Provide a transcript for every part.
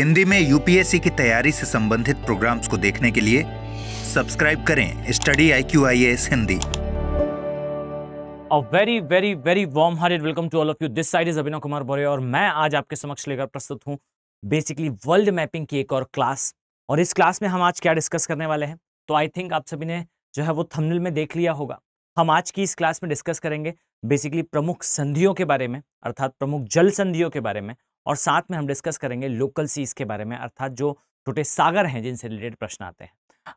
हिंदी में यूपीएससी की तैयारी से संबंधित प्रोग्राम्स को देखने के लिए सब्सक्राइब करें study I Q I S Hindi a very very very warm hearted welcome to all of you this side is Abhinav Kumar Bohre और मैं आज आपके समक्ष लेकर प्रस्तुत हूँ बेसिकली वर्ल्ड मैपिंग की एक और क्लास और इस क्लास में हम आज क्या डिस्कस करने वाले हैं तो आई थिंक आप सभी ने जो है वो थंबनेल में देख लिया होगा हम आज की इस क्लास में डिस्कस करेंगे बेसिकली प्रमुख संधियों के बारे में अर्थात प्रमुख जल संधियों के बारे में और साथ में हम डिस्कस करेंगे लोकल सीज के बारे में अर्थात जो छोटे सागर हैं जिनसे रिलेटेड प्रश्न आते हैं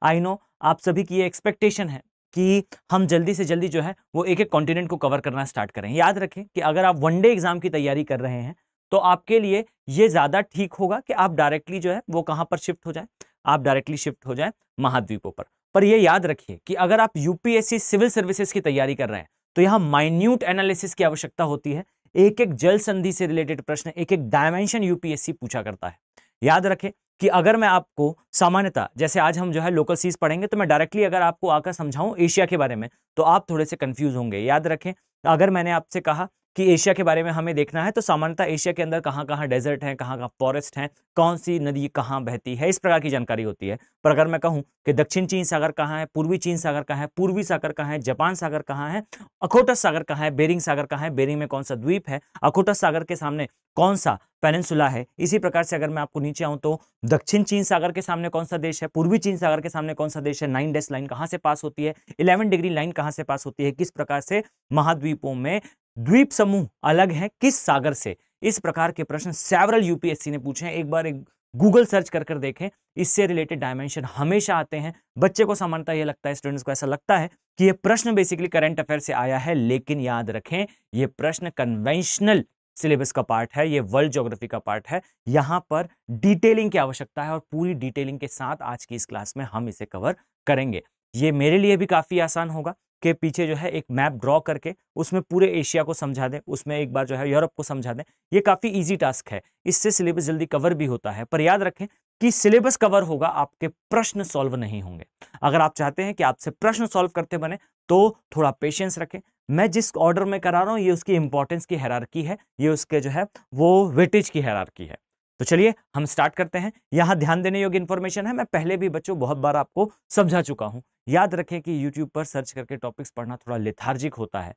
आई नो आप सभी की ये एक्सपेक्टेशन है कि हम जल्दी से जल्दी जो है वो एक एक कॉन्टिनेंट को कवर करना स्टार्ट करें याद रखें कि अगर आप वनडे एग्जाम की तैयारी कर रहे हैं तो आपके लिए ये ज़्यादा ठीक होगा कि आप डायरेक्टली जो है वो कहाँ पर शिफ्ट हो जाए आप डायरेक्टली शिफ्ट हो जाए महाद्वीपों पर पर ये याद रखिए कि अगर आप यूपीएससी सिविल सर्विसेज की तैयारी कर रहे हैं तो यहाँ माइन्यूट एनालिसिस की आवश्यकता होती है एक एक जल संधि से रिलेटेड प्रश्न एक एक डायमेंशन यूपीएससी पूछा करता है याद रखें कि अगर मैं आपको सामान्यता जैसे आज हम जो है लोकल सीज पढ़ेंगे तो मैं डायरेक्टली अगर आपको आकर समझाऊं एशिया के बारे में तो आप थोड़े से कंफ्यूज होंगे याद रखें अगर मैंने आपसे कहा कि एशिया के बारे में हमें देखना है तो सामान्यतः एशिया के अंदर कहाँ कहाँ डेजर्ट हैं कहाँ कहाँ फॉरेस्ट हैं कौन सी नदी कहाँ बहती है इस प्रकार की जानकारी होती है पर अगर मैं कहूँ कि दक्षिण चीन सागर कहाँ है पूर्वी चीन सागर कहाँ है पूर्वी सागर कहाँ है जापान सागर कहाँ है अखोटस सागर कहाँ है बेरिंग सागर कहाँ है बेरिंग में कौन सा द्वीप है अखोटस सागर के सामने कौन सा पेनेंसुला है इसी प्रकार से अगर मैं आपको नीचे आऊँ तो दक्षिण चीन सागर के सामने कौन सा देश है पूर्वी चीन सागर के सामने कौन सा देश है नाइन डेस्ट लाइन कहाँ से पास होती है इलेवन डिग्री लाइन कहाँ से पास होती है किस प्रकार से महाद्वीपों में द्वीप समूह अलग है किस सागर से इस प्रकार के प्रश्न सेवरल यूपीएससी ने पूछे हैं एक बार एक गूगल सर्च कर कर देखें इससे रिलेटेड डायमेंशन हमेशा आते हैं बच्चे को समानता यह लगता है स्टूडेंट्स को ऐसा लगता है कि ये प्रश्न बेसिकली करंट अफेयर से आया है लेकिन याद रखें यह प्रश्न कन्वेंशनल सिलेबस का पार्ट है ये वर्ल्ड ज्योग्राफी का पार्ट है यहाँ पर डिटेलिंग की आवश्यकता है और पूरी डिटेलिंग के साथ आज की इस क्लास में हम इसे कवर करेंगे ये मेरे लिए भी काफ़ी आसान होगा के पीछे जो है एक मैप ड्रॉ करके उसमें पूरे एशिया को समझा दें उसमें एक बार जो है यूरोप को समझा दें ये काफ़ी ईजी टास्क है इससे सिलेबस जल्दी कवर भी होता है पर याद रखें कि सिलेबस कवर होगा आपके प्रश्न सॉल्व नहीं होंगे अगर आप चाहते हैं कि आपसे प्रश्न सॉल्व करते बने तो थोड़ा पेशेंस रखें मैं जिस ऑर्डर में करा रहा हूँ ये उसकी इंपॉर्टेंस की हैरारकी है ये उसके जो है वो वेटेज की हैरारकी है तो चलिए हम स्टार्ट करते हैं यहां ध्यान देने योग्य इन्फॉर्मेशन है मैं पहले भी बच्चों बहुत बार आपको समझा चुका हूँ याद रखें कि यूट्यूब पर सर्च करके टॉपिक्स पढ़ना थोड़ा लेथार्जिक होता है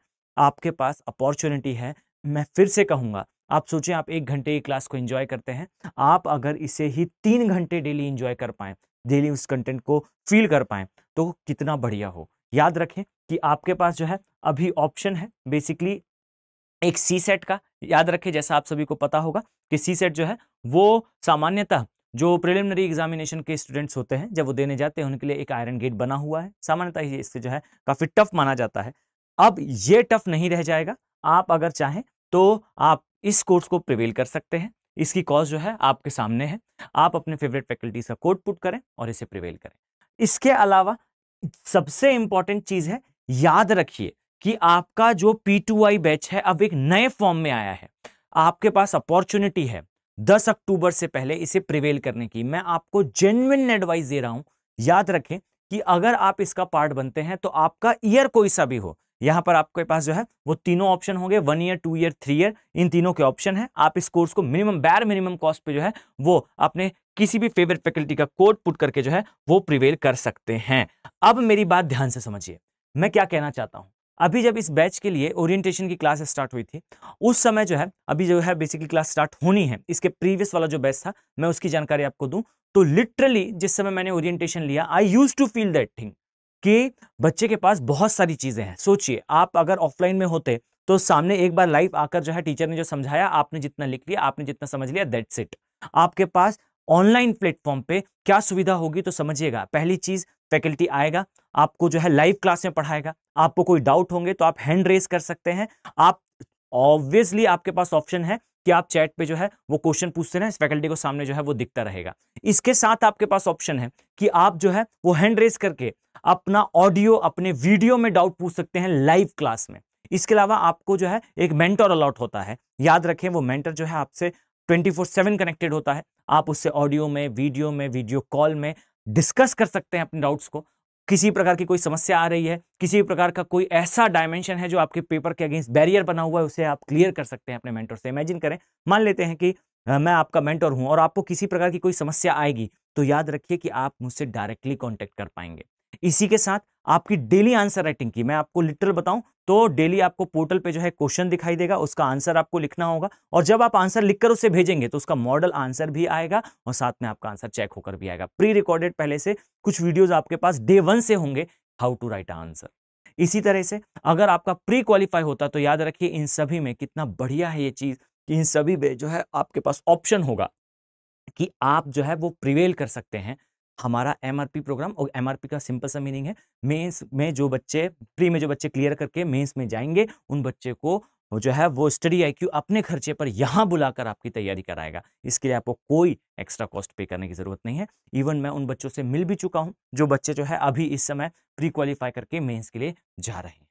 आपके पास अपॉर्चुनिटी है मैं फिर से कहूंगा आप सोचें आप एक घंटे की क्लास को एंजॉय करते हैं आप अगर इसे ही तीन घंटे डेली एंजॉय कर पाए डेली उस कंटेंट को फील कर पाए तो कितना बढ़िया हो याद रखें कि आपके पास जो है अभी ऑप्शन है बेसिकली एक सी सेट का याद रखें जैसा आप सभी को पता होगा कि सी सेट जो है वो सामान्यतः जो प्रिलिमिनरी एग्जामिनेशन के स्टूडेंट्स होते हैं जब वो देने जाते हैं उनके लिए एक आयरन गेट बना हुआ है सामान्यतः ये इससे जो है काफ़ी टफ माना जाता है अब ये टफ नहीं रह जाएगा आप अगर चाहें तो आप इस कोर्स को प्रिवेल कर सकते हैं इसकी कॉज जो है आपके सामने है आप अपने फेवरेट फैकल्टीज का कोड पुट करें और इसे प्रिवेल करें इसके अलावा सबसे इंपॉर्टेंट चीज़ है याद रखिए कि आपका जो पी बैच है अब एक नए फॉर्म में आया है आपके पास अपॉर्चुनिटी है दस अक्टूबर से पहले इसे प्रिवेल करने की मैं आपको जेन्युन एडवाइस दे रहा हूं याद रखें कि अगर आप इसका पार्ट बनते हैं तो आपका ईयर कोई सा भी हो यहां पर आपके पास जो है वो तीनों ऑप्शन होंगे one year two year three year इन तीनों के ऑप्शन है आप इस कोर्स को मिनिमम बैर मिनिमम कॉस्ट पे जो है वो अपने किसी भी फेवरेट फैकल्टी का कोड पुट करके जो है वो प्रिवेल कर सकते हैं अब मेरी बात ध्यान से समझिए मैं क्या कहना चाहता हूं अभी जब इस बैच के लिए ओरिएंटेशन की क्लास स्टार्ट हुई थी उस समय जो है अभी जो है बेसिकली क्लास स्टार्ट होनी है इसके प्रीवियस वाला जो बैच था मैं उसकी जानकारी आपको दूं तो लिटरली जिस समय मैंने ओरिएंटेशन लिया I use to feel that thing कि बच्चे के पास बहुत सारी चीज़ें हैं सोचिए आप अगर ऑफलाइन में होते तो सामने एक बार लाइव आकर जो है टीचर ने जो समझाया आपने जितना लिख लिया आपने जितना समझ लिया दैट्स इट आपके पास ऑनलाइन प्लेटफॉर्म पे क्या सुविधा होगी तो समझिएगा पहली चीज फैकल्टी आएगा आपको जो है लाइव क्लास में पढ़ाएगा आपको कोई डाउट होंगे तो आप हैंड रेस कर सकते हैं आप ऑब्वियसली आपके पास ऑप्शन है कि आप चैट पे जो है वो क्वेश्चन पूछते रहें फैकल्टी को सामने जो है वो दिखता रहेगा इसके साथ आपके पास ऑप्शन है कि आप जो है वो हैंड रेस करके अपना ऑडियो अपने वीडियो में डाउट पूछ सकते हैं लाइव क्लास में इसके अलावा आपको जो है एक मेंटर अलॉट होता है याद रखें वो मेंटर जो है आपसे ट्वेंटी फोर सेवन कनेक्टेड होता है आप उससे ऑडियो में वीडियो में वीडियो कॉल में डिस्कस कर सकते हैं अपने डाउट्स को किसी प्रकार की कोई समस्या आ रही है किसी प्रकार का कोई ऐसा डायमेंशन है जो आपके पेपर के अगेंस्ट बैरियर बना हुआ है उसे आप क्लियर कर सकते हैं अपने मेंटर से इमेजिन करें मान लेते हैं कि मैं आपका मेंटर हूं और आपको किसी प्रकार की कोई समस्या आएगी तो याद रखिए कि आप मुझसे डायरेक्टली कॉन्टेक्ट कर पाएंगे इसी के साथ आपकी डेली आंसर राइटिंग की मैं आपको लिटरल बताऊं तो डेली आपको पोर्टल पे जो है क्वेश्चन दिखाई देगा उसका आंसर आपको लिखना होगा और जब आप आंसर लिखकर उसे भेजेंगे तो उसका मॉडल आंसर भी आएगा और साथ में आपका आंसर चेक होकर भी आएगा प्री रिकॉर्डेड पहले से कुछ वीडियोज आपके पास डे वन से होंगे हाउ टू राइट आंसर इसी तरह से अगर आपका प्री क्वालिफाई होता तो याद रखिए इन सभी में कितना बढ़िया है ये चीज़ कि इन सभी में जो है आपके पास ऑप्शन होगा कि आप जो है वो प्रिवेल कर सकते हैं हमारा एम प्रोग्राम और एम का सिंपल सा मीनिंग है मेंस में जो बच्चे प्री में जो बच्चे क्लियर करके मेंस में जाएंगे उन बच्चे को जो है वो स्टडी आईक्यू अपने खर्चे पर यहाँ बुलाकर आपकी तैयारी कराएगा इसके लिए आपको कोई एक्स्ट्रा कॉस्ट पे करने की ज़रूरत नहीं है इवन मैं उन बच्चों से मिल भी चुका हूँ जो बच्चे जो है अभी इस समय प्री क्वालिफाई करके मेंस के लिए जा रहे हैं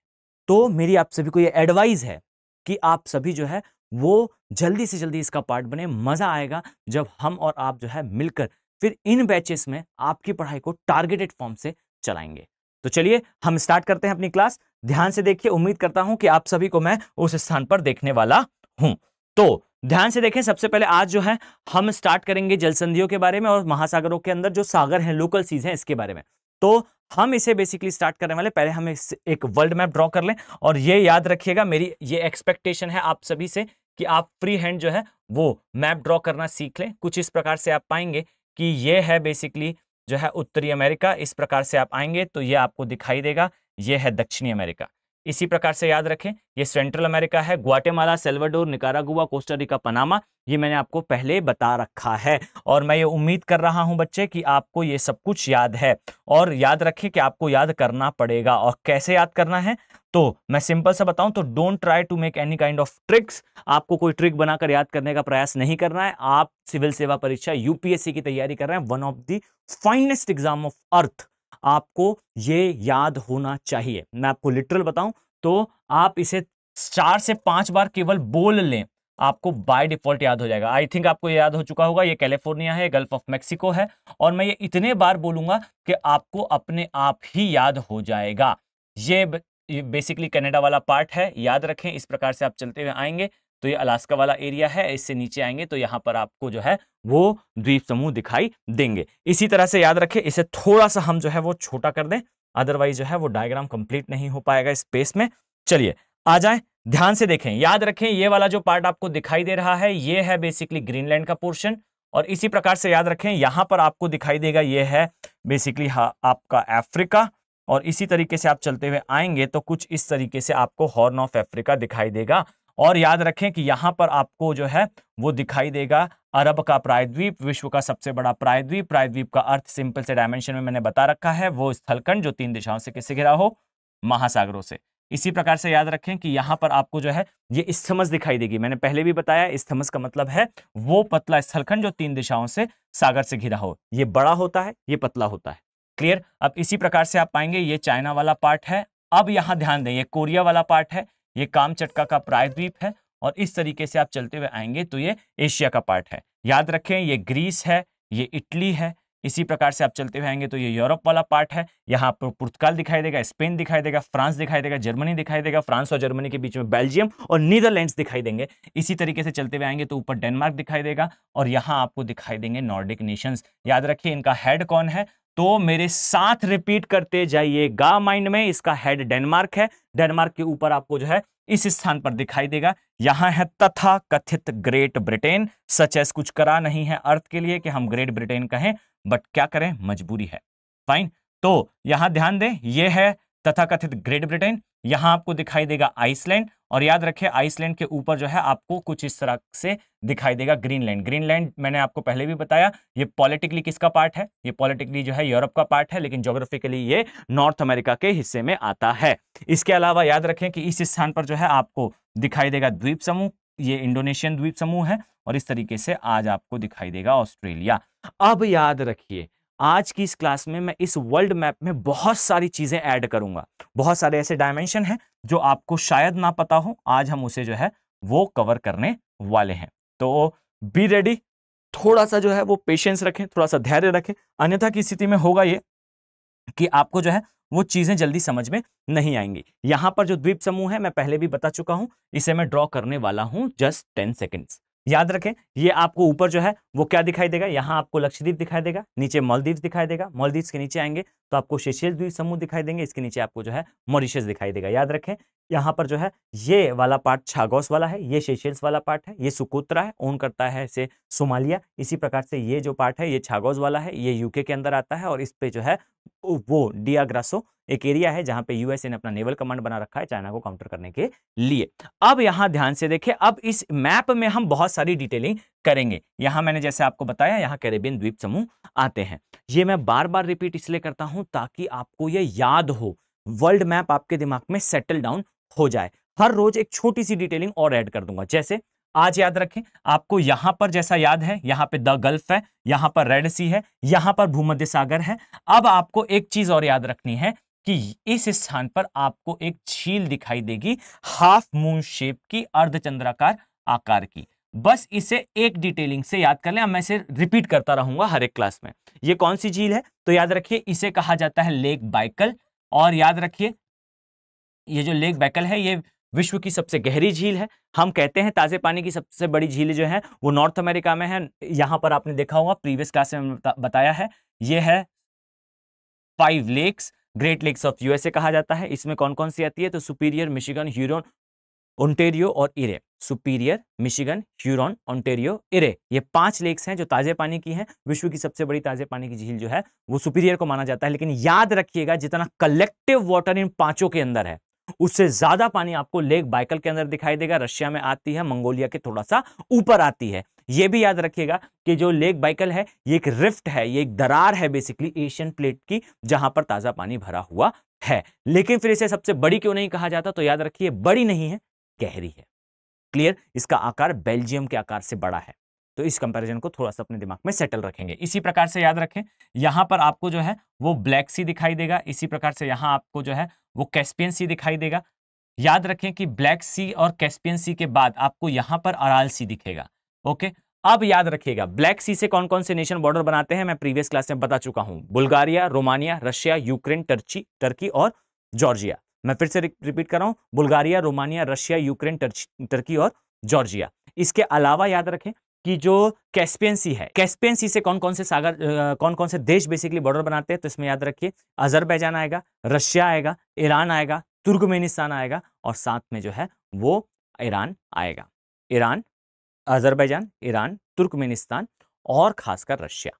तो मेरी आप सभी को ये एडवाइस है कि आप सभी जो है वो जल्दी से जल्दी इसका पार्ट बने मज़ा आएगा जब हम और आप जो है मिलकर फिर इन बैचेस में आपकी पढ़ाई को टारगेटेड फॉर्म से चलाएंगे तो चलिए हम स्टार्ट करते हैं अपनी क्लास ध्यान से देखिए उम्मीद करता हूं कि आप सभी को मैं उस स्थान पर देखने वाला हूं तो ध्यान से देखें सबसे पहले आज जो है हम स्टार्ट करेंगे जल संधियों के बारे में और महासागरों के अंदर जो सागर हैं लोकल सीज हैं इसके बारे में तो हम इसे बेसिकली स्टार्ट करने वाले पहले हम एक वर्ल्ड मैप ड्रॉ कर लें और ये याद रखिएगा मेरी ये एक्सपेक्टेशन है आप सभी से कि आप फ्री हैंड जो है वो मैप ड्रॉ करना सीख लें कुछ इस प्रकार से आप पाएंगे कि ये है बेसिकली जो है उत्तरी अमेरिका इस प्रकार से आप आएंगे तो ये आपको दिखाई देगा ये है दक्षिणी अमेरिका इसी प्रकार से याद रखें ये सेंट्रल अमेरिका है Guatemala Salvador Nicaragua Costa Rica Panama ये मैंने आपको पहले बता रखा है और मैं ये उम्मीद कर रहा हूं बच्चे कि आपको ये सब कुछ याद है और याद रखें कि आपको याद करना पड़ेगा और कैसे याद करना है तो मैं सिंपल सा बताऊं तो don't try to make any kind of tricks आपको कोई ट्रिक बनाकर याद करने का प्रयास नहीं करना है आप सिविल सेवा परीक्षा यूपीएससी की तैयारी कर रहे हैं one of the finest exam of earth आपको ये याद होना चाहिए मैं आपको लिटरल बताऊं तो आप इसे चार से पांच बार केवल बोल लें आपको बाय डिफॉल्ट याद हो जाएगा आई थिंक आपको याद हो चुका होगा ये कैलिफोर्निया है गल्फ ऑफ मेक्सिको है और मैं ये इतने बार बोलूंगा कि आपको अपने आप ही याद हो जाएगा ये बेसिकली कनाडा वाला पार्ट है याद रखें इस प्रकार से आप चलते हुए आएंगे तो ये अलास्का वाला एरिया है इससे नीचे आएंगे तो यहाँ पर आपको जो है वो द्वीप समूह दिखाई देंगे इसी तरह से याद रखें इसे थोड़ा सा हम जो है वो छोटा कर दें अदरवाइज जो है वो डायग्राम कंप्लीट नहीं हो पाएगा स्पेस में चलिए आ जाए ध्यान से देखें याद रखें ये वाला जो पार्ट आपको दिखाई दे रहा है ये है बेसिकली ग्रीनलैंड का पोर्शन और इसी प्रकार से याद रखें यहाँ पर आपको दिखाई देगा ये है बेसिकली हाँ आपका अफ्रीका और इसी तरीके से आप चलते हुए आएंगे तो कुछ इस तरीके से आपको हॉर्न ऑफ अफ्रीका दिखाई देगा और याद रखें कि यहां पर आपको जो है वो दिखाई देगा अरब का प्रायद्वीप विश्व का सबसे बड़ा प्रायद्वीप प्रायद्वीप का अर्थ सिंपल से डायमेंशन में मैंने बता रखा है वो स्थलखंड जो तीन दिशाओं से किससे घिरा हो महासागरों से इसी प्रकार से याद रखें कि यहां पर आपको जो है ये स्थमस दिखाई देगी मैंने पहले भी बताया स्थमस का मतलब है वो पतला स्थलखंड जो तीन दिशाओं से सागर से घिरा हो ये बड़ा होता है ये पतला होता है क्लियर अब इसी प्रकार से आप पाएंगे ये चाइना वाला पार्ट है अब यहां ध्यान दें ये कोरिया वाला पार्ट है ये काम चटका का प्रायद्वीप है और इस तरीके से आप चलते हुए आएंगे तो ये एशिया का पार्ट है याद रखें ये ग्रीस है ये इटली है इसी प्रकार से आप चलते हुए आएंगे तो ये यूरोप वाला पार्ट है यहाँ आपको पुर्तगाल दिखाई देगा स्पेन दिखाई देगा फ्रांस दिखाई देगा जर्मनी दिखाई देगा फ्रांस और जर्मनी के बीच में बेल्जियम और नीदरलैंड्स दिखाई देंगे इसी तरीके से चलते हुए आएंगे तो ऊपर डेनमार्क दिखाई देगा और यहाँ आपको दिखाई देंगे नॉर्डिक नेशंस याद रखिए इनका हेड कौन है तो मेरे साथ रिपीट करते जाइए गा माइंड में इसका हेड डेनमार्क है डेनमार्क के ऊपर आपको जो है इस स्थान पर दिखाई देगा यहाँ है तथा कथित ग्रेट ब्रिटेन सच एस कुछ करा नहीं है अर्थ के लिए कि हम ग्रेट ब्रिटेन कहें बट क्या करें मजबूरी है फाइन तो यहां ध्यान दें यह है तथा कथित ग्रेट ब्रिटेन यहाँ आपको दिखाई देगा आइसलैंड और याद रखें आइसलैंड के ऊपर जो है आपको कुछ इस तरह से दिखाई देगा ग्रीनलैंड ग्रीनलैंड मैंने आपको पहले भी बताया ये पॉलिटिकली किसका पार्ट है ये पॉलिटिकली जो है यूरोप का पार्ट है लेकिन जोग्राफिकली ये नॉर्थ अमेरिका के हिस्से में आता है इसके अलावा याद रखें कि इस स्थान पर जो है आपको दिखाई देगा द्वीप समूह ये इंडोनेशियन द्वीप समूह है और इस तरीके से आज आपको दिखाई देगा ऑस्ट्रेलिया अब याद रखिए आज की इस क्लास में मैं इस वर्ल्ड मैप में बहुत सारी चीज़ें ऐड करूंगा बहुत सारे ऐसे डायमेंशन हैं जो आपको शायद ना पता हो आज हम उसे जो है वो कवर करने वाले हैं तो बी रेडी थोड़ा सा जो है वो पेशेंस रखें थोड़ा सा धैर्य रखें अन्यथा की स्थिति में होगा ये कि आपको जो है वो चीज़ें जल्दी समझ में नहीं आएंगी यहां पर जो द्वीप समूह है मैं पहले भी बता चुका हूं इसे मैं ड्रॉ करने वाला हूँ जस्ट टेन सेकेंड्स याद रखें ये आपको ऊपर जो है वो क्या दिखाई देगा यहाँ आपको लक्षद्वीप दिखाई देगा नीचे मालदीव्स दिखाई देगा मालदीव्स के नीचे आएंगे तो आपको शेषेल द्वीप समूह दिखाई देंगे इसके नीचे आपको जो है मॉरिशस दिखाई देगा याद रखें यहाँ पर जो है ये वाला पार्ट छागोस वाला है ये शेषेल्स वाला पार्ट है ये सुकोत्रा है ओन करता है इसे सोमालिया इसी प्रकार से ये जो पार्ट है ये छागोस वाला है ये यूके के अंदर आता है और इस पे जो है वो डियाग्रासो एक एरिया है जहां पे यूएसए ने अपना नेवल कमांड बना रखा है चाइना को काउंटर करने के लिए अब यहां ध्यान से देखें अब इस मैप में हम बहुत सारी डिटेलिंग करेंगे यहां मैंने जैसे आपको बताया यहाँ कैरेबियन द्वीप समूह आते हैं ये मैं बार बार रिपीट इसलिए करता हूं ताकि आपको यह याद हो वर्ल्ड मैप आपके दिमाग में सेटल डाउन हो जाए हर रोज एक छोटी सी डिटेलिंग और ऐड कर दूंगा जैसे आज याद रखें आपको यहां पर जैसा याद है यहां पे द गल्फ है यहां पर रेड सी है यहां पर भूमध्य सागर है अब आपको एक चीज और याद रखनी है कि इस स्थान पर आपको एक झील दिखाई देगी हाफ मून शेप की अर्धचंद्राकार आकार की बस इसे एक डिटेलिंग से याद कर लें मैं इसे रिपीट करता रहूंगा हर एक क्लास में ये कौन सी झील है तो याद रखिए इसे कहा जाता है लेक बाइकल और याद रखिए ये जो लेक बाइकल है ये विश्व की सबसे गहरी झील है हम कहते हैं ताज़े पानी की सबसे बड़ी झील जो है वो नॉर्थ अमेरिका में है यहां पर आपने देखा होगा प्रीवियस क्लास में बताया है ये है five lakes great lakes of USA कहा जाता है इसमें कौन कौन सी आती है तो सुपीरियर मिशिगन ह्यूरोन ओंटेरियो और Erie Superior Michigan Huron Ontario Erie ये पांच लेक्स हैं जो ताजे पानी की हैं विश्व की सबसे बड़ी ताजे पानी की झील जो है वो सुपीरियर को माना जाता है लेकिन याद रखिएगा जितना कलेक्टिव वाटर इन पांचों के अंदर है उससे ज्यादा पानी आपको लेक बाइकल के अंदर दिखाई देगा रशिया में आती है मंगोलिया के थोड़ा सा ऊपर आती है ये भी याद रखिएगा कि जो लेक बाइकल है ये एक रिफ्ट है ये एक दरार है बेसिकली एशियन प्लेट की जहां पर ताजा पानी भरा हुआ है लेकिन फिर इसे सबसे बड़ी क्यों नहीं कहा जाता तो याद रखिए बड़ी नहीं है गहरी है क्लियर इसका आकार बेल्जियम के आकार से बड़ा है तो इस कंपैरिजन को थोड़ा सा अपने दिमाग में सेटल रखेंगे इसी प्रकार से याद रखें यहां पर आपको जो है वो ब्लैक सी दिखाई देगा इसी प्रकार से यहां आपको जो है वो कैस्पियन सी दिखाई देगा याद रखें कि ब्लैक सी और कैस्पियन सी के बाद आपको यहां पर अराल सी दिखेगा ओके अब याद रखिएगा ब्लैक सी से कौन कौन से नेशन बॉर्डर बनाते हैं मैं प्रीवियस क्लास में बता चुका हूं Bulgaria Romania Russia Ukraine Turkey Turkey और जॉर्जिया मैं फिर से रिपीट कर रहा हूँ Bulgaria Romania Russia Ukraine Turkey और जॉर्जिया इसके अलावा याद रखें कि जो कैस्पियन सी है कैस्पियन सी से कौन कौन से सागर कौन कौन से देश बेसिकली बॉर्डर बनाते हैं तो इसमें याद रखिए अजरबैजान आएगा रशिया आएगा ईरान आएगा तुर्कमेनिस्तान आएगा और साथ में जो है वो ईरान आएगा ईरान अजरबैजान ईरान तुर्कमेनिस्तान और खासकर रशिया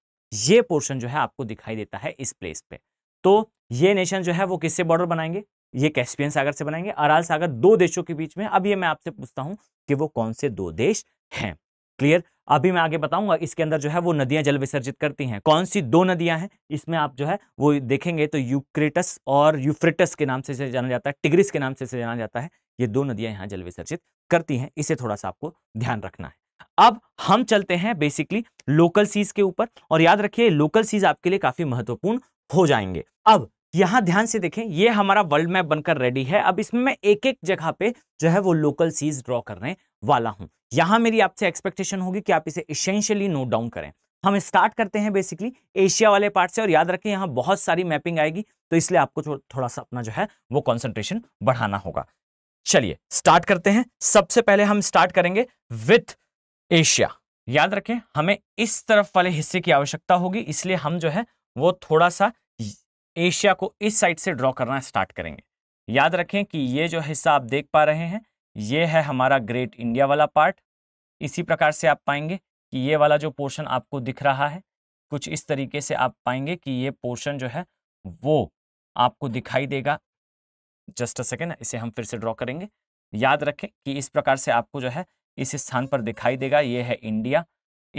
ये पोर्शन जो है आपको दिखाई देता है इस प्लेस पे तो ये नेशन जो है वो किससे बॉर्डर बनाएंगे ये कैस्पियन सागर से बनाएंगे अराल सागर दो देशों के बीच में अब ये मैं आपसे पूछता हूं कि वो कौन से दो देश हैं क्लियर अभी मैं आगे बताऊंगा इसके अंदर जो है वो नदियां जल विसर्जित करती हैं कौन सी दो नदियां हैं इसमें आप जो है वो देखेंगे तो यूक्रेटस और यूफ्रेटस के नाम से इसे जाना जाता है टिग्रिस के नाम से इसे जाना जाता है ये दो नदियां यहाँ जल विसर्जित करती हैं इसे थोड़ा सा आपको ध्यान रखना है अब हम चलते हैं बेसिकली लोकल सीज के ऊपर और याद रखिए लोकल सीज आपके लिए काफी महत्वपूर्ण हो जाएंगे अब यहाँ ध्यान से देखें ये हमारा वर्ल्ड मैप बनकर रेडी है अब इसमें मैं एक एक जगह पे जो है वो लोकल सीज ड्रॉ करने वाला हूँ यहाँ मेरी आपसे एक्सपेक्टेशन होगी कि आप इसे इसेंशियली नोट डाउन करें हम स्टार्ट करते हैं बेसिकली एशिया वाले पार्ट से और याद रखें यहाँ बहुत सारी मैपिंग आएगी तो इसलिए आपको थोड़ा सा अपना जो है वो कॉन्सेंट्रेशन बढ़ाना होगा चलिए स्टार्ट करते हैं सबसे पहले हम स्टार्ट करेंगे विथ एशिया याद रखें हमें इस तरफ वाले हिस्से की आवश्यकता होगी इसलिए हम जो है वो थोड़ा सा एशिया को इस साइड से ड्रॉ करना स्टार्ट करेंगे याद रखें कि ये जो हिस्सा आप देख पा रहे हैं ये है हमारा ग्रेट इंडिया वाला पार्ट इसी प्रकार से आप पाएंगे कि ये वाला जो पोर्शन आपको दिख रहा है कुछ इस तरीके से आप पाएंगे कि ये पोर्शन जो है वो आपको दिखाई देगा जस्ट अ सेकेंड इसे हम फिर से ड्रॉ करेंगे याद रखें कि इस प्रकार से आपको जो है इस स्थान पर दिखाई देगा ये है इंडिया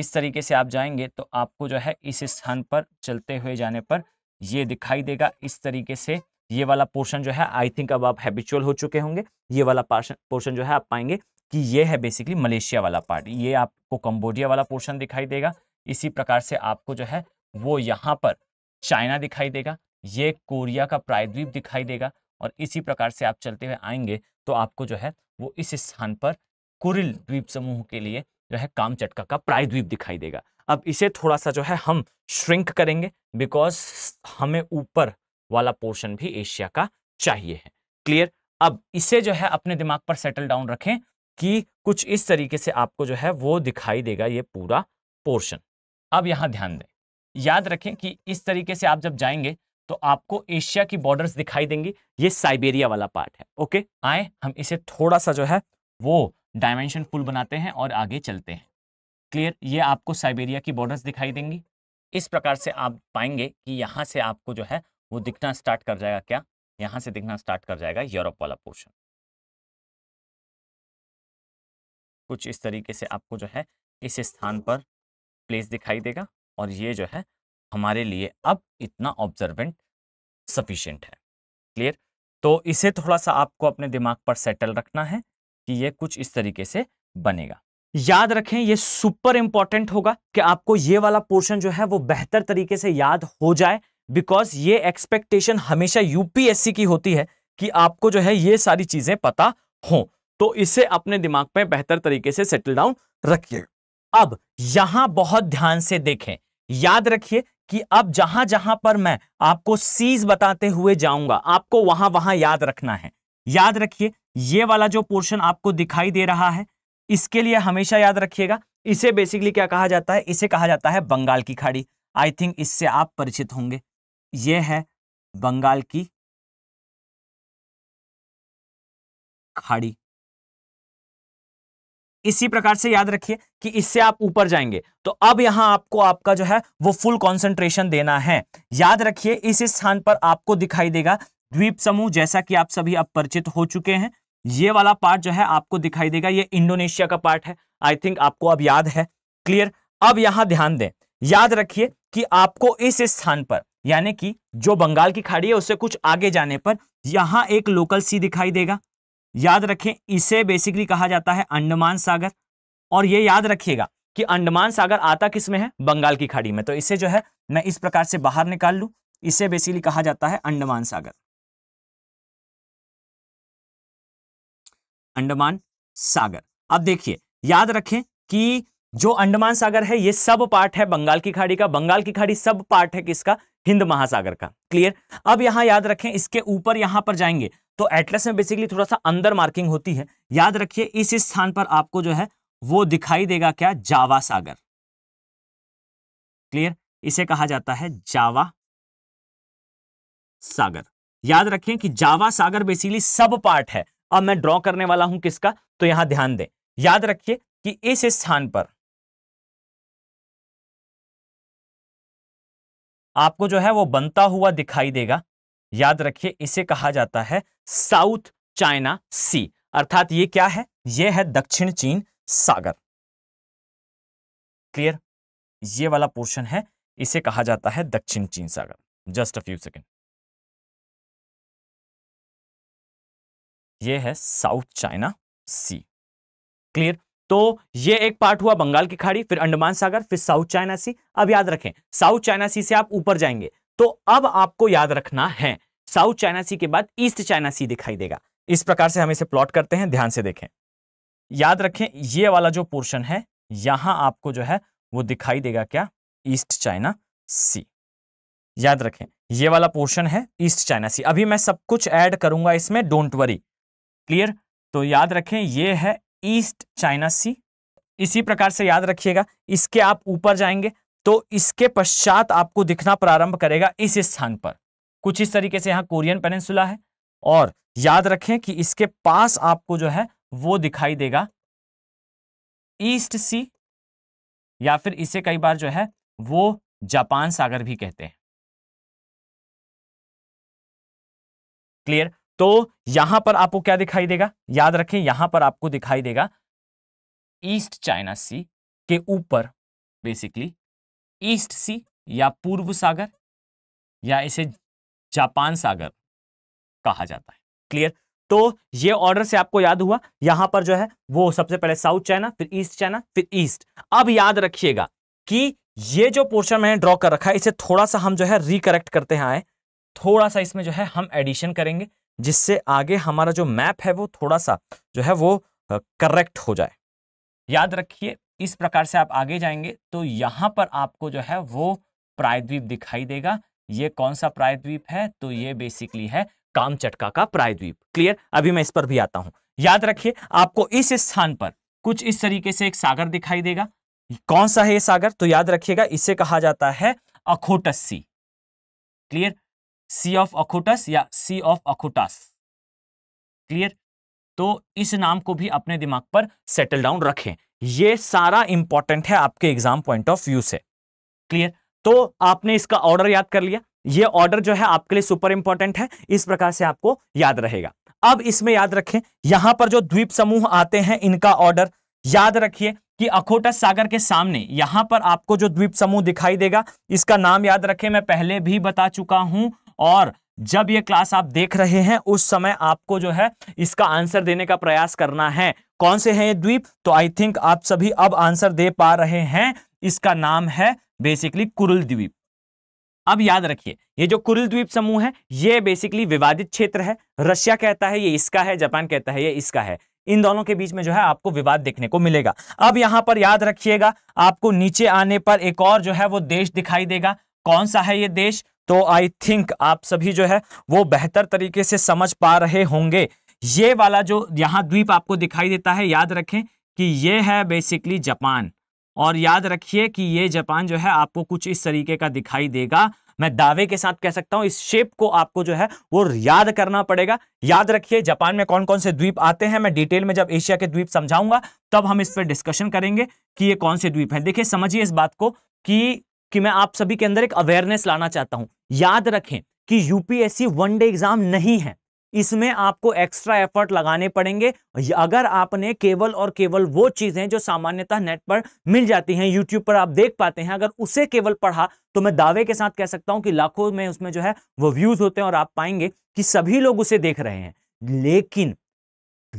इस तरीके से आप जाएंगे तो आपको जो है इस स्थान पर चलते हुए जाने पर ये दिखाई देगा इस तरीके से ये वाला पोर्शन जो है आई थिंक अब आप हैबिचुअल हो चुके होंगे ये वाला पोर्शन जो है आप पाएंगे कि ये है बेसिकली मलेशिया वाला पार्ट ये आपको कंबोडिया वाला पोर्शन दिखाई देगा इसी प्रकार से आपको जो है वो यहाँ पर चाइना दिखाई देगा ये कोरिया का प्रायद्वीप दिखाई देगा और इसी प्रकार से आप चलते हुए आएंगे तो आपको जो है वो इस स्थान पर कुरिल द्वीप समूह के लिए जो है कामचटका का प्रायद्वीप दिखाई देगा अब इसे थोड़ा सा जो है हम श्रिंक करेंगे बिकॉज हमें ऊपर वाला पोर्शन भी एशिया का चाहिए है क्लियर अब इसे जो है अपने दिमाग पर सेटल डाउन रखें कि कुछ इस तरीके से आपको जो है वो दिखाई देगा ये पूरा पोर्शन अब यहाँ ध्यान दें याद रखें कि इस तरीके से आप जब जाएंगे तो आपको एशिया की बॉर्डर्स दिखाई देंगी ये साइबेरिया वाला पार्ट है ओके आए हम इसे थोड़ा सा जो है वो डायमेंशन फुल बनाते हैं और आगे चलते हैं क्लियर ये आपको साइबेरिया की बॉर्डर्स दिखाई देंगी इस प्रकार से आप पाएंगे कि यहाँ से आपको जो है वो दिखना स्टार्ट कर जाएगा क्या यहाँ से दिखना स्टार्ट कर जाएगा यूरोप वाला पोर्शन कुछ इस तरीके से आपको जो है इस स्थान पर प्लेस दिखाई देगा और ये जो है हमारे लिए अब इतना ऑब्जर्वेंट सफिशेंट है क्लियर तो इसे थोड़ा सा आपको अपने दिमाग पर सेटल रखना है कि ये कुछ इस तरीके से बनेगा याद रखें ये सुपर इंपॉर्टेंट होगा कि आपको ये वाला पोर्शन जो है वो बेहतर तरीके से याद हो जाए बिकॉज ये एक्सपेक्टेशन हमेशा यूपीएससी की होती है कि आपको जो है ये सारी चीजें पता हो तो इसे अपने दिमाग में बेहतर तरीके से सेटल डाउन रखिए अब यहां बहुत ध्यान से देखें याद रखिए कि अब जहां जहां पर मैं आपको सीज बताते हुए जाऊंगा आपको वहां वहां याद रखना है याद रखिए ये वाला जो पोर्शन आपको दिखाई दे रहा है इसके लिए हमेशा याद रखिएगा इसे बेसिकली क्या कहा जाता है इसे कहा जाता है बंगाल की खाड़ी आई थिंक इससे आप परिचित होंगे ये है बंगाल की खाड़ी इसी प्रकार से याद रखिए कि इससे आप ऊपर जाएंगे तो अब यहां आपको आपका जो है वो फुल कंसंट्रेशन देना है याद रखिए इस स्थान पर आपको दिखाई देगा द्वीप समूह जैसा कि आप सभी अब परिचित हो चुके हैं ये वाला पार्ट जो है आपको दिखाई देगा ये इंडोनेशिया का पार्ट है आई थिंक आपको अब याद है क्लियर अब यहां ध्यान दें याद रखिए कि आपको इस स्थान पर यानी कि जो बंगाल की खाड़ी है उससे कुछ आगे जाने पर यहां एक लोकल सी दिखाई देगा याद रखें इसे बेसिकली कहा जाता है अंडमान सागर और ये याद रखिएगा कि अंडमान सागर आता किस में है बंगाल की खाड़ी में तो इसे जो है मैं इस प्रकार से बाहर निकाल लूँ इसे बेसिकली कहा जाता है अंडमान सागर अंडमान सागर अब देखिए याद रखें कि जो अंडमान सागर है ये सब पार्ट है बंगाल की खाड़ी का बंगाल की खाड़ी सब पार्ट है किसका हिंद महासागर का क्लियर अब यहां याद रखें इसके ऊपर यहां पर जाएंगे तो एटलस में बेसिकली थोड़ा सा अंदर मार्किंग होती है याद रखिए इस स्थान पर आपको जो है वो दिखाई देगा क्या जावा सागर क्लियर इसे कहा जाता है जावा सागर याद रखें कि जावा सागर बेसिकली सब पार्ट है अब मैं ड्रॉ करने वाला हूं किसका तो यहां ध्यान दें याद रखिए कि इस स्थान पर आपको जो है वो बनता हुआ दिखाई देगा याद रखिए इसे कहा जाता है साउथ चाइना सी अर्थात ये क्या है ये है दक्षिण चीन सागर क्लियर ये वाला पोर्शन है इसे कहा जाता है दक्षिण चीन सागर जस्ट अ फ्यू सेकेंड ये है साउथ चाइना सी क्लियर तो ये एक पार्ट हुआ बंगाल की खाड़ी फिर अंडमान सागर फिर साउथ चाइना सी अब याद रखें साउथ चाइना सी से आप ऊपर जाएंगे तो अब आपको याद रखना है साउथ चाइना सी के बाद ईस्ट चाइना सी दिखाई देगा इस प्रकार से हम इसे प्लॉट करते हैं ध्यान से देखें याद रखें ये वाला जो पोर्शन है यहां आपको जो है वो दिखाई देगा क्या ईस्ट चाइना सी याद रखें ये वाला पोर्शन है ईस्ट चाइना सी अभी मैं सब कुछ ऐड करूंगा इसमें डोंट वरी क्लियर तो याद रखें ये है ईस्ट चाइना सी इसी प्रकार से याद रखिएगा इसके आप ऊपर जाएंगे तो इसके पश्चात आपको दिखना प्रारंभ करेगा इस स्थान पर कुछ इस तरीके से यहाँ कोरियन पेनेंसुला है और याद रखें कि इसके पास आपको जो है वो दिखाई देगा ईस्ट सी या फिर इसे कई बार जो है वो जापान सागर भी कहते हैं क्लियर तो यहां पर आपको क्या दिखाई देगा याद रखें यहां पर आपको दिखाई देगा ईस्ट चाइना सी के ऊपर बेसिकली ईस्ट सी या पूर्व सागर या इसे जापान सागर कहा जाता है क्लियर तो ये ऑर्डर से आपको याद हुआ यहां पर जो है वो सबसे पहले साउथ चाइना फिर ईस्ट चाइना फिर ईस्ट अब याद रखिएगा कि ये जो पोर्शन मैंने ड्रॉ कर रखा है इसे थोड़ा सा हम जो है रिकरेक्ट करते हैं आए थोड़ा सा इसमें जो है हम एडिशन करेंगे जिससे आगे हमारा जो मैप है वो थोड़ा सा जो है वो करेक्ट हो जाए याद रखिए इस प्रकार से आप आगे जाएंगे तो यहाँ पर आपको जो है वो प्रायद्वीप दिखाई देगा ये कौन सा प्रायद्वीप है तो ये बेसिकली है कामचटका का प्रायद्वीप क्लियर अभी मैं इस पर भी आता हूं याद रखिए आपको इस स्थान पर कुछ इस तरीके से एक सागर दिखाई देगा कौन सा है ये सागर तो याद रखिएगा इसे कहा जाता है अखोटस्सी क्लियर सी ऑफ अखोटस या सी ऑफ अखोटास क्लियर तो इस नाम को भी अपने दिमाग पर सेटल डाउन रखें ये सारा इंपॉर्टेंट है आपके एग्जाम पॉइंट ऑफ व्यू से क्लियर तो आपने इसका ऑर्डर याद कर लिया ये ऑर्डर जो है आपके लिए सुपर इंपॉर्टेंट है इस प्रकार से आपको याद रहेगा अब इसमें याद रखें यहां पर जो द्वीप समूह आते हैं इनका ऑर्डर याद रखिए कि अखोटस सागर के सामने यहां पर आपको जो द्वीप समूह दिखाई देगा इसका नाम याद रखें मैं पहले भी बता चुका हूं और जब ये क्लास आप देख रहे हैं उस समय आपको जो है इसका आंसर देने का प्रयास करना है कौन से हैं ये द्वीप तो आई थिंक आप सभी अब आंसर दे पा रहे हैं इसका नाम है बेसिकली कुरुल द्वीप अब याद रखिए ये जो कुरुल द्वीप समूह है ये बेसिकली विवादित क्षेत्र है रशिया कहता है ये इसका है जापान कहता है ये इसका है इन दोनों के बीच में जो है आपको विवाद देखने को मिलेगा अब यहां पर याद रखिएगा आपको नीचे आने पर एक और जो है वो देश दिखाई देगा कौन सा है ये देश तो आई थिंक आप सभी जो है वो बेहतर तरीके से समझ पा रहे होंगे ये वाला जो यहाँ द्वीप आपको दिखाई देता है याद रखें कि ये है बेसिकली जापान और याद रखिए कि ये जापान जो है आपको कुछ इस तरीके का दिखाई देगा मैं दावे के साथ कह सकता हूं इस शेप को आपको जो है वो याद करना पड़ेगा याद रखिए जापान में कौन कौन से द्वीप आते हैं मैं डिटेल में जब एशिया के द्वीप समझाऊंगा तब हम इस पर डिस्कशन करेंगे कि ये कौन से द्वीप हैं देखिए समझिए इस बात को कि कि मैं आप सभी के अंदर एक अवेयरनेस लाना चाहता हूं याद रखें कि यूपीएससी वन डे एग्जाम नहीं है इसमें आपको एक्स्ट्रा एफर्ट लगाने पड़ेंगे अगर आपने केवल और केवल वो चीजें जो सामान्यतः नेट पर मिल जाती हैं यूट्यूब पर आप देख पाते हैं अगर उसे केवल पढ़ा तो मैं दावे के साथ कह सकता हूं कि लाखों में उसमें जो है वो व्यूज होते हैं और आप पाएंगे कि सभी लोग उसे देख रहे हैं लेकिन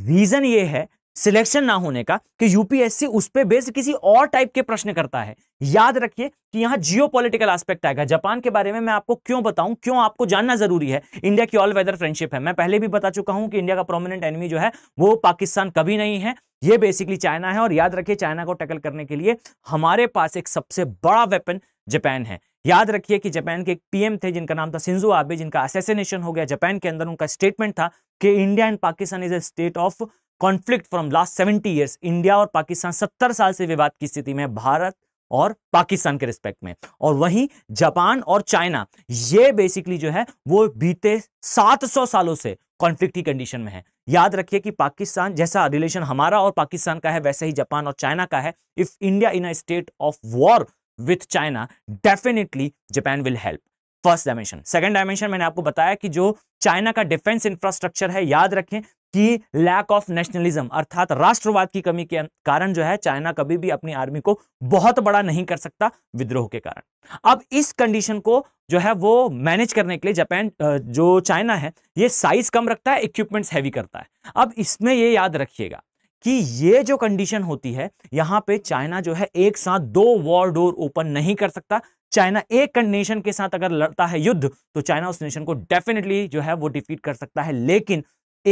रीजन ये है सिलेक्शन ना होने का कि यूपीएससी उस पर बेस्ड किसी और टाइप के प्रश्न करता है याद रखिए कि यहां जियोपॉलिटिकल एस्पेक्ट आएगा जापान के बारे में मैं आपको क्यों बताऊं क्यों आपको जानना जरूरी है इंडिया की ऑल वेदर फ्रेंडशिप है मैं पहले भी बता चुका हूं कि इंडिया का प्रोमिनेंट एनिमी जो है वो पाकिस्तान कभी नहीं है ये बेसिकली चाइना है और याद रखिए चाइना को टैकल करने के लिए हमारे पास एक सबसे बड़ा वेपन जापान है याद रखिए कि जापान के एक पीएम थे जिनका नाम था सिंजो आबे जिनका असेसिनेशन हो गया जापान के अंदर उनका स्टेटमेंट था कि India and Pakistan is a state of conflict from last seventy years India और पाकिस्तान सत्तर साल से विवाद की स्थिति में भारत और पाकिस्तान के रिस्पेक्ट में और वहीं जापान और चाइना ये बेसिकली जो है वो बीते 700 सालों से कॉन्फ्लिक्ट की कंडीशन में है याद रखिए कि पाकिस्तान जैसा रिलेशन हमारा और पाकिस्तान का है वैसे ही जापान और चाइना का है if India in a state of war with China definitely Japan will help first dimension second dimension मैंने आपको बताया कि जो चाइना का डिफेंस इंफ्रास्ट्रक्चर है याद रखें कि लैक ऑफ नेशनलिज्म अर्थात राष्ट्रवाद की कमी के कारण जो है चाइना कभी भी अपनी आर्मी को बहुत बड़ा नहीं कर सकता विद्रोह के कारण अब इस कंडीशन को जो है वो मैनेज करने के लिए जापान जो चाइना है ये साइज कम रखता है इक्विपमेंट्स हैवी करता है अब इसमें ये याद रखिएगा कि ये जो कंडीशन होती है यहां पर चाइना जो है एक साथ दो वॉर डोर ओपन नहीं कर सकता चाइना एक नेशन के साथ अगर लड़ता है युद्ध तो चाइना उस नेशन को डेफिनेटली जो है वो डिफीट कर सकता है लेकिन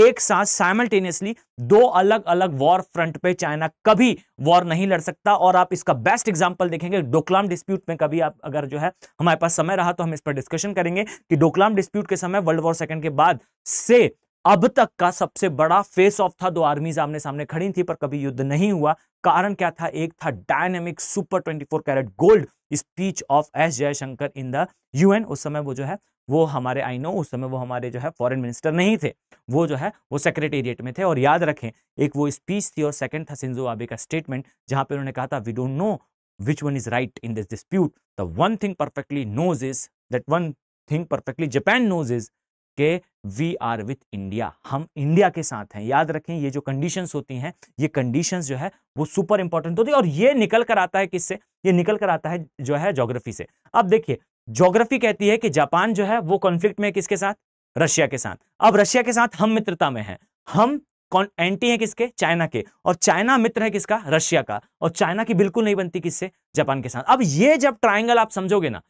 एक साथ साइमल्टेनियसली दो अलग अलग वॉर फ्रंट पे चाइना कभी वॉर नहीं लड़ सकता और आप इसका बेस्ट एग्जांपल देखेंगे डोकलाम डिस्प्यूट में कभी आप अगर जो है हमारे पास समय रहा तो हम इस पर डिस्कशन करेंगे कि डोकलाम डिस्प्यूट के समय वर्ल्ड वॉर सेकंड के बाद से अब तक का सबसे बड़ा फेस ऑफ था दो आर्मीज आमने सामने खड़ी थी पर कभी युद्ध नहीं हुआ कारण क्या था एक था dynamic super 24 carat gold speech of S Jaishankar in the UN उस समय वो जो है वो हमारे आई नो उस समय वो हमारे जो है फॉरेन मिनिस्टर नहीं थे वो जो है वो सेक्रेटेरिएट में थे और याद रखें एक वो स्पीच थी और सेकंड था सिंजो आबे का स्टेटमेंट जहां पे उन्होंने कहा था we don't know which one is right in this dispute the one thing perfectly knows is that one thing perfectly Japan knows is के वी आर विथ इंडिया हम इंडिया के साथ हैं याद रखें ये जो कंडीशंस होती हैं ये कंडीशंस जो है वो सुपर इंपॉर्टेंट होती है और ये निकल कर आता है किससे ये निकल कर आता है जो है जोग्राफी से अब देखिए ज्योग्राफी कहती है कि जापान जो है वो कॉन्फ्लिक्ट में किसके साथ रशिया के साथ अब रशिया के साथ हम मित्रता में हैं हम एंटी है किसके चाइना के और चाइना मित्र है किसका रशिया का और चाइना की बिल्कुल नहीं बनती किससे जापान के साथ अब ये जब ट्राइंगल आप समझोगे ना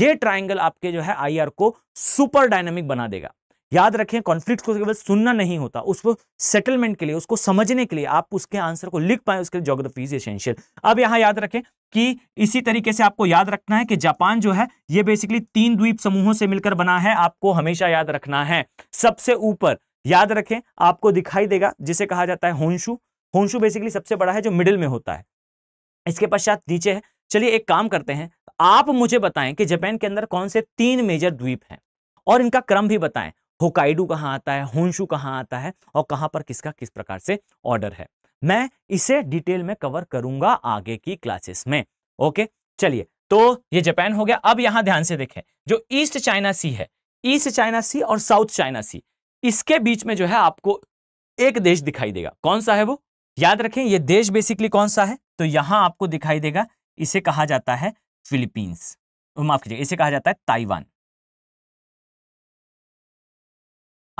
ये ट्राइंगल आपके जो है आईआर को सुपर डायनामिक बना देगा याद रखें कॉन्फ्लिक्ट को केवल सुनना नहीं होता उसको सेटलमेंट के लिए उसको समझने के लिए आप उसके आंसर को लिख पाए उसके लिए एसेंशियल अब यहां याद रखें कि इसी तरीके से आपको याद रखना है कि जापान जो है ये बेसिकली तीन द्वीप समूहों से मिलकर बना है आपको हमेशा याद रखना है सबसे ऊपर याद रखें आपको दिखाई देगा जिसे कहा जाता है होन्शु होन्शु बेसिकली सबसे बड़ा है जो मिडिल में होता है इसके पश्चात नीचे है चलिए एक काम करते हैं आप मुझे बताएं कि जापान के अंदर कौन से तीन मेजर द्वीप हैं और इनका क्रम भी बताएं होकाइडू कहाँ आता है होंशु कहाँ आता है और कहाँ पर किसका किस प्रकार से ऑर्डर है मैं इसे डिटेल में कवर करूंगा आगे की क्लासेस में ओके चलिए तो ये जापान हो गया अब यहां ध्यान से देखें जो ईस्ट चाइना सी है ईस्ट चाइना सी और साउथ चाइना सी इसके बीच में जो है आपको एक देश दिखाई देगा कौन सा है वो याद रखें ये देश बेसिकली कौन सा है तो यहां आपको दिखाई देगा इसे कहा जाता है फिलीपींस माफ कीजिए इसे कहा जाता है ताइवान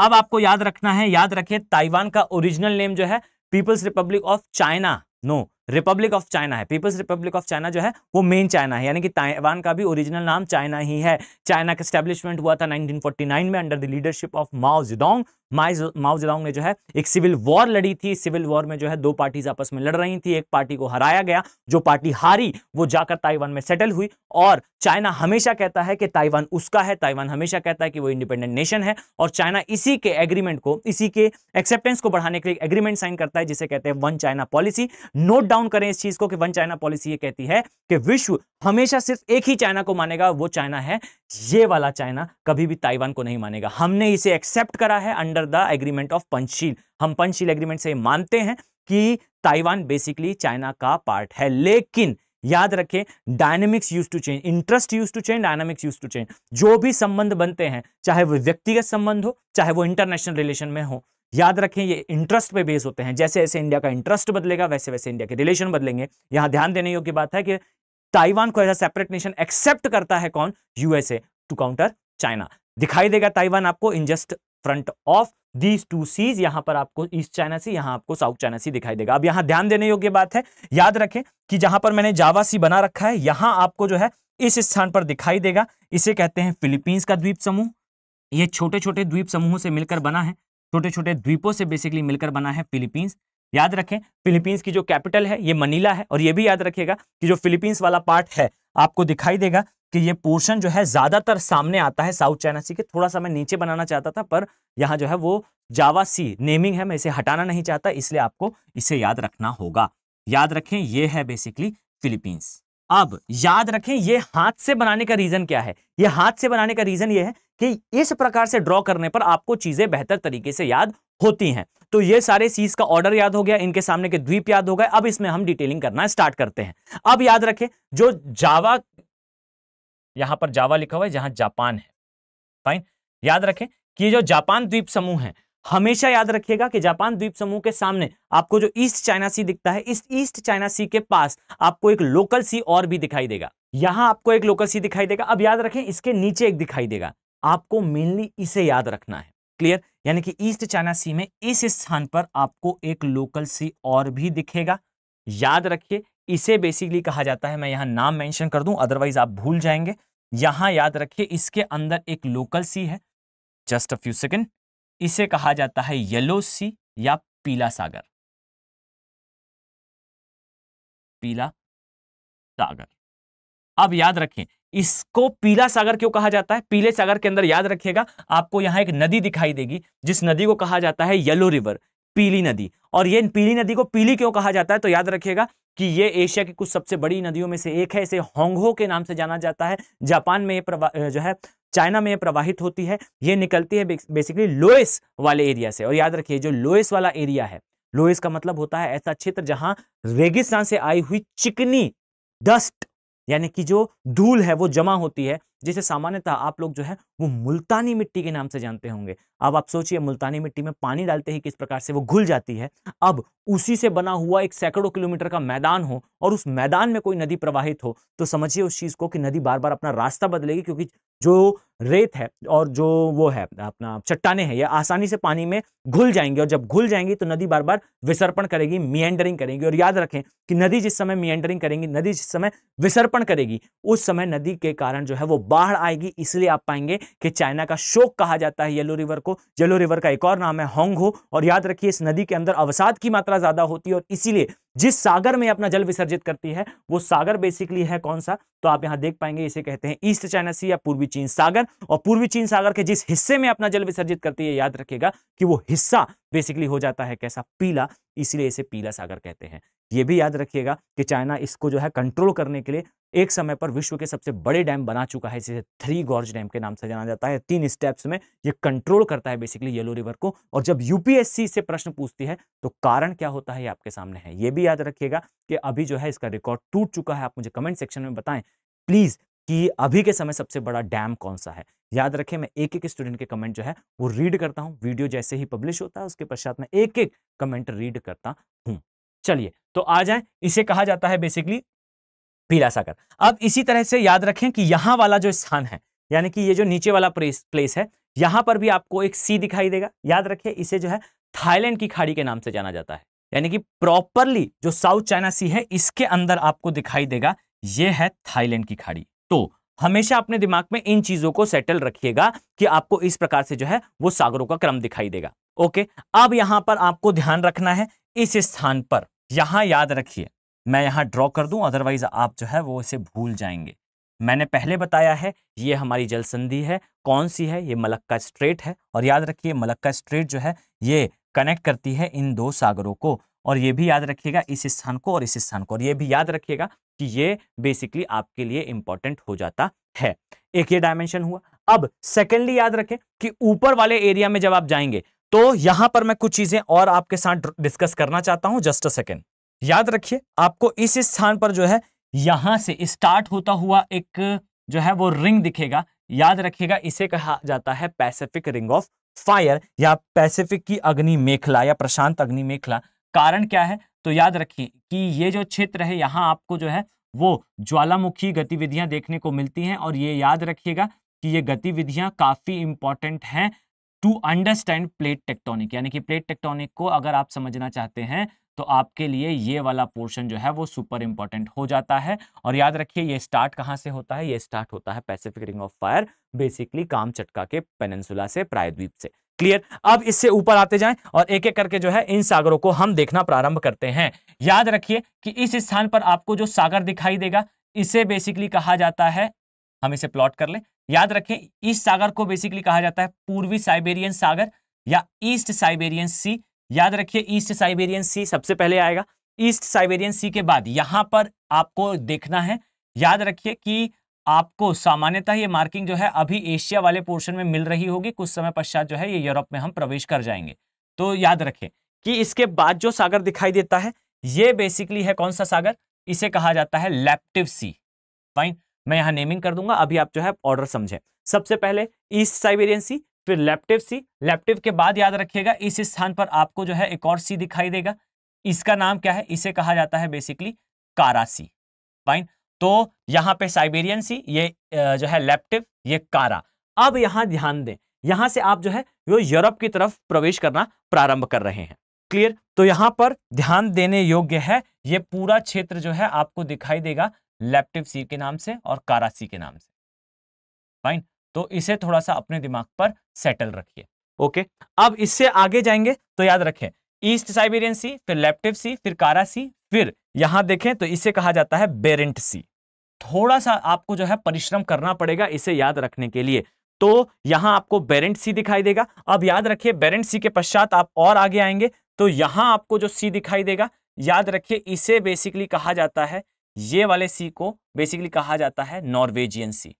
अब आपको याद रखना है याद रखें ताइवान का ओरिजिनल नेम जो है People's Republic of China no Republic of China है पीपल्स रिपब्लिक ऑफ चाइना जो है वो मेन चाइना है यानी कि ताइवान का भी ओरिजिनल नाम चाइना ही है चाइना का स्टैब्लिशमेंट हुआ था 1949 में under the leadership of Mao Zedong माउज माओ ने जो है एक सिविल वॉर लड़ी थी सिविल वॉर में जो है दो पार्टीज आपस में लड़ रही थी एक पार्टी को हराया गया जो पार्टी हारी वो जाकर ताइवान में सेटल हुई और चाइना हमेशा कहता है कि ताइवान उसका है ताइवान हमेशा कहता है कि वो इंडिपेंडेंट नेशन है और चाइना इसी के एग्रीमेंट को इसी के एक्सेप्टेंस को बढ़ाने के लिए एग्रीमेंट साइन करता है जिसे कहते हैं one China policy note down करें इस चीज को कि वन चाइना पॉलिसी ये कहती है कि विश्व हमेशा सिर्फ एक ही चाइना को मानेगा वो चाइना है ये वाला चाइना कभी भी ताइवान को नहीं मानेगा हमने इसे एक्सेप्ट करा है under under the agreement of Panchsheel हम पंचशील एग्रीमेंट से मानते हैं कि ताइवान बेसिकली चाइना का पार्ट है लेकिन याद रखें dynamics use to change interest use to change dynamics use to change जो भी संबंध बनते हैं चाहे वो व्यक्तिगत संबंध हो चाहे वो इंटरनेशनल रिलेशन में हो याद रखें ये इंटरेस्ट पे बेस होते हैं जैसे जैसे इंडिया का इंटरेस्ट बदलेगा वैसे वैसे इंडिया के रिलेशन बदलेंगे यहां ध्यान देने योग्य बात है कि ताइवान को as a separate nation accept करता है कौन यूएसए टू काउंटर चाइना दिखाई देगा ताइवान आपको in just front of these two seas यहां पर आपको ईस्ट चाइना सी यहां आपको साउथ चाइना सी दिखाई देगा अब यहां ध्यान देने योग्य बात है याद रखें कि जहां पर मैंने जावा सी बना रखा है यहां आपको जो है इस स्थान पर दिखाई देगा इसे कहते हैं फिलीपींस का द्वीप समूह ये छोटे छोटे द्वीप समूहों से मिलकर बना है छोटे छोटे द्वीपों से बेसिकली मिलकर बना है फिलीपींस याद रखें फिलीपींस की जो कैपिटल है ये मनीला है और ये भी याद रखिएगा कि जो फिलीपींस वाला पार्ट है आपको दिखाई देगा कि ये पोर्शन जो है ज्यादातर सामने आता है साउथ चाइना सी के थोड़ा सा मैं नीचे बनाना चाहता था पर यहाँ जो है वो जावा सी नेमिंग है मैं इसे हटाना नहीं चाहता इसलिए आपको इसे याद रखना होगा याद रखें ये है बेसिकली फिलीपींस अब याद रखें ये हाथ से बनाने का रीजन क्या है ये हाथ से बनाने का रीजन ये है कि इस प्रकार से ड्रॉ करने पर आपको चीजें बेहतर तरीके से याद होती हैं तो ये सारे सीज का ऑर्डर याद हो गया इनके सामने के द्वीप याद हो गए अब इसमें हम डिटेलिंग करना स्टार्ट करते हैं अब याद रखें जो जावा यहां पर जावा लिखा हुआ है जहां जापान है फाइन याद रखें कि जो जापान द्वीप समूह है हमेशा याद रखिएगा कि जापान द्वीप समूह के सामने आपको जो ईस्ट चाइना सी दिखता है इस ईस्ट चाइना सी के पास आपको एक लोकल सी और भी दिखाई देगा यहां आपको एक लोकल सी दिखाई देगा अब याद रखें इसके नीचे एक दिखाई देगा आपको मेनली इसे याद रखना है क्लियर यानी कि ईस्ट चाइना सी में इस स्थान पर आपको एक लोकल सी और भी दिखेगा याद रखिए इसे बेसिकली कहा जाता है मैं यहां नाम मेंशन कर दूं अदरवाइज आप भूल जाएंगे यहां याद रखिए इसके अंदर एक लोकल सी है जस्ट अ फ्यू सेकेंड इसे कहा जाता है येलो सी या पीला सागर पीला सागर अब याद रखें इसको पीला सागर क्यों कहा जाता है पीले सागर के अंदर याद रखिएगा आपको यहां एक नदी दिखाई देगी जिस नदी को कहा जाता है येलो रिवर पीली नदी और ये पीली नदी को पीली क्यों कहा जाता है तो याद रखिएगा कि ये एशिया की कुछ सबसे बड़ी नदियों में से एक है इसे होंगहो के नाम से जाना जाता है जापान में ये जो है चाइना में प्रवाहित होती है ये निकलती है बेसिकली लोएस वाले एरिया से और याद रखिए जो लोएस वाला एरिया है लोएस का मतलब होता है ऐसा क्षेत्र जहां रेगिस्तान से आई हुई चिकनी डस्ट यानी कि जो धूल है वो जमा होती है जिसे सामान्यतः आप लोग जो है वो मुल्तानी मिट्टी के नाम से जानते होंगे अब आप सोचिए मुल्तानी मिट्टी में पानी डालते ही किस प्रकार से वो घुल जाती है अब उसी से बना हुआ एक सैकड़ों किलोमीटर का मैदान हो और उस मैदान में कोई नदी प्रवाहित हो तो समझिए उस चीज़ को कि नदी बार बार अपना रास्ता बदलेगी क्योंकि जो रेत है और जो वो है अपना चट्टाने हैं ये आसानी से पानी में घुल जाएंगे और जब घुल जाएंगी तो नदी बार बार विसर्पण करेगी मियंडरिंग करेगी और याद रखें कि नदी जिस समय मियंडरिंग करेगी नदी जिस समय विसर्पण करेगी उस समय नदी के कारण जो है वो बाढ़ आएगी इसलिए आप पाएंगे कि चाइना का शोक कहा जाता है येलो रिवर को येलो रिवर का एक और नाम है हो और याद रखिए इस नदी के अंदर अवसाद की मात्रा ज़्यादा होती है और इसीलिए जिस सागर में अपना जल विसर्जित करती है वो सागर बेसिकली है कौन सा तो आप यहाँ देख पाएंगे इसे कहते हैं ईस्ट चाइना सी या पूर्वी चीन सागर और पूर्वी चीन सागर के जिस हिस्से में अपना जल विसर्जित करती है याद रखेगा कि वो हिस्सा बेसिकली हो जाता है कैसा पीला इसलिए इसे पीला सागर कहते हैं ये भी याद रखिएगा कि चाइना इसको जो है कंट्रोल करने के लिए एक समय पर विश्व के सबसे बड़े डैम बना चुका है जिसे थ्री गॉर्ज डैम के नाम से जाना जाता है तीन स्टेप्स में ये कंट्रोल करता है बेसिकली येलो रिवर को और जब यूपीएससी से प्रश्न पूछती है तो कारण क्या होता है ये आपके सामने है ये भी याद रखिएगा कि अभी जो है इसका रिकॉर्ड टूट चुका है आप मुझे कमेंट सेक्शन में बताएं प्लीज़ कि अभी के समय सबसे बड़ा डैम कौन सा है याद रखें मैं एक एक स्टूडेंट के कमेंट जो है वो रीड करता हूँ वीडियो जैसे ही पब्लिश होता है उसके पश्चात मैं एक एक कमेंट रीड करता हूँ चलिए तो आ जाए इसे कहा जाता है बेसिकली पीला सागर अब इसी तरह से याद रखें कि यहां वाला जो स्थान है यानी कि ये जो नीचे वाला प्लेस है यहां पर भी आपको एक सी दिखाई देगा याद रखिए इसे जो है थाईलैंड की खाड़ी के नाम से जाना जाता है यानी कि प्रॉपरली जो साउथ चाइना सी है इसके अंदर आपको दिखाई देगा ये है थाईलैंड की खाड़ी तो हमेशा अपने दिमाग में इन चीजों को सेटल रखिएगा कि आपको इस प्रकार से जो है वो सागरों का क्रम दिखाई देगा ओके अब यहां पर आपको ध्यान रखना है इस स्थान पर यहाँ याद रखिए मैं यहाँ ड्रॉ कर दूं अदरवाइज आप जो है वो इसे भूल जाएंगे मैंने पहले बताया है ये हमारी जल संधि है कौन सी है ये मलक्का स्ट्रेट है और याद रखिए मलक्का स्ट्रेट जो है ये कनेक्ट करती है इन दो सागरों को और ये भी याद रखिएगा इस स्थान को और इस स्थान को और ये भी याद रखिएगा कि ये बेसिकली आपके लिए इंपॉर्टेंट हो जाता है एक ये डायमेंशन हुआ अब सेकेंडली याद रखें कि ऊपर वाले एरिया में जब आप जाएंगे तो यहां पर मैं कुछ चीजें और आपके साथ डिस्कस करना चाहता हूं जस्ट अ सेकेंड याद रखिए आपको इस स्थान पर जो है यहां से स्टार्ट होता हुआ एक जो है वो रिंग दिखेगा याद रखिएगा इसे कहा जाता है पैसिफिक रिंग ऑफ फायर या पैसिफिक की अग्नि मेखला या प्रशांत अग्नि मेखला कारण क्या है तो याद रखिए कि ये जो क्षेत्र है यहाँ आपको जो है वो ज्वालामुखी गतिविधियां देखने को मिलती हैं और ये याद रखिएगा कि ये गतिविधियां काफ़ी इंपॉर्टेंट हैं टू अंडरस्टैंड प्लेट टेक्टोनिक यानी कि प्लेट टेक्टोनिक को अगर आप समझना चाहते हैं तो आपके लिए ये वाला पोर्शन जो है वो सुपर इंपॉर्टेंट हो जाता है और याद रखिए ये स्टार्ट कहाँ से होता है ये स्टार्ट होता है Pacific ring of fire basically Kamchatka के पेनसुला से प्रायद्वीप से क्लियर अब इससे ऊपर आते जाएं और एक एक करके जो है इन सागरों को हम देखना प्रारंभ करते हैं याद रखिए कि इस स्थान पर आपको जो सागर दिखाई देगा इसे बेसिकली कहा जाता है हम इसे प्लॉट कर लें याद रखें ईस्ट सागर को बेसिकली कहा जाता है पूर्वी साइबेरियन सागर या ईस्ट साइबेरियन सी याद रखिए ईस्ट साइबेरियन सी सबसे पहले आएगा ईस्ट साइबेरियन सी के बाद यहां पर आपको देखना है याद रखिए कि आपको सामान्यतः ये मार्किंग जो है अभी एशिया वाले पोर्शन में मिल रही होगी कुछ समय पश्चात जो है ये यूरोप में हम प्रवेश कर जाएंगे तो याद रखें कि इसके बाद जो सागर दिखाई देता है ये बेसिकली है कौन सा सागर इसे कहा जाता है लैप्टिव सी फाइन मैं यहाँ नेमिंग कर दूंगा अभी आप जो है ऑर्डर समझें सबसे पहले ईस्ट साइबेरियन सी फिर लेप्टिव सी लेप्टिव के बाद याद रखिएगा इस स्थान पर आपको जो है एक और सी दिखाई देगा इसका नाम क्या है इसे कहा जाता है बेसिकली सी फाइन तो यहाँ पे साइबेरियन सी ये जो है लेप्टिव ये कारा अब यहाँ ध्यान दें यहां से आप जो है वो यूरोप की तरफ प्रवेश करना प्रारंभ कर रहे हैं क्लियर तो यहाँ पर ध्यान देने योग्य है ये पूरा क्षेत्र जो है आपको दिखाई देगा लेप्टिव सी के नाम से और कारा सी के नाम से फाइन तो इसे थोड़ा सा अपने दिमाग पर सेटल रखिए ओके अब इससे आगे जाएंगे तो याद रखें ईस्ट साइबेरियन सी फिर लेप्टिव सी फिर कारा सी फिर यहां देखें तो इसे कहा जाता है बेरेंट सी थोड़ा सा आपको जो है परिश्रम करना पड़ेगा इसे याद रखने के लिए तो यहां आपको बेरेंट सी दिखाई देगा अब याद रखिए बेरेंट सी के पश्चात आप और आगे आएंगे तो यहां आपको जो सी दिखाई देगा याद रखिए इसे बेसिकली कहा जाता है ये वाले सी को बेसिकली कहा जाता है नॉर्वेजियन सी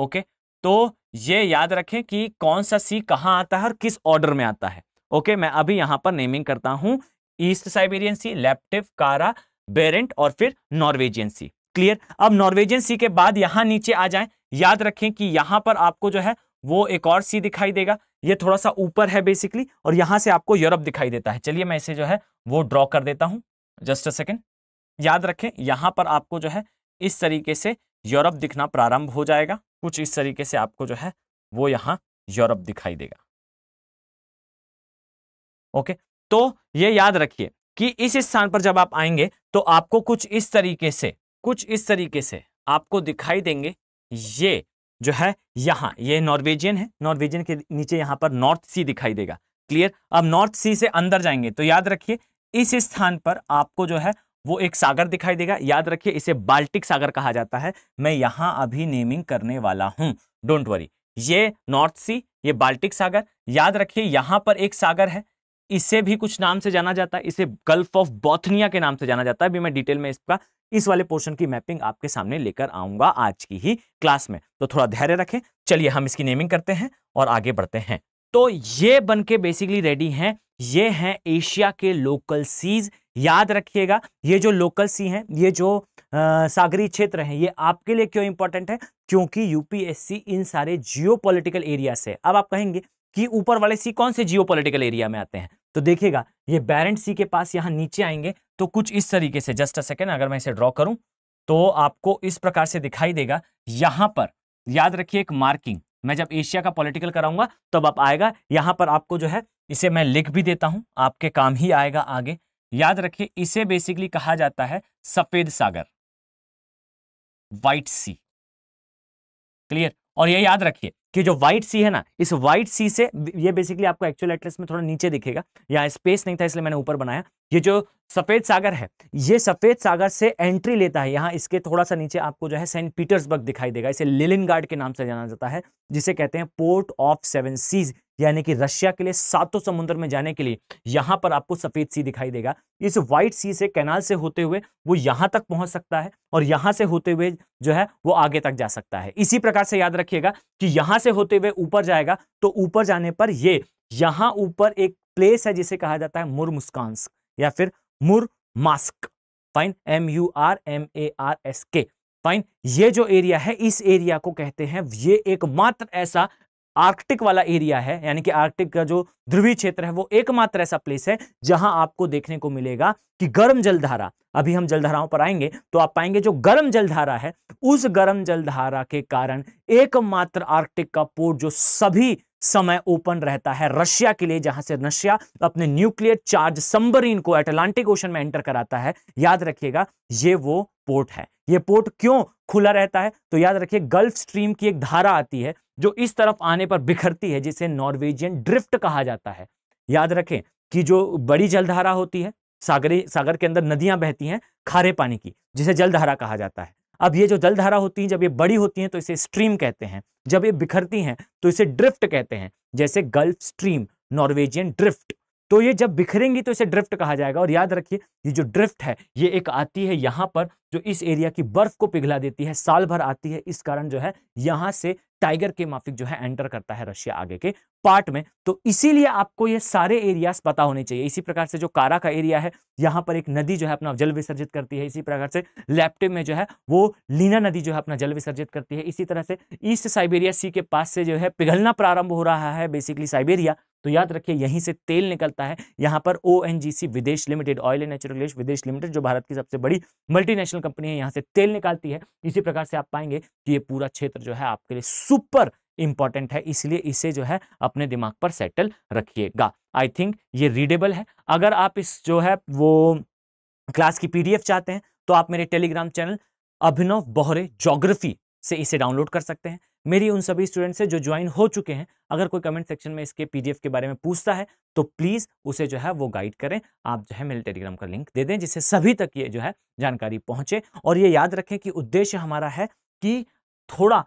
ओके तो ये याद रखें कि कौन सा सी कहाँ आता है और किस ऑर्डर में आता है ओके मैं अभी यहाँ पर नेमिंग करता हूँ ईस्ट साइबेरियन सी लेप्टिव कारा बेरेंट और फिर नॉर्वेजियन सी क्लियर अब नॉर्वेजियन सी के बाद यहाँ नीचे आ जाए याद रखें कि यहाँ पर आपको जो है वो एक और सी दिखाई देगा ये थोड़ा सा ऊपर है बेसिकली और यहाँ से आपको यूरोप दिखाई देता है चलिए मैं इसे जो है वो ड्रॉ कर देता हूँ जस्ट अ सेकेंड याद रखें यहाँ पर आपको जो है इस तरीके से यूरोप दिखना प्रारंभ हो जाएगा कुछ इस तरीके से आपको जो है वो यहाँ यूरोप दिखाई देगा ओके तो ये याद रखिए कि इस स्थान पर जब आप आएंगे तो आपको कुछ इस तरीके से कुछ इस तरीके से आपको दिखाई देंगे ये जो है यहाँ ये नॉर्वेजियन है नॉर्वेजियन के नीचे यहाँ पर नॉर्थ सी दिखाई देगा क्लियर अब नॉर्थ सी से अंदर जाएंगे तो याद रखिए इस स्थान पर आपको जो है वो एक सागर दिखाई देगा याद रखिए इसे बाल्टिक सागर कहा जाता है मैं यहाँ अभी नेमिंग करने वाला हूँ डोंट वरी ये नॉर्थ सी ये बाल्टिक सागर याद रखिए यहाँ पर एक सागर है इसे भी कुछ नाम से जाना जाता है इसे गल्फ ऑफ बोथनिया के नाम से जाना जाता है अभी मैं डिटेल में इसका इस वाले पोर्शन की मैपिंग आपके सामने लेकर आऊंगा आज की ही क्लास में तो थोड़ा धैर्य रखें चलिए हम इसकी नेमिंग करते हैं और आगे बढ़ते हैं तो ये बन के बेसिकली रेडी हैं ये हैं एशिया के लोकल सीज याद रखिएगा ये जो लोकल सी हैं ये जो आ, सागरी क्षेत्र हैं ये आपके लिए क्यों इंपॉर्टेंट है क्योंकि यूपीएससी इन सारे जियो पोलिटिकल एरिया से अब आप कहेंगे कि ऊपर वाले सी कौन से पोलिटिकल एरिया में आते हैं तो देखिएगा ये बैरेंट सी के पास यहाँ नीचे आएंगे तो कुछ इस तरीके से जस्ट अ सेकेंड अगर मैं इसे ड्रॉ करूं तो आपको इस प्रकार से दिखाई देगा यहां पर याद रखिए एक मार्किंग मैं जब एशिया का पॉलिटिकल कराऊंगा तब आप आएगा यहाँ पर आपको जो है इसे मैं लिख भी देता हूँ आपके काम ही आएगा आगे याद रखिए इसे बेसिकली कहा जाता है सफेद सागर वाइट सी क्लियर और ये याद रखिए कि जो व्हाइट सी है ना इस व्हाइट सी से ये बेसिकली आपको एक्चुअल एटलस में थोड़ा नीचे दिखेगा यहाँ स्पेस नहीं था इसलिए मैंने ऊपर बनाया ये जो सफेद सागर है ये सफेद सागर से एंट्री लेता है यहाँ इसके थोड़ा सा नीचे आपको जो है सेंट पीटर्सबर्ग दिखाई देगा इसे लिलिन गार्ड के नाम से जाना जाता है जिसे कहते हैं पोर्ट ऑफ सेवन सीज यानी कि रशिया के लिए सातों समुद्र में जाने के लिए यहां पर आपको सफेद सी दिखाई देगा इस व्हाइट सी से कैनाल से होते हुए वो यहां तक पहुंच सकता है और यहां से होते हुए जो है वो आगे तक जा सकता है इसी प्रकार से याद रखिएगा कि यहां से होते हुए ऊपर जाएगा तो ऊपर जाने पर ये यहां ऊपर एक प्लेस है जिसे कहा जाता है मुर मुस्कांस्क या फिर Murmansk fine M U R M A R S के फाइन ये जो एरिया है इस एरिया को कहते हैं ये एकमात्र ऐसा आर्कटिक वाला एरिया है यानी कि आर्कटिक का जो ध्रुवीय क्षेत्र है वो एकमात्र ऐसा प्लेस है जहां आपको देखने को मिलेगा कि गर्म जलधारा अभी हम जलधाराओं पर आएंगे तो आप पाएंगे जो गर्म जलधारा है उस गर्म जलधारा के कारण एकमात्र आर्कटिक का पोर्ट जो सभी समय ओपन रहता है रशिया के लिए जहां से रशिया अपने न्यूक्लियर चार्ज संबरीन को अटलांटिक ओशन में एंटर कराता है याद रखिएगा ये वो पोर्ट है ये पोर्ट क्यों खुला रहता है तो याद रखिए गल्फ स्ट्रीम की एक धारा आती है जो इस तरफ आने पर बिखरती है जिसे नॉर्वेजियन ड्रिफ्ट कहा जाता है याद रखें कि जो बड़ी जलधारा होती है सागरी सागर के अंदर नदियां बहती हैं खारे पानी की जिसे जलधारा कहा जाता है अब ये जो जलधारा होती है जब ये बड़ी होती है तो इसे स्ट्रीम कहते हैं जब ये बिखरती हैं तो इसे ड्रिफ्ट कहते हैं जैसे गल्फ स्ट्रीम नॉर्वेजियन ड्रिफ्ट तो ये जब बिखरेंगी तो इसे ड्रिफ्ट कहा जाएगा और याद रखिए ये जो ड्रिफ्ट है ये एक आती है यहाँ पर जो इस एरिया की बर्फ को पिघला देती है साल भर आती है इस कारण जो है यहाँ से टाइगर के माफिक जो है एंटर करता है रशिया आगे के पार्ट में तो इसीलिए आपको ये सारे एरियाज पता होने चाहिए इसी प्रकार से जो कारा का एरिया है यहाँ पर एक नदी जो है अपना जल विसर्जित करती है इसी प्रकार से लैप्टिव में जो है वो लीना नदी जो है अपना जल विसर्जित करती है इसी तरह से ईस्ट साइबेरिया सी के पास से जो है पिघलना प्रारंभ हो रहा है बेसिकली साइबेरिया तो याद रखिए यहीं से तेल निकलता है यहाँ पर ओ Videsh limited oil and natural gas Videsh limited जो भारत की सबसे बड़ी मल्टीनेशनल कंपनी है यहाँ से तेल निकालती है इसी प्रकार से आप पाएंगे कि ये पूरा क्षेत्र जो है आपके लिए सुपर इंपॉर्टेंट है इसलिए इसे जो है अपने दिमाग पर सेटल रखिएगा आई थिंक ये रीडेबल है अगर आप इस जो है वो क्लास की पीडीएफ चाहते हैं तो आप मेरे Telegram channel Abhinav Bohre geography से इसे डाउनलोड कर सकते हैं मेरी उन सभी स्टूडेंट से जो ज्वाइन हो चुके हैं अगर कोई कमेंट सेक्शन में इसके पीडीएफ के बारे में पूछता है तो प्लीज़ उसे जो है वो गाइड करें आप जो है मेरे टेलीग्राम का लिंक दे दें जिससे सभी तक ये जो है जानकारी पहुंचे और ये याद रखें कि उद्देश्य हमारा है कि थोड़ा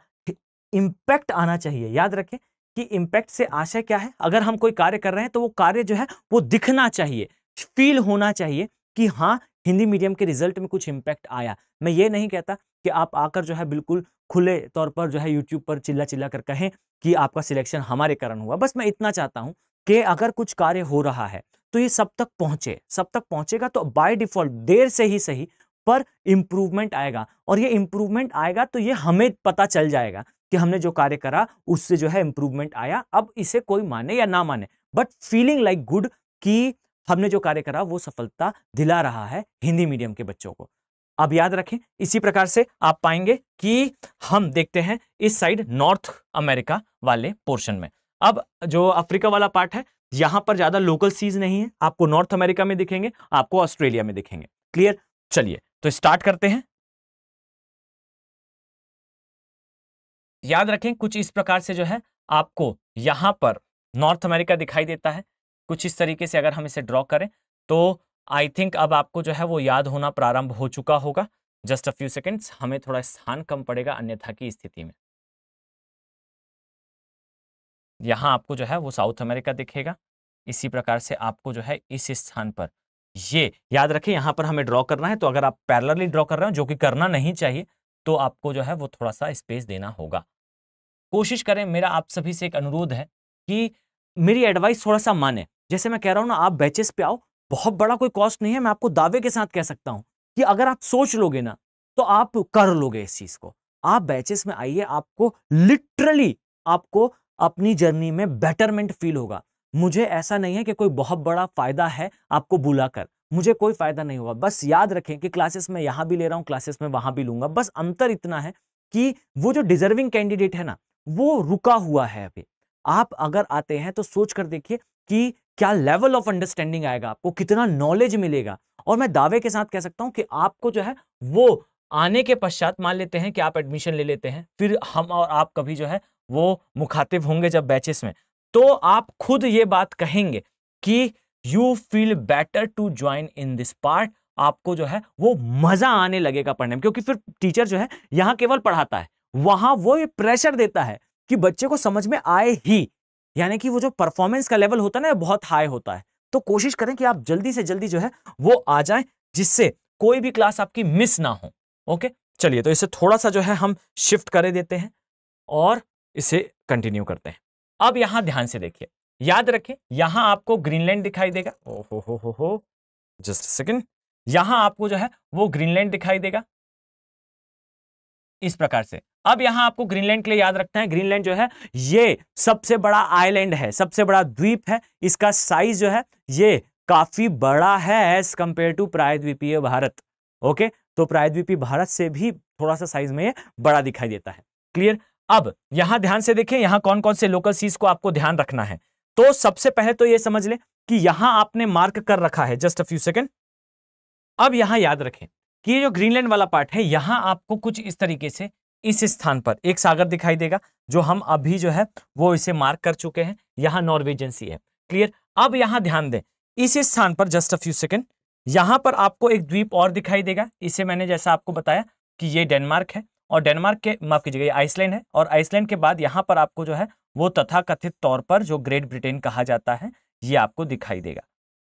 इंपैक्ट आना चाहिए याद रखें कि इंपैक्ट से आशय क्या है अगर हम कोई कार्य कर रहे हैं तो वो कार्य जो है वो दिखना चाहिए फील होना चाहिए कि हाँ हिंदी मीडियम के रिजल्ट में कुछ इंपैक्ट आया मैं ये नहीं कहता कि आप आकर जो है बिल्कुल खुले तौर पर जो है यूट्यूब पर चिल्ला चिल्ला कर कहें कि आपका सिलेक्शन हमारे कारण हुआ बस मैं इतना चाहता हूँ कि अगर कुछ कार्य हो रहा है तो ये सब तक पहुंचे सब तक पहुंचेगा तो बाय डिफॉल्ट देर से ही सही पर इम्प्रूवमेंट आएगा और ये इम्प्रूवमेंट आएगा तो ये हमें पता चल जाएगा कि हमने जो कार्य करा उससे जो है इंप्रूवमेंट आया अब इसे कोई माने या ना माने बट फीलिंग लाइक गुड कि हमने जो कार्य करा वो सफलता दिला रहा है हिंदी मीडियम के बच्चों को अब याद रखें इसी प्रकार से आप पाएंगे कि हम देखते हैं इस साइड नॉर्थ अमेरिका वाले पोर्शन में अब जो अफ्रीका वाला पार्ट है यहां पर ज्यादा लोकल सीज नहीं है आपको नॉर्थ अमेरिका में दिखेंगे आपको ऑस्ट्रेलिया में दिखेंगे क्लियर चलिए तो स्टार्ट करते हैं याद रखें कुछ इस प्रकार से जो है आपको यहाँ पर नॉर्थ अमेरिका दिखाई देता है कुछ इस तरीके से अगर हम इसे ड्रॉ करें तो आई थिंक अब आपको जो है वो याद होना प्रारंभ हो चुका होगा जस्ट अ फ्यू सेकेंड्स हमें थोड़ा स्थान कम पड़ेगा अन्यथा की स्थिति में यहाँ आपको जो है वो साउथ अमेरिका दिखेगा इसी प्रकार से आपको जो है इस स्थान पर ये याद रखें यहाँ पर हमें ड्रॉ करना है तो अगर आप पैरलरली ड्रॉ कर रहे हो जो कि करना नहीं चाहिए तो आपको जो है वो थोड़ा सा स्पेस देना होगा कोशिश करें मेरा आप सभी से एक अनुरोध है कि मेरी एडवाइस थोड़ा सा माने जैसे मैं कह रहा हूँ ना आप बैचेस पे आओ बहुत बड़ा कोई कॉस्ट नहीं है मैं आपको दावे के साथ कह सकता हूँ कि अगर आप सोच लोगे ना तो आप कर लोगे इस चीज़ को आप बैचेस में आइए आपको लिटरली आपको अपनी जर्नी में बेटरमेंट फील होगा मुझे ऐसा नहीं है कि कोई बहुत बड़ा फायदा है आपको बुलाकर मुझे कोई फायदा नहीं हुआ बस याद रखें कि क्लासेस में यहां भी ले रहा हूँ क्लासेस में वहां भी लूंगा बस अंतर इतना है कि वो जो डिजर्विंग कैंडिडेट है ना वो रुका हुआ है अभी आप अगर आते हैं तो सोच कर देखिए कि क्या लेवल ऑफ अंडरस्टैंडिंग आएगा आपको कितना नॉलेज मिलेगा और मैं दावे के साथ कह सकता हूं कि आपको जो है वो आने के पश्चात मान लेते हैं कि आप एडमिशन ले लेते हैं फिर हम और आप कभी जो है वो मुखातिब होंगे जब बैचेस में तो आप खुद ये बात कहेंगे कि you feel better to join in this part आपको जो है वो मजा आने लगेगा पढ़ने में क्योंकि फिर टीचर जो है यहाँ केवल पढ़ाता है वहां वो ये प्रेशर देता है कि बच्चे को समझ में आए ही यानी कि वो जो परफॉर्मेंस का लेवल होता है ना बहुत हाई होता है तो कोशिश करें कि आप जल्दी से जल्दी जो है वो आ जाए जिससे कोई भी क्लास आपकी मिस ना हो ओके चलिए तो इसे थोड़ा सा जो है हम शिफ्ट करे देते हैं और इसे कंटिन्यू करते हैं अब यहां ध्यान से देखिए याद रखें यहां आपको ग्रीनलैंड दिखाई देगा ओ हो हो हो हो जस्ट सेकंड यहां आपको जो है वो ग्रीनलैंड दिखाई देगा इस प्रकार से अब यहां आपको ग्रीनलैंड के लिए याद रखना है ग्रीनलैंड जो है ये सबसे बड़ा आइलैंड है सबसे बड़ा द्वीप है इसका साइज जो है ये काफी बड़ा है एज कंपेयर टू प्रायद्वीपीय भारत ओके तो प्रायद्वीपीय भारत से भी थोड़ा सा साइज में ये बड़ा दिखाई देता है क्लियर अब यहां ध्यान से देखें यहां कौन कौन से लोकल सीज को आपको ध्यान रखना है तो सबसे पहले तो ये समझ ले कि यहां आपने मार्क कर रखा है जस्ट अ फ्यू सेकेंड अब यहां याद रखें कि ये जो ग्रीनलैंड वाला पार्ट है यहाँ आपको कुछ इस तरीके से इस स्थान पर एक सागर दिखाई देगा जो हम अभी जो है वो इसे मार्क कर चुके हैं यहाँ नॉर्वेजन सी है क्लियर अब यहाँ ध्यान दें इस स्थान पर जस्ट अ फ्यू सेकेंड यहाँ पर आपको एक द्वीप और दिखाई देगा इसे मैंने जैसा आपको बताया कि ये डेनमार्क है और डेनमार्क के माफ कीजिएगा ये आइसलैंड है और आइसलैंड के बाद यहाँ पर आपको जो है वो तथाकथित तौर पर जो ग्रेट ब्रिटेन कहा जाता है ये आपको दिखाई देगा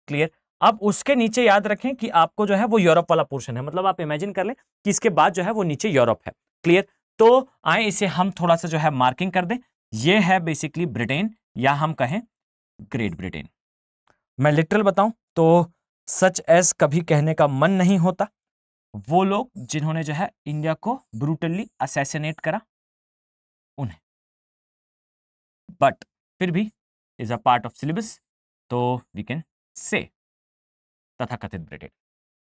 क्लियर अब उसके नीचे याद रखें कि आपको जो है वो यूरोप वाला पोर्शन है मतलब आप इमेजिन कर लें कि इसके बाद जो है वो नीचे यूरोप है क्लियर तो आए इसे हम थोड़ा सा जो है मार्किंग कर दें ये है बेसिकली ब्रिटेन या हम कहें ग्रेट ब्रिटेन मैं लिटरल बताऊं तो सच एज कभी कहने का मन नहीं होता वो लोग जिन्होंने जो है इंडिया को ब्रूटली असैसिनेट करा उन्हें बट फिर भी is a part of syllabus तो वी कैन से तथा कथित ब्रिटेन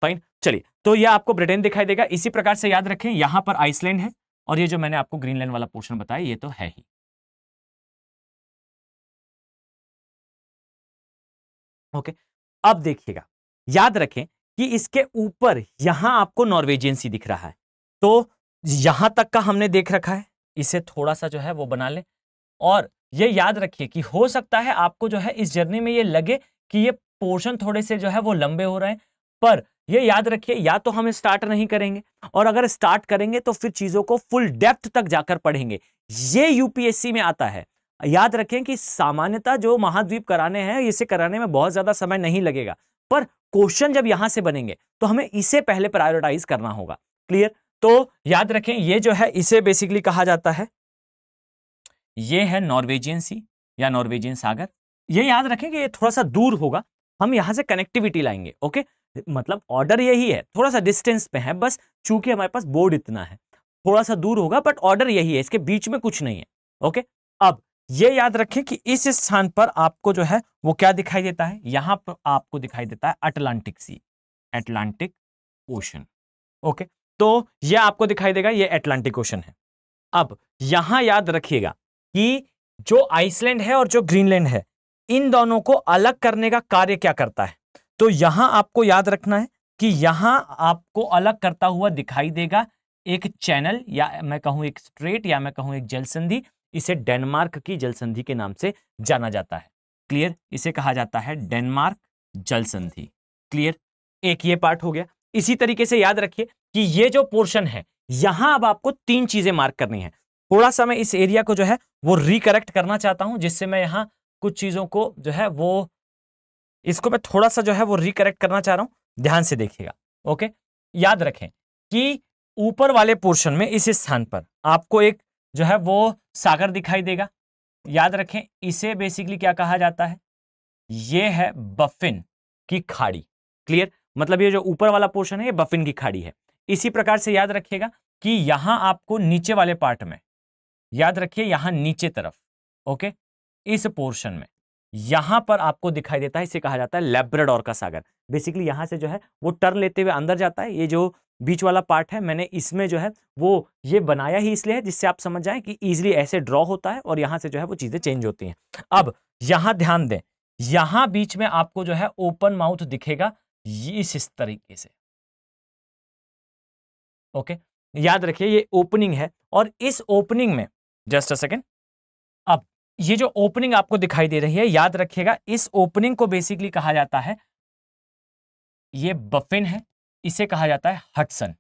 फाइन चलिए तो यह आपको ब्रिटेन दिखाई देगा इसी प्रकार से याद रखें यहां पर आइसलैंड है और ये जो मैंने आपको ग्रीनलैंड वाला पोर्शन बताया ये तो है ही ओके अब देखिएगा याद रखें कि इसके ऊपर यहां आपको नॉर्वेजियन सी दिख रहा है तो यहां तक का हमने देख रखा है इसे थोड़ा सा जो है वो बना ले और ये याद रखिए कि हो सकता है आपको जो है इस जर्नी में ये लगे कि ये पोर्शन थोड़े से जो है वो लंबे हो रहे हैं पर ये याद रखिए या तो हम स्टार्ट नहीं करेंगे और अगर स्टार्ट करेंगे तो फिर चीजों को फुल डेप्थ तक जाकर पढ़ेंगे ये यूपीएससी में आता है याद रखें कि सामान्यता जो महाद्वीप कराने हैं इसे कराने में बहुत ज्यादा समय नहीं लगेगा पर क्वेश्चन जब यहां से बनेंगे तो हमें इसे पहले प्रायोरिटाइज करना होगा क्लियर तो याद रखें ये जो है इसे बेसिकली कहा जाता है ये है नॉर्वेजियन सी या नॉर्वेजियन सागर ये याद रखें कि ये थोड़ा सा दूर होगा हम यहाँ से कनेक्टिविटी लाएंगे ओके मतलब ऑर्डर यही है थोड़ा सा डिस्टेंस पे है बस चूंकि हमारे पास बोर्ड इतना है थोड़ा सा दूर होगा बट ऑर्डर यही है इसके बीच में कुछ नहीं है ओके अब ये याद रखें कि इस स्थान पर आपको जो है वो क्या दिखाई देता है यहाँ पर आपको दिखाई देता है Atlantic sea Atlantic ocean okay तो ये आपको दिखाई देगा ये एटलांटिक ओशन है अब यहां याद रखिएगा कि जो आइसलैंड है और जो ग्रीनलैंड है इन दोनों को अलग करने का कार्य क्या करता है तो यहां आपको याद रखना है कि यहां आपको अलग करता हुआ दिखाई देगा एक चैनल या मैं कहूं एक स्ट्रेट या मैं कहूं एक जलसंधि इसे डेनमार्क की जलसंधि के नाम से जाना जाता है क्लियर इसे कहा जाता है डेनमार्क जलसंधि क्लियर एक ये पार्ट हो गया इसी तरीके से याद रखिए कि ये जो पोर्शन है यहां अब आपको तीन चीजें मार्क करनी है थोड़ा सा मैं इस एरिया को जो है वो रिकरेक्ट करना चाहता हूं जिससे मैं यहां कुछ चीज़ों को जो है वो इसको मैं थोड़ा सा जो है वो रिकरेक्ट करना चाह रहा हूं ध्यान से देखिएगा ओके याद रखें कि ऊपर वाले पोर्शन में इस स्थान पर आपको एक जो है वो सागर दिखाई देगा याद रखें इसे बेसिकली क्या कहा जाता है ये है बफिन की खाड़ी क्लियर मतलब ये जो ऊपर वाला पोर्शन है ये बफिन की खाड़ी है इसी प्रकार से याद रखिएगा कि यहां आपको नीचे वाले पार्ट में याद रखिए यहां नीचे तरफ ओके इस पोर्शन में यहां पर आपको दिखाई देता है इसे कहा जाता है लेब्रेडोर का सागर बेसिकली यहां से जो है वो टर्न लेते हुए अंदर जाता है ये जो बीच वाला पार्ट है मैंने इसमें जो है वो ये बनाया ही इसलिए है जिससे आप समझ जाएं कि इजिली ऐसे ड्रॉ होता है और यहां से जो है वो चीज़ें चेंज होती हैं अब यहां ध्यान दें यहां बीच में आपको जो है ओपन माउथ दिखेगा इस इस तरीके से ओके याद रखिए ये ओपनिंग है और इस ओपनिंग में जस्ट अ सेकेंड अब ये जो ओपनिंग आपको दिखाई दे रही है याद रखिएगा इस ओपनिंग को बेसिकली कहा जाता है ये बफिन है इसे कहा जाता है हटसन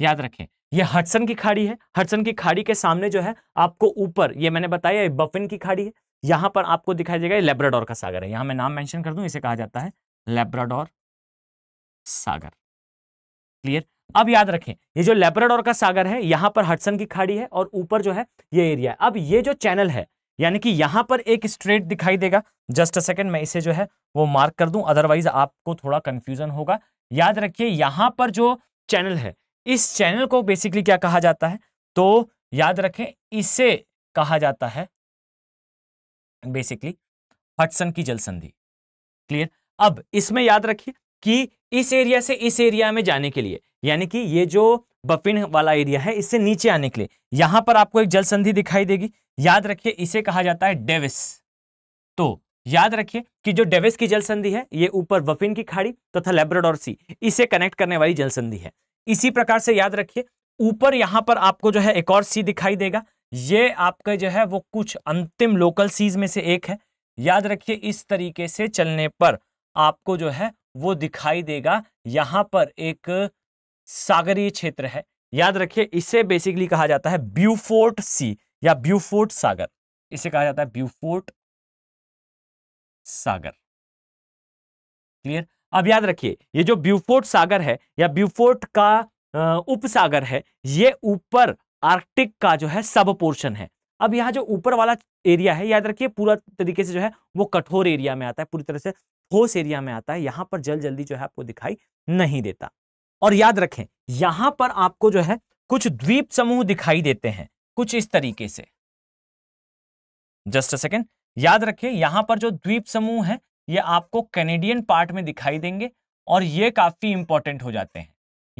याद रखें ये हटसन की खाड़ी है हटसन की खाड़ी के सामने जो है आपको ऊपर ये मैंने बताया बफिन की खाड़ी है यहां पर आपको दिखाई देगा लेब्राडोर का सागर है यहां मैं नाम मेंशन कर दूं इसे कहा जाता है लेब्राडोर सागर क्लियर अब याद रखें ये जो लेब्राडोर का सागर है यहां पर हटसन की खाड़ी है और ऊपर जो है ये एरिया अब ये जो चैनल है यानी कि यहां पर एक स्ट्रेट दिखाई देगा जस्ट अ सेकेंड मैं इसे जो है वो मार्क कर दूं अदरवाइज आपको थोड़ा कंफ्यूजन होगा याद रखिए यहां पर जो चैनल है इस चैनल को बेसिकली क्या कहा जाता है तो याद रखें इसे कहा जाता है बेसिकली हटसन की जल संधि क्लियर अब इसमें याद रखिए कि इस एरिया से इस एरिया में जाने के लिए यानी कि ये जो बफिन वाला एरिया है इससे नीचे आने के लिए यहां पर आपको एक जल संधि दिखाई देगी याद रखिए इसे कहा जाता है डेविस तो याद रखिए कि जो डेविस की जल संधि है ये ऊपर बफिन की खाड़ी तथा तो सी इसे कनेक्ट करने वाली जल संधि है इसी प्रकार से याद रखिए ऊपर यहां पर आपको जो है एक और सी दिखाई देगा ये आपका जो है वो कुछ अंतिम लोकल सीज में से एक है याद रखिए इस तरीके से चलने पर आपको जो है वो दिखाई देगा यहाँ पर एक सागरीय क्षेत्र है याद रखिए इसे बेसिकली कहा जाता है ब्यूफोर्ट सी या ब्यूफोर्ट सागर इसे कहा जाता है ब्यूफोर्ट सागर क्लियर अब याद रखिए ये जो ब्यूफोर्ट सागर है या ब्यूफोर्ट का उपसागर है ये ऊपर आर्कटिक का जो है सब पोर्शन है अब यहाँ जो ऊपर वाला एरिया है याद रखिए पूरा तरीके से जो है वो कठोर एरिया में आता है पूरी तरह से ठोस एरिया में आता है यहाँ पर जल जल्दी जो है आपको दिखाई नहीं देता और याद रखें यहां पर आपको जो है कुछ द्वीप समूह दिखाई देते हैं कुछ इस तरीके से जस्ट अ सेकेंड याद रखें यहां पर जो द्वीप समूह है ये आपको कैनेडियन पार्ट में दिखाई देंगे और ये काफी इंपॉर्टेंट हो जाते हैं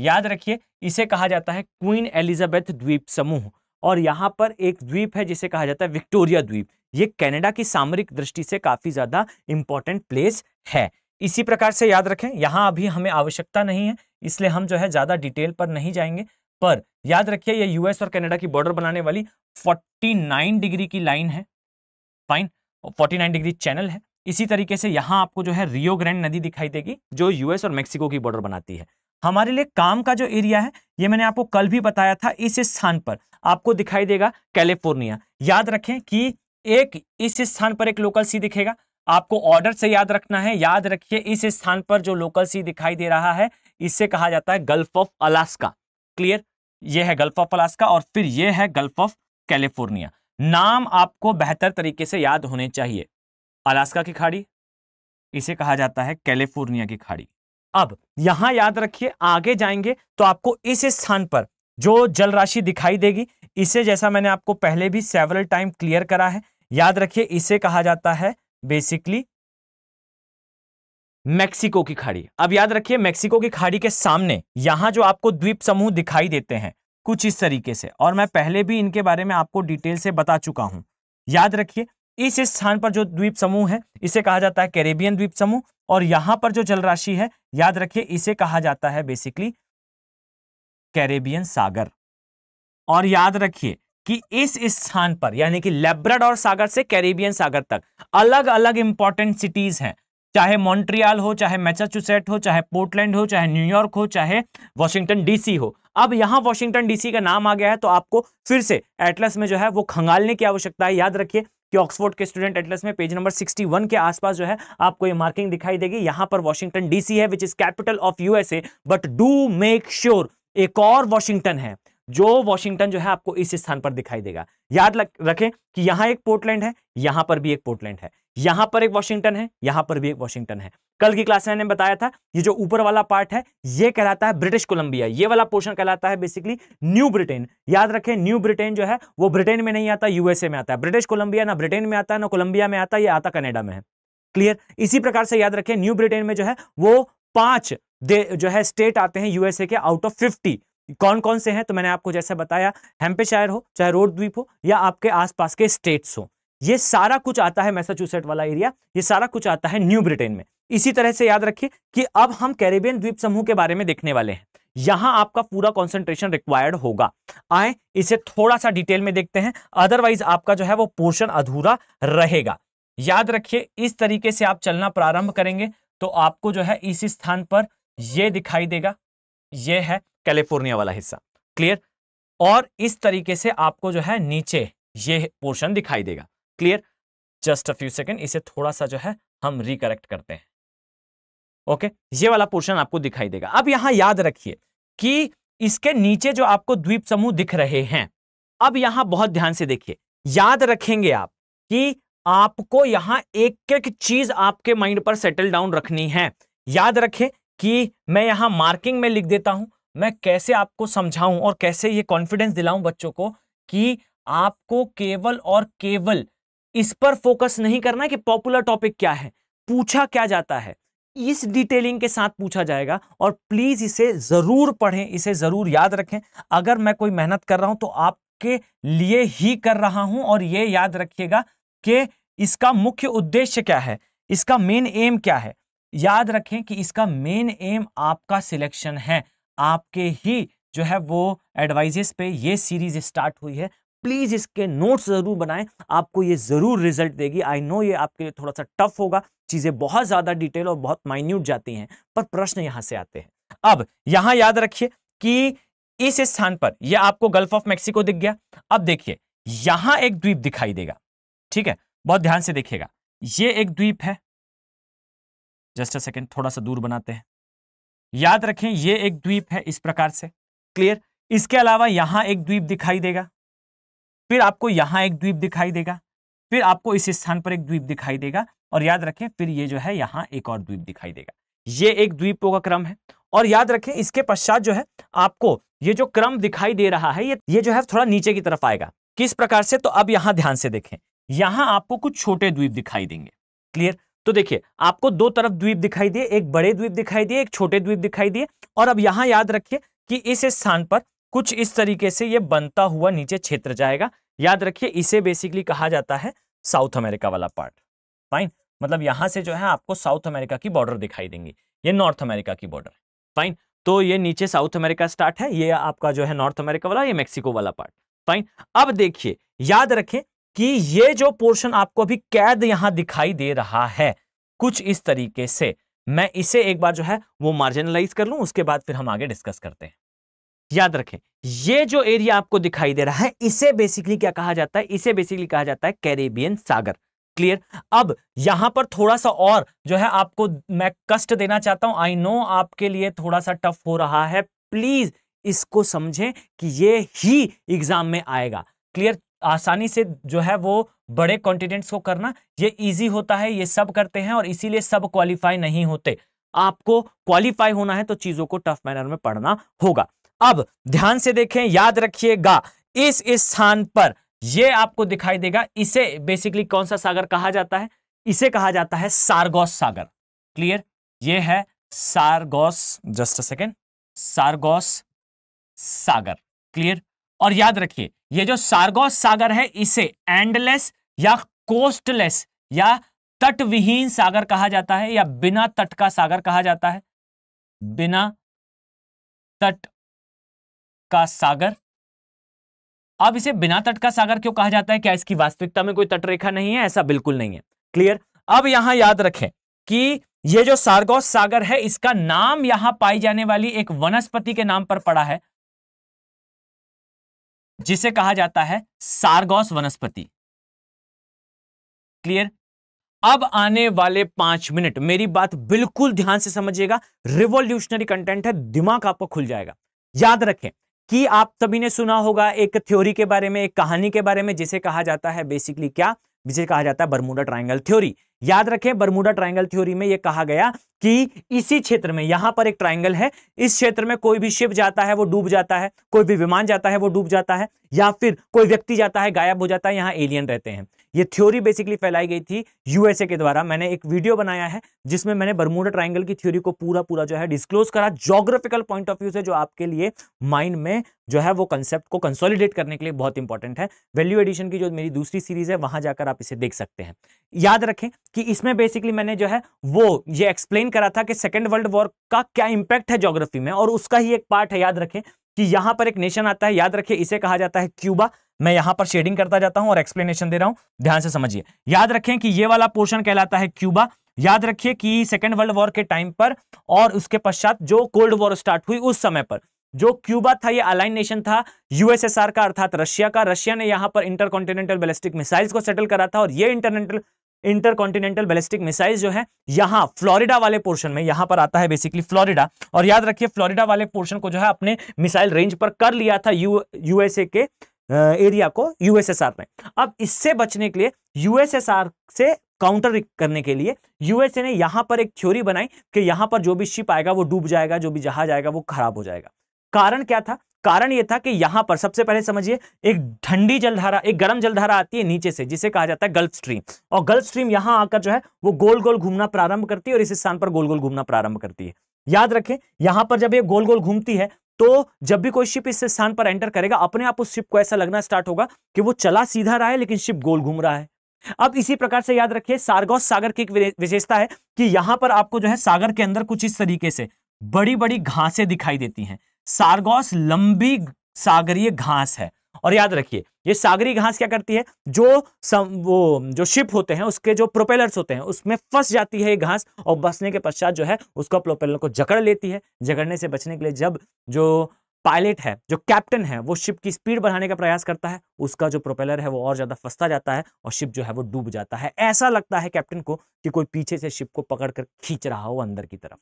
याद रखिए इसे कहा जाता है क्वीन एलिजाबेथ द्वीप समूह और यहां पर एक द्वीप है जिसे कहा जाता है विक्टोरिया द्वीप ये कनाडा की सामरिक दृष्टि से काफी ज्यादा इंपॉर्टेंट प्लेस है इसी प्रकार से याद रखें यहाँ अभी हमें आवश्यकता नहीं है इसलिए हम जो है ज़्यादा डिटेल पर नहीं जाएंगे पर याद रखिए ये यूएस और कनाडा की बॉर्डर बनाने वाली 49 डिग्री की लाइन है फाइन 49 डिग्री चैनल है इसी तरीके से यहाँ आपको जो है रियो ग्रैंड नदी दिखाई देगी जो यूएस और मेक्सिको की बॉर्डर बनाती है हमारे लिए काम का जो एरिया है ये मैंने आपको कल भी बताया था इस स्थान पर आपको दिखाई देगा कैलिफोर्निया याद रखें कि एक इस स्थान पर एक लोकल सी दिखेगा आपको ऑर्डर से याद रखना है याद रखिए इस स्थान पर जो लोकल सी दिखाई दे रहा है इससे कहा जाता है गल्फ ऑफ अलास्का क्लियर ये है गल्फ ऑफ अलास्का और फिर ये है गल्फ ऑफ कैलिफोर्निया नाम आपको बेहतर तरीके से याद होने चाहिए अलास्का की खाड़ी इसे कहा जाता है कैलिफोर्निया की खाड़ी अब यहां याद रखिए आगे जाएंगे तो आपको इस स्थान पर जो जल राशि दिखाई देगी इसे जैसा मैंने आपको पहले भी सेवरल टाइम क्लियर करा है याद रखिए इसे कहा जाता है बेसिकली मेक्सिको की खाड़ी अब याद रखिए मेक्सिको की खाड़ी के सामने यहां जो आपको द्वीप समूह दिखाई देते हैं कुछ इस तरीके से और मैं पहले भी इनके बारे में आपको डिटेल से बता चुका हूं याद रखिए इस स्थान पर जो द्वीप समूह है इसे कहा जाता है कैरेबियन द्वीप समूह और यहां पर जो जलराशि है याद रखिए इसे कहा जाता है बेसिकली कैरेबियन सागर और याद रखिए कि इस स्थान पर यानी कि लेब्राडोर सागर से कैरेबियन सागर तक अलग अलग इंपॉर्टेंट सिटीज हैं चाहे मॉन्ट्रियल हो चाहे मैचाचुसेट हो चाहे पोर्टलैंड हो चाहे न्यूयॉर्क हो चाहे वॉशिंगटन डीसी हो अब यहां वॉशिंगटन डीसी का नाम आ गया है तो आपको फिर से एटलस में जो है वो खंगालने की आवश्यकता है याद रखिए कि ऑक्सफोर्ड के स्टूडेंट एटलस में पेज नंबर 61 के आसपास जो है आपको ये मार्किंग दिखाई देगी यहां पर वॉशिंगटन डीसी है which is capital of USA but do make sure एक और वॉशिंगटन है जो वॉशिंगटन जो है आपको इस स्थान पर दिखाई देगा याद रखें कि यहां एक पोर्टलैंड है यहां पर भी एक पोर्टलैंड है यहां पर एक वॉशिंगटन है यहां पर भी एक वॉशिंगटन है कल की क्लास में मैंने बताया था ये जो ऊपर वाला पार्ट है ये कहलाता है ब्रिटिश कोलंबिया ये वाला पोर्शन कहलाता है बेसिकली न्यू ब्रिटेन याद रखें न्यू ब्रिटेन जो है वो ब्रिटेन में नहीं आता यूएसए में आता है ब्रिटिश कोलंबिया ना ब्रिटेन में आता है ना कोलंबिया में आता है ये आता कनेडा में है क्लियर इसी प्रकार से याद रखें न्यू ब्रिटेन में जो है वो पांच जो है स्टेट आते हैं यूएसए के आउट ऑफ फिफ्टी कौन कौन से हैं तो मैंने आपको जैसे बताया हेम्पेशायर हो चाहे रोड द्वीप हो या आपके आसपास के स्टेट्स हो ये सारा कुछ आता है मैसाचुसेट वाला एरिया ये सारा कुछ आता है न्यू ब्रिटेन में इसी तरह से याद रखिए कि अब हम कैरेबियन द्वीप समूह के बारे में देखने वाले हैं यहां आपका पूरा कॉन्सेंट्रेशन रिक्वायर्ड होगा आए इसे थोड़ा सा डिटेल में देखते हैं अदरवाइज आपका जो है वो पोर्शन अधूरा रहेगा याद रखिए इस तरीके से आप चलना प्रारंभ करेंगे तो आपको जो है इस स्थान पर यह दिखाई देगा यह है कैलिफोर्निया वाला हिस्सा क्लियर और इस तरीके से आपको जो है नीचे ये पोर्शन दिखाई देगा clear just a few second इसे थोड़ा सा जो है हम रिकरेक्ट करते हैं ओके ये वाला पोर्शन आपको दिखाई देगा अब यहां याद रखिए कि इसके नीचे जो आपको द्वीप समूह दिख रहे हैं अब यहां बहुत ध्यान से देखिए याद रखेंगे आप कि आपको यहां एक एक चीज आपके माइंड पर सेटल डाउन रखनी है याद रखें कि मैं यहां मार्किंग में लिख देता हूं मैं कैसे आपको समझाऊं और कैसे ये कॉन्फिडेंस दिलाऊं बच्चों को कि आपको केवल और केवल इस पर फोकस नहीं करना कि पॉपुलर टॉपिक क्या है पूछा क्या जाता है इस डिटेलिंग के साथ पूछा जाएगा और प्लीज इसे जरूर पढ़ें इसे जरूर याद रखें अगर मैं कोई मेहनत कर रहा हूं तो आपके लिए ही कर रहा हूं और ये याद रखिएगा कि इसका मुख्य उद्देश्य क्या है इसका मेन एम क्या है याद रखें कि इसका मेन एम आपका सिलेक्शन है आपके ही जो है वो एडवाइजेस पे ये सीरीज स्टार्ट हुई है प्लीज़ इसके नोट्स ज़रूर बनाएं आपको ये ज़रूर रिजल्ट देगी आई नो ये आपके लिए थोड़ा सा टफ होगा चीज़ें बहुत ज़्यादा डिटेल और बहुत माइन्यूट जाती हैं पर प्रश्न यहाँ से आते हैं अब यहाँ याद रखिए कि इस स्थान पर यह आपको गल्फ ऑफ मैक्सिको दिख गया अब देखिए यहाँ एक द्वीप दिखाई देगा ठीक है बहुत ध्यान से देखिएगा ये एक द्वीप है जस्ट अ सेकेंड थोड़ा सा दूर बनाते हैं याद रखें ये एक द्वीप है इस प्रकार से क्लियर इसके अलावा यहाँ एक द्वीप दिखाई देगा फिर आपको यहाँ एक द्वीप दिखाई देगा फिर आपको इस स्थान पर एक द्वीप दिखाई देगा और याद रखें फिर ये जो है यहाँ एक और द्वीप दिखाई देगा ये एक द्वीपों का क्रम है और याद रखें इसके पश्चात जो है आपको ये जो क्रम दिखाई दे रहा है ये ये जो है थोड़ा नीचे की तरफ आएगा किस प्रकार से तो अब यहाँ ध्यान से देखें यहां आपको कुछ छोटे द्वीप दिखाई देंगे क्लियर तो देखिए आपको दो तरफ द्वीप दिखाई दिए एक बड़े द्वीप दिखाई दिए एक छोटे द्वीप दिखाई दिए और अब यहां याद रखिए कि इस स्थान पर कुछ इस तरीके से ये बनता हुआ नीचे क्षेत्र जाएगा याद रखिए इसे बेसिकली कहा जाता है साउथ अमेरिका वाला पार्ट फाइन मतलब यहां से जो है आपको साउथ अमेरिका की बॉर्डर दिखाई देंगी ये नॉर्थ अमेरिका की बॉर्डर फाइन तो ये नीचे साउथ अमेरिका स्टार्ट है ये आपका जो है नॉर्थ अमेरिका वाला ये मेक्सिको वाला पार्ट फाइन अब देखिए याद रखें कि ये जो पोर्शन आपको अभी कैद यहां दिखाई दे रहा है कुछ इस तरीके से मैं इसे एक बार जो है वो मार्जिनलाइज कर लू उसके बाद फिर हम आगे डिस्कस करते हैं याद रखें ये जो एरिया आपको दिखाई दे रहा है इसे बेसिकली क्या कहा जाता है इसे बेसिकली कहा जाता है कैरेबियन सागर क्लियर अब यहां पर थोड़ा सा और जो है आपको मैं कष्ट देना चाहता हूं आई नो आपके लिए थोड़ा सा टफ हो रहा है प्लीज इसको समझें कि ये ही एग्जाम में आएगा क्लियर आसानी से जो है वो बड़े कॉन्टिनेंट्स को करना ये इजी होता है ये सब करते हैं और इसीलिए सब क्वालिफाई नहीं होते आपको क्वालिफाई होना है तो चीजों को टफ मैनर में पढ़ना होगा अब ध्यान से देखें याद रखिएगा इस स्थान पर यह आपको दिखाई देगा इसे बेसिकली कौन सा सागर कहा जाता है इसे कहा जाता है सारगोस सागर क्लियर यह है Sargasso just a second Sargasso सागर क्लियर और याद रखिए ये जो सार्गोस सागर है इसे एंडलेस या कोस्टलेस या तटविहीन सागर कहा जाता है या बिना तट का सागर कहा जाता है बिना तट का सागर अब इसे बिना तट का सागर क्यों कहा जाता है क्या इसकी वास्तविकता में कोई तटरेखा नहीं है ऐसा बिल्कुल नहीं है क्लियर अब यहां याद रखें कि यह जो सार्गोस सागर है इसका नाम यहां पाई जाने वाली एक वनस्पति के नाम पर पड़ा है जिसे कहा जाता है सारगॉस वनस्पति क्लियर अब आने वाले पांच मिनट मेरी बात बिल्कुल ध्यान से समझिएगा रिवोल्यूशनरी कंटेंट है दिमाग आपको खुल जाएगा याद रखें कि आप सभी ने सुना होगा एक थ्योरी के बारे में एक कहानी के बारे में जिसे कहा जाता है बेसिकली क्या जिसे कहा जाता है बरमूडा ट्राइंगल थ्योरी याद रखें बरमूडा ट्राइंगल थ्योरी में यह कहा गया कि इसी क्षेत्र में यहां पर एक ट्राइंगल है इस क्षेत्र में कोई भी शिप जाता है वो डूब जाता है कोई भी विमान जाता है वो डूब जाता है या फिर कोई व्यक्ति जाता है गायब हो जाता है यहां एलियन रहते हैं ये थ्योरी बेसिकली फैलाई गई थी यूएसए के द्वारा मैंने एक वीडियो बनाया है जिसमें मैंने बरमुडा ट्राइंगल की थ्योरी को पूरा पूरा जो है डिस्क्लोज करा जोग्राफिकल पॉइंट ऑफ व्यू से जो आपके लिए माइंड में जो है वो कंसेप्ट को कंसोलिडेट करने के लिए बहुत इंपॉर्टेंट है वैल्यू एडिशन की जो मेरी दूसरी सीरीज है वहां जाकर आप इसे देख सकते हैं याद रखें कि इसमें बेसिकली मैंने जो है वो ये एक्सप्लेन करा था कि सेकेंड वर्ल्ड वॉर का क्या इंपैक्ट है जोग्राफी में और उसका ही एक पार्ट है याद रखें कि यहां पर एक नेशन आता है याद रखिए इसे कहा जाता है क्यूबा मैं यहां पर शेडिंग करता जाता हूं और एक्सप्लेनेशन दे रहा हूं ध्यान से समझिए याद रखें कि ये वाला पोर्शन कहलाता है क्यूबा याद रखिए कि सेकेंड वर्ल्ड वॉर के टाइम पर और उसके पश्चात जो कोल्ड वॉर स्टार्ट हुई उस समय पर जो क्यूबा था ये अलाइन नेशन था यूएसएसआर का अर्थात रशिया का रशिया ने यहां पर इंटरकॉन्टिनेंटल बैलिस्टिक मिसाइल्स को सेटल करा था और ये international intercontinental ballistic missile जो है यहाँ फ्लोरिडा वाले पोर्शन में यहां पर आता है बेसिकली फ्लोरिडा और याद रखिए फ्लोरिडा वाले पोर्शन को जो है अपने मिसाइल रेंज पर कर लिया था यू यूएसए के एरिया को यूएसएसआर में अब इससे बचने के लिए यूएसएसआर से काउंटर करने के लिए यूएसए ने यहां पर एक थ्योरी बनाई कि यहां पर जो भी शिप आएगा वो डूब जाएगा जो भी जहाज आएगा वो खराब हो जाएगा कारण क्या था कारण यह था कि यहां पर सबसे पहले समझिए एक ठंडी जलधारा एक गर्म जलधारा आती है नीचे से जिसे कहा जाता है गल्फ स्ट्रीम और गल्फ स्ट्रीम यहां आकर जो है वो गोल गोल घूमना प्रारंभ करती है और इस स्थान पर गोल गोल घूमना प्रारंभ करती है याद रखें यहां पर जब ये गोल गोल घूमती है तो जब भी कोई शिप इस स्थान पर एंटर करेगा अपने आप उस शिप को ऐसा लगना स्टार्ट होगा कि वो चला सीधा रहा है लेकिन शिप गोल घूम रहा है अब इसी प्रकार से याद रखिए सारगौ सागर की एक विशेषता है कि यहां पर आपको जो है सागर के अंदर कुछ इस तरीके से बड़ी बड़ी घासें दिखाई देती हैं सार्गोस लंबी सागरीय घास है और याद रखिए ये सागरी घास क्या करती है जो सम, वो जो शिप होते हैं उसके जो प्रोपेलर्स होते हैं उसमें फंस जाती है ये घास और बसने के पश्चात जो है उसको प्रोपेलर को जकड़ लेती है जकड़ने से बचने के लिए जब जो पायलट है जो कैप्टन है वो शिप की स्पीड बढ़ाने का प्रयास करता है उसका जो प्रोपेलर है वो और ज़्यादा फंसता जाता है और शिप जो है वो डूब जाता है ऐसा लगता है कैप्टन को कि कोई पीछे से शिप को पकड़ कर खींच रहा हो अंदर की तरफ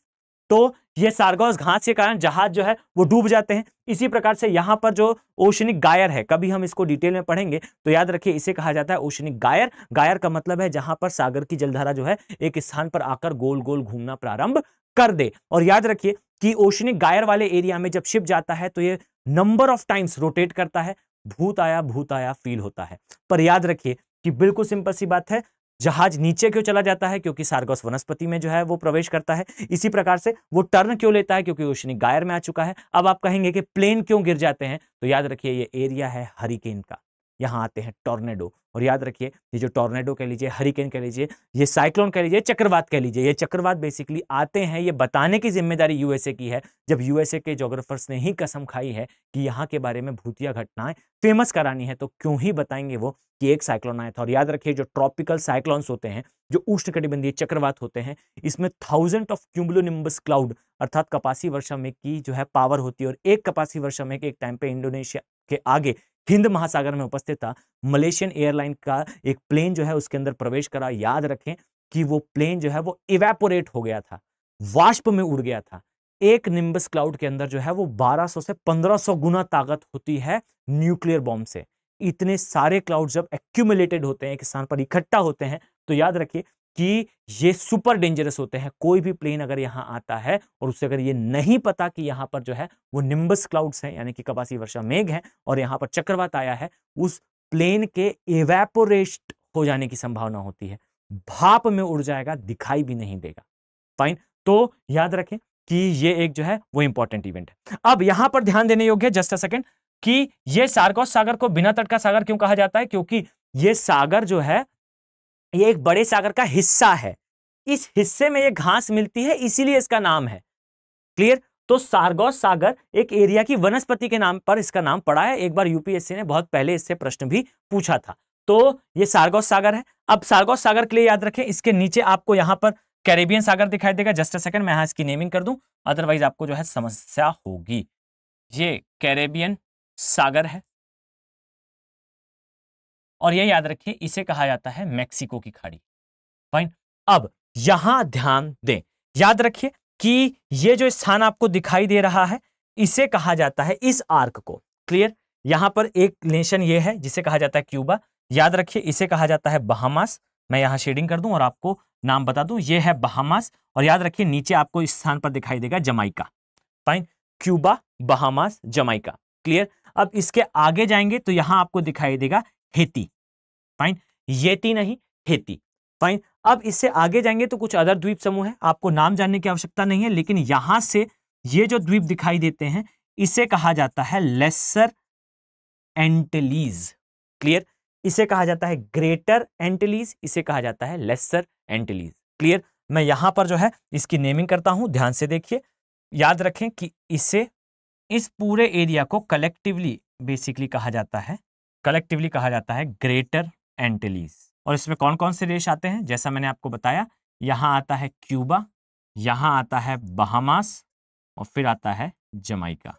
तो ये सार्गोस घास के कारण जहाज जो है वो डूब जाते हैं इसी प्रकार से यहां पर जो ओशनिक गायर है कभी हम इसको डिटेल में पढ़ेंगे तो याद रखिए इसे कहा जाता है ओशनिक गायर गायर का मतलब है जहां पर सागर की जलधारा जो है एक स्थान पर आकर गोल गोल घूमना प्रारंभ कर दे और याद रखिए कि ओशनिक गायर वाले एरिया में जब शिप जाता है तो ये नंबर ऑफ टाइम्स रोटेट करता है भूत आया भूत आया फील होता है पर याद रखिए कि बिल्कुल सिंपल सी बात है जहाज नीचे क्यों चला जाता है क्योंकि सार्गोस वनस्पति में जो है वो प्रवेश करता है इसी प्रकार से वो टर्न क्यों लेता है क्योंकि ओशनी गायर में आ चुका है अब आप कहेंगे कि प्लेन क्यों गिर जाते हैं तो याद रखिए ये एरिया है हरिकेन का यहाँ आते हैं टॉर्नेडो और याद रखिए ये जो टॉर्नेडो कह लीजिए हरिकेन कह लीजिए ये साइक्लोन कह लीजिए चक्रवात कह लीजिए ये चक्रवात बेसिकली आते हैं ये बताने की जिम्मेदारी यूएसए की है जब यूएसए के जोग्राफर्स ने ही कसम खाई है कि यहाँ के बारे में भूतिया घटनाएं फेमस करानी है तो क्यों ही बताएंगे वो कि एक साइक्लोन आया था और याद रखिए जो ट्रॉपिकल साइक्लोन्स होते हैं जो उष्ण चक्रवात होते हैं इसमें थाउजेंड ऑफ क्यूबलोनिम्बस क्लाउड अर्थात कपासी वर्षा में की जो है पावर होती है और एक कपासी वर्षा में एक टाइम पे इंडोनेशिया के आगे हिंद महासागर में उपस्थित था मलेशियन एयरलाइन का एक प्लेन जो है उसके अंदर प्रवेश करा याद रखें कि वो प्लेन जो है वो इवेपोरेट हो गया था वाष्प में उड़ गया था एक निम्बस क्लाउड के अंदर जो है वो 1200 से 1500 गुना ताकत होती है न्यूक्लियर बॉम्ब से इतने सारे क्लाउड जब एक्यूमुलेटेड होते हैं एक स्थान पर इकट्ठा होते हैं तो याद रखिए कि ये सुपर डेंजरस होते हैं कोई भी प्लेन अगर यहाँ आता है और उसे अगर ये नहीं पता कि यहाँ पर जो है वो निम्बस क्लाउड्स हैं यानी कि कपासी वर्षा मेघ है और यहाँ पर चक्रवात आया है उस प्लेन के एवेपोरेस्ट हो जाने की संभावना होती है भाप में उड़ जाएगा दिखाई भी नहीं देगा फाइन तो याद रखें कि ये एक जो है वो इंपॉर्टेंट इवेंट है अब यहां पर ध्यान देने योग्य है जस्ट अ सेकेंड कि ये सार्कोस सागर को बिना तट का सागर क्यों कहा जाता है क्योंकि ये सागर जो है ये एक बड़े सागर का हिस्सा है इस हिस्से में ये घास मिलती है इसीलिए इसका नाम है क्लियर तो सारगौ सागर एक एरिया की वनस्पति के नाम पर इसका नाम पड़ा है एक बार यूपीएससी ने बहुत पहले इससे प्रश्न भी पूछा था तो ये सारगौ सागर है अब सारगौ सागर के लिए याद रखें इसके नीचे आपको यहां पर कैरेबियन सागर दिखाई देगा जस्ट अ सेकंड मैं यहां इसकी नेमिंग कर दूं अदरवाइज आपको जो है समस्या होगी ये कैरेबियन सागर है और यह याद रखिए इसे कहा जाता है मैक्सिको की खाड़ी फाइन अब यहां ध्यान दें याद रखिए कि ये जो स्थान आपको दिखाई दे रहा है इसे कहा जाता है इस आर्क को क्लियर यहां पर एक नेशन ये है जिसे कहा जाता है क्यूबा याद रखिए इसे कहा जाता है बहामास मैं यहां शेडिंग कर दूं और आपको नाम बता दूं ये है बहामास और याद रखिए नीचे आपको इस स्थान पर दिखाई देगा Jamaica fine Cuba Bahamas Jamaica clear अब इसके आगे जाएंगे तो यहां आपको दिखाई देगा हेती फाइन येती नहीं हेती फाइन अब इससे आगे जाएंगे तो कुछ अदर द्वीप समूह है आपको नाम जानने की आवश्यकता नहीं है लेकिन यहां से ये जो द्वीप दिखाई देते हैं इसे कहा जाता है लेसर एंटलीज क्लियर इसे कहा जाता है ग्रेटर एंटलीज इसे कहा जाता है लेसर एंटलीज क्लियर मैं यहां पर जो है इसकी नेमिंग करता हूं ध्यान से देखिए याद रखें कि इसे इस पूरे एरिया को कलेक्टिवली बेसिकली कहा जाता है कलेक्टिवली कहा जाता है ग्रेटर एंटलीज और इसमें कौन कौन से देश आते हैं जैसा मैंने आपको बताया यहाँ आता है क्यूबा यहाँ आता है बहामास और फिर आता है जमाइका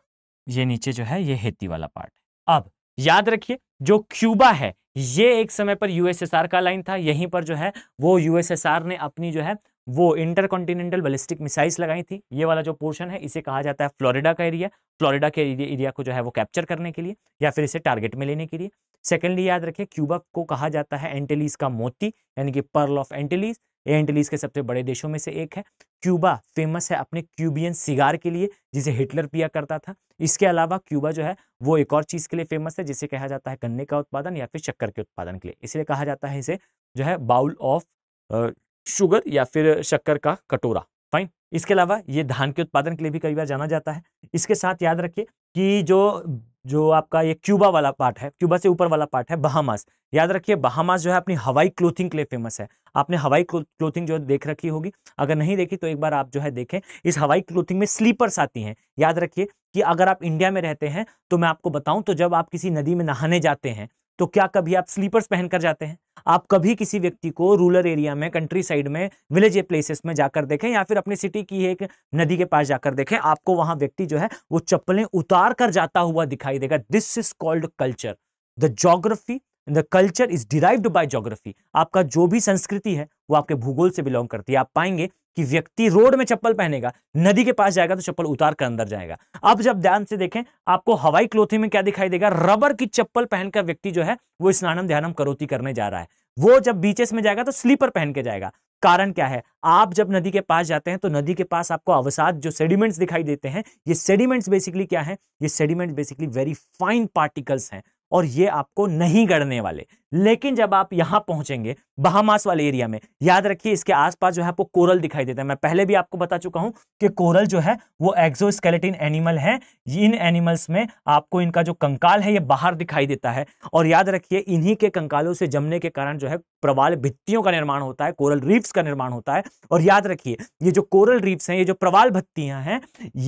ये नीचे जो है ये हेती वाला पार्ट अब याद रखिए जो क्यूबा है ये एक समय पर यूएसएसआर का लाइन था यहीं पर जो है वो यूएसएसआर ने अपनी जो है वो इंटर कॉन्टिनेंटल बैलिस्टिक मिसाइल्स लगाई थी ये वाला जो पोर्शन है इसे कहा जाता है फ्लोरिडा का एरिया फ्लोरिडा के एरिया को जो है वो कैप्चर करने के लिए या फिर इसे टारगेट में लेने के लिए सेकेंडली याद रखें क्यूबा को कहा जाता है एंटेलीस का मोती यानी कि पर्ल ऑफ एंटेलीस ये एंटेलीस के सबसे बड़े देशों में से एक है क्यूबा फेमस है अपने क्यूबियन सिगार के लिए जिसे हिटलर पिया करता था इसके अलावा क्यूबा जो है वो एक और चीज़ के लिए फेमस है जिसे कहा जाता है गन्ने का उत्पादन या फिर शक्कर के उत्पादन के लिए इसलिए कहा जाता है इसे जो है बाउल ऑफ शुगर या फिर शक्कर का कटोरा फाइन इसके अलावा ये धान के उत्पादन के लिए भी कई बार जाना जाता है इसके साथ याद रखिए कि जो जो आपका ये क्यूबा वाला पार्ट है क्यूबा से ऊपर वाला पार्ट है बहामास याद रखिए बहामास जो है अपनी हवाई क्लोथिंग के लिए फेमस है आपने हवाई क्लोथिंग जो देख रखी होगी अगर नहीं देखी तो एक बार आप जो है देखें इस हवाई क्लोथिंग में स्लीपर्स आती हैं याद रखिए कि अगर आप इंडिया में रहते हैं तो मैं आपको बताऊं तो जब आप किसी नदी में नहाने जाते हैं तो क्या कभी आप स्लीपर्स पहनकर जाते हैं आप कभी किसी व्यक्ति को रूरल एरिया में कंट्री साइड में विलेज प्लेसेस में जाकर देखें या फिर अपनी सिटी की एक नदी के पास जाकर देखें आपको वहां व्यक्ति जो है वो चप्पलें उतार कर जाता हुआ दिखाई देगा this is called culture the geography the culture is derived by geography आपका जो भी संस्कृति है वो आपके भूगोल से बिलोंग करती है आप पाएंगे कि व्यक्ति रोड में चप्पल पहनेगा नदी के पास जाएगा तो चप्पल उतार कर अंदर जाएगा अब जब ध्यान से देखें आपको हवाई क्लोथिंग में क्या दिखाई देगा रबर की चप्पल पहनकर व्यक्ति जो है वो स्नानम ध्यानम करोती करने जा रहा है वो जब बीचेस में जाएगा तो स्लीपर पहन के जाएगा कारण क्या है आप जब नदी के पास जाते हैं तो नदी के पास आपको अवसाद जो सेडिमेंट्स दिखाई देते हैं ये सेडिमेंट्स बेसिकली क्या है ये sediments basically very fine particles हैं और ये आपको नहीं गढ़ने वाले लेकिन जब आप यहां पहुंचेंगे बहामास वाले एरिया में याद रखिए इसके आसपास जो है आपको कोरल दिखाई देता है मैं पहले भी आपको बता चुका हूं कि कोरल जो है वो एक्सोस्केलेटिन एनिमल है इन एनिमल्स में आपको इनका जो कंकाल है ये बाहर दिखाई देता है और याद रखिए इन्हीं के कंकालों से जमने के कारण जो है प्रवाल भित्तियों का निर्माण होता है कोरल रीफ्स का निर्माण होता है और याद रखिए ये जो कोरल रीफ्स हैं ये जो प्रवाल भत्तियां हैं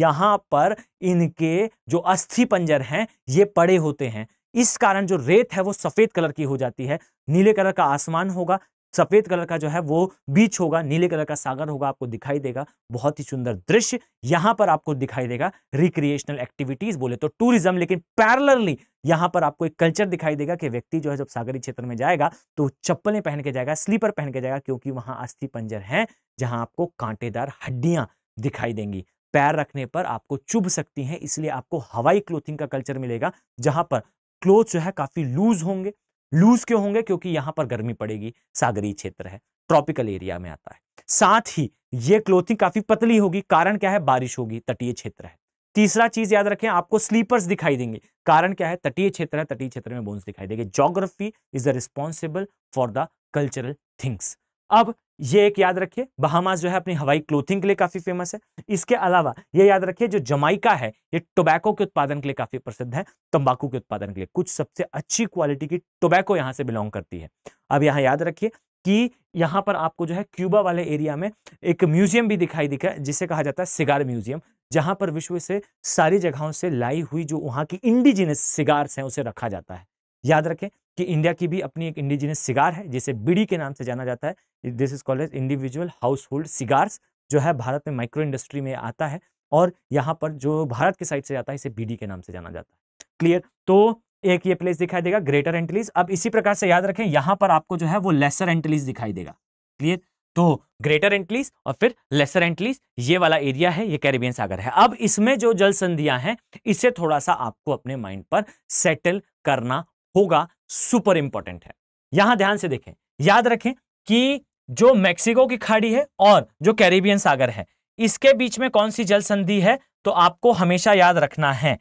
यहाँ पर इनके जो अस्थि पंजर हैं ये पड़े होते हैं इस कारण जो रेत है वो सफेद कलर की हो जाती है नीले कलर का आसमान होगा सफेद कलर का जो है वो बीच होगा नीले कलर का सागर होगा आपको दिखाई देगा बहुत ही सुंदर दृश्य यहां पर आपको दिखाई देगा रिक्रिएशनल एक्टिविटीज बोले तो टूरिज्म लेकिन पैरलरली यहां पर आपको एक कल्चर दिखाई देगा कि व्यक्ति जो है जब सागरी क्षेत्र में जाएगा तो चप्पलें पहन के जाएगा स्लीपर पहन के जाएगा क्योंकि वहां अस्थि पंजर है जहां आपको कांटेदार हड्डियां दिखाई देंगी पैर रखने पर आपको चुभ सकती हैं इसलिए आपको हवाई क्लोथिंग का कल्चर मिलेगा जहां पर क्लोथ जो है काफ़ी लूज होंगे लूज क्यों होंगे क्योंकि यहां पर गर्मी पड़ेगी सागरीय क्षेत्र है ट्रॉपिकल एरिया में आता है साथ ही ये क्लोथिंग काफ़ी पतली होगी कारण क्या है बारिश होगी तटीय क्षेत्र है तीसरा चीज़ याद रखें आपको स्लीपर्स दिखाई देंगे कारण क्या है तटीय क्षेत्र है तटीय क्षेत्र में बोन्स दिखाई देंगे geography is the responsible for the cultural things अब ये एक याद रखिए बहामास जो है अपनी हवाई क्लोथिंग के लिए काफी फेमस है इसके अलावा ये याद रखिए जो जमाइका है ये टोबैको के उत्पादन के लिए काफी प्रसिद्ध है तंबाकू के उत्पादन के लिए कुछ सबसे अच्छी क्वालिटी की टोबैको यहाँ से बिलोंग करती है अब यहाँ याद रखिए कि यहाँ पर आपको जो है क्यूबा वाले एरिया में एक म्यूजियम भी दिखाई दिखा जिसे कहा जाता है सिगार म्यूजियम जहां पर विश्व से सारी जगहों से लाई हुई जो वहाँ की इंडिजिनस सिगार्स हैं उसे रखा जाता है याद रखें कि इंडिया की भी अपनी एक इंडिजिनस सिगार है जिसे बीड़ी के नाम से जाना जाता है this is called as individual household cigars जो है भारत में माइक्रो इंडस्ट्री में आता है और यहाँ पर जो भारत के साइड से जाता है इसे बीडी के नाम से जाना जाता है क्लियर तो एक ये प्लेस दिखाई देगा ग्रेटर एंटलीज अब इसी प्रकार से याद रखें यहाँ पर आपको जो है वो लेसर एंटलीज दिखाई देगा क्लियर तो ग्रेटर एंटलीज और फिर लेसर एंटलीज ये वाला एरिया है ये कैरेबियन सागर है अब इसमें जो जल संधियां हैं इसे थोड़ा सा आपको अपने माइंड पर सेटल करना होगा सुपर इंपॉर्टेंट है यहां ध्यान से देखें याद रखें कि जो मेक्सिको की खाड़ी है और जो कैरेबियन सागर है इसके बीच में कौन सी जल संधि है तो आपको हमेशा याद रखना है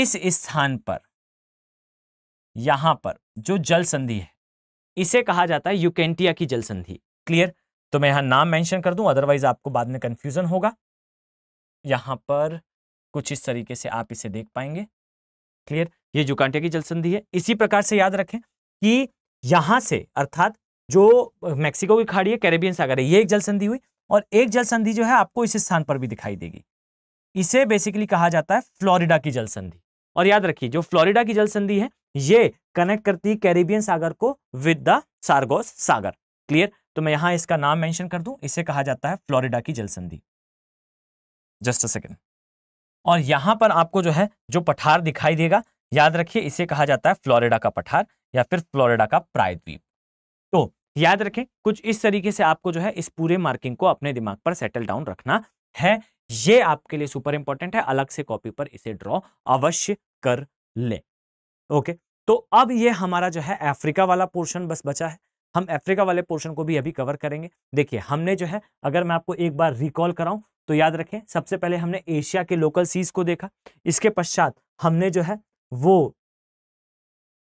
इस स्थान पर यहां पर जो जल संधि है इसे कहा जाता है यूकेंटिया की जल संधि क्लियर तो मैं यहां नाम मेंशन कर दूं अदरवाइज आपको बाद में कंफ्यूजन होगा यहां पर कुछ इस तरीके से आप इसे देख पाएंगे क्लियर ये जुकांटिया की जल संधि है इसी प्रकार से याद रखें कि यहां से अर्थात जो मैक्सिको की खाड़ी है कैरेबियन सागर है ये एक जल संधि हुई और एक जल संधि जो है आपको इस स्थान पर भी दिखाई देगी इसे बेसिकली कहा जाता है फ्लोरिडा की जल संधि और याद रखिए जो फ्लोरिडा की जल संधि है ये कनेक्ट करती है कैरेबियन सागर को विद द सार्गोस सागर क्लियर तो मैं यहां इसका नाम मेंशन कर दूं इसे कहा जाता है फ्लोरिडा की जल संधि जस्ट अ सेकेंड और यहां पर आपको जो है जो पठार दिखाई देगा याद रखिए इसे कहा जाता है फ्लोरिडा का पठार या फिर फ्लोरिडा का प्रायद्वीप तो याद रखें कुछ इस तरीके से आपको जो है इस पूरे मार्किंग को अपने दिमाग पर सेटल डाउन रखना है ये आपके लिए सुपर इंपॉर्टेंट है अलग से कॉपी पर इसे ड्रॉ अवश्य कर ले ओके तो अब ये हमारा जो है अफ्रीका वाला पोर्शन बस बचा है हम अफ्रीका वाले पोर्शन को भी अभी कवर करेंगे देखिए हमने जो है अगर मैं आपको एक बार रिकॉल कराऊं तो याद रखें सबसे पहले हमने एशिया के लोकल सीज को देखा इसके पश्चात हमने जो है वो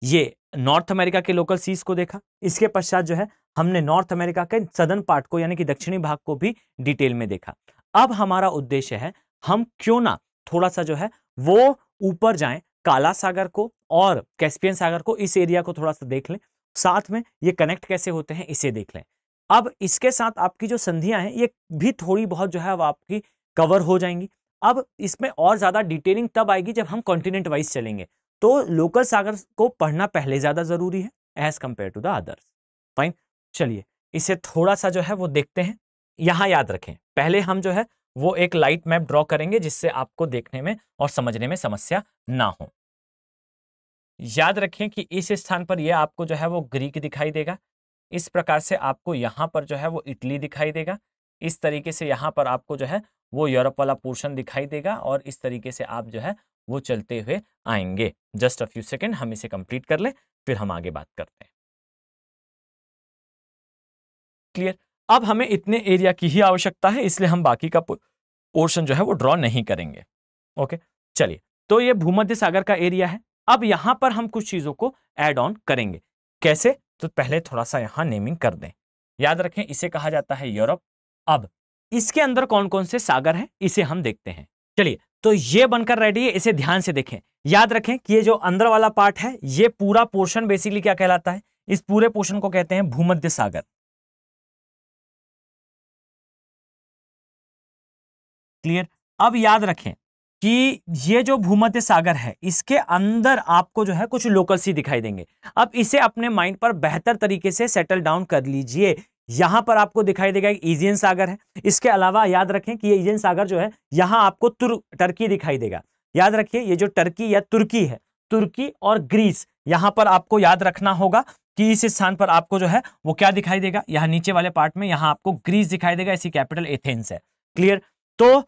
ये नॉर्थ अमेरिका के लोकल सीज को देखा इसके पश्चात जो है हमने नॉर्थ अमेरिका के सदन पार्ट को यानी कि दक्षिणी भाग को भी डिटेल में देखा अब हमारा उद्देश्य है हम क्यों ना थोड़ा सा जो है वो ऊपर जाएं काला सागर को और कैस्पियन सागर को इस एरिया को थोड़ा सा देख लें साथ में ये कनेक्ट कैसे होते हैं इसे देख लें अब इसके साथ आपकी जो संधियां हैं ये भी थोड़ी बहुत जो है अब आपकी कवर हो जाएंगी अब इसमें और ज़्यादा डिटेलिंग तब आएगी जब हम कॉन्टिनेंट वाइज चलेंगे तो लोकल सागर को पढ़ना पहले ज़्यादा ज़रूरी है as compare to the others fine चलिए इसे थोड़ा सा जो है वो देखते हैं यहाँ याद रखें पहले हम जो है वो एक लाइट मैप ड्रॉ करेंगे जिससे आपको देखने में और समझने में समस्या ना हो याद रखें कि इस स्थान पर यह आपको जो है वो ग्रीक दिखाई देगा इस प्रकार से आपको यहां पर जो है वो इटली दिखाई देगा इस तरीके से यहां पर आपको जो है वो यूरोप वाला पोर्शन दिखाई देगा और इस तरीके से आप जो है वो चलते हुए आएंगे जस्ट अ फ्यू सेकेंड हम इसे कंप्लीट कर लें फिर हम आगे बात करते हैं क्लियर अब हमें इतने एरिया की ही आवश्यकता है इसलिए हम बाकी का पोर्शन जो है वो ड्रॉ नहीं करेंगे ओके चलिए तो ये भूमध्य सागर का एरिया है अब यहां पर हम कुछ चीज़ों को एड ऑन करेंगे कैसे तो पहले थोड़ा सा यहां नेमिंग कर दें याद रखें इसे कहा जाता है यूरोप अब इसके अंदर कौन कौन से सागर हैं इसे हम देखते हैं चलिए तो ये बनकर रेडी है इसे ध्यान से देखें याद रखें कि ये जो अंदर वाला पार्ट है ये पूरा पोर्शन बेसिकली क्या कहलाता है इस पूरे पोर्शन को कहते हैं भूमध्य सागर क्लियर अब याद रखें कि ये जो भूमध्य सागर है इसके अंदर आपको जो है कुछ लोकल सी दिखाई देंगे अब इसे अपने माइंड पर बेहतर तरीके से सेटल डाउन कर लीजिए यहां पर आपको दिखाई देगा इजियन सागर है इसके अलावा याद रखें कि ये इजियन सागर जो है यहां आपको टर्की दिखाई देगा याद रखिए ये जो टर्की या तुर्की है तुर्की और ग्रीस यहां पर आपको याद रखना होगा कि इस स्थान पर आपको जो है वो क्या दिखाई देगा यहाँ नीचे वाले पार्ट में यहाँ आपको ग्रीस दिखाई देगा इसी कैपिटल एथेंस है क्लियर तो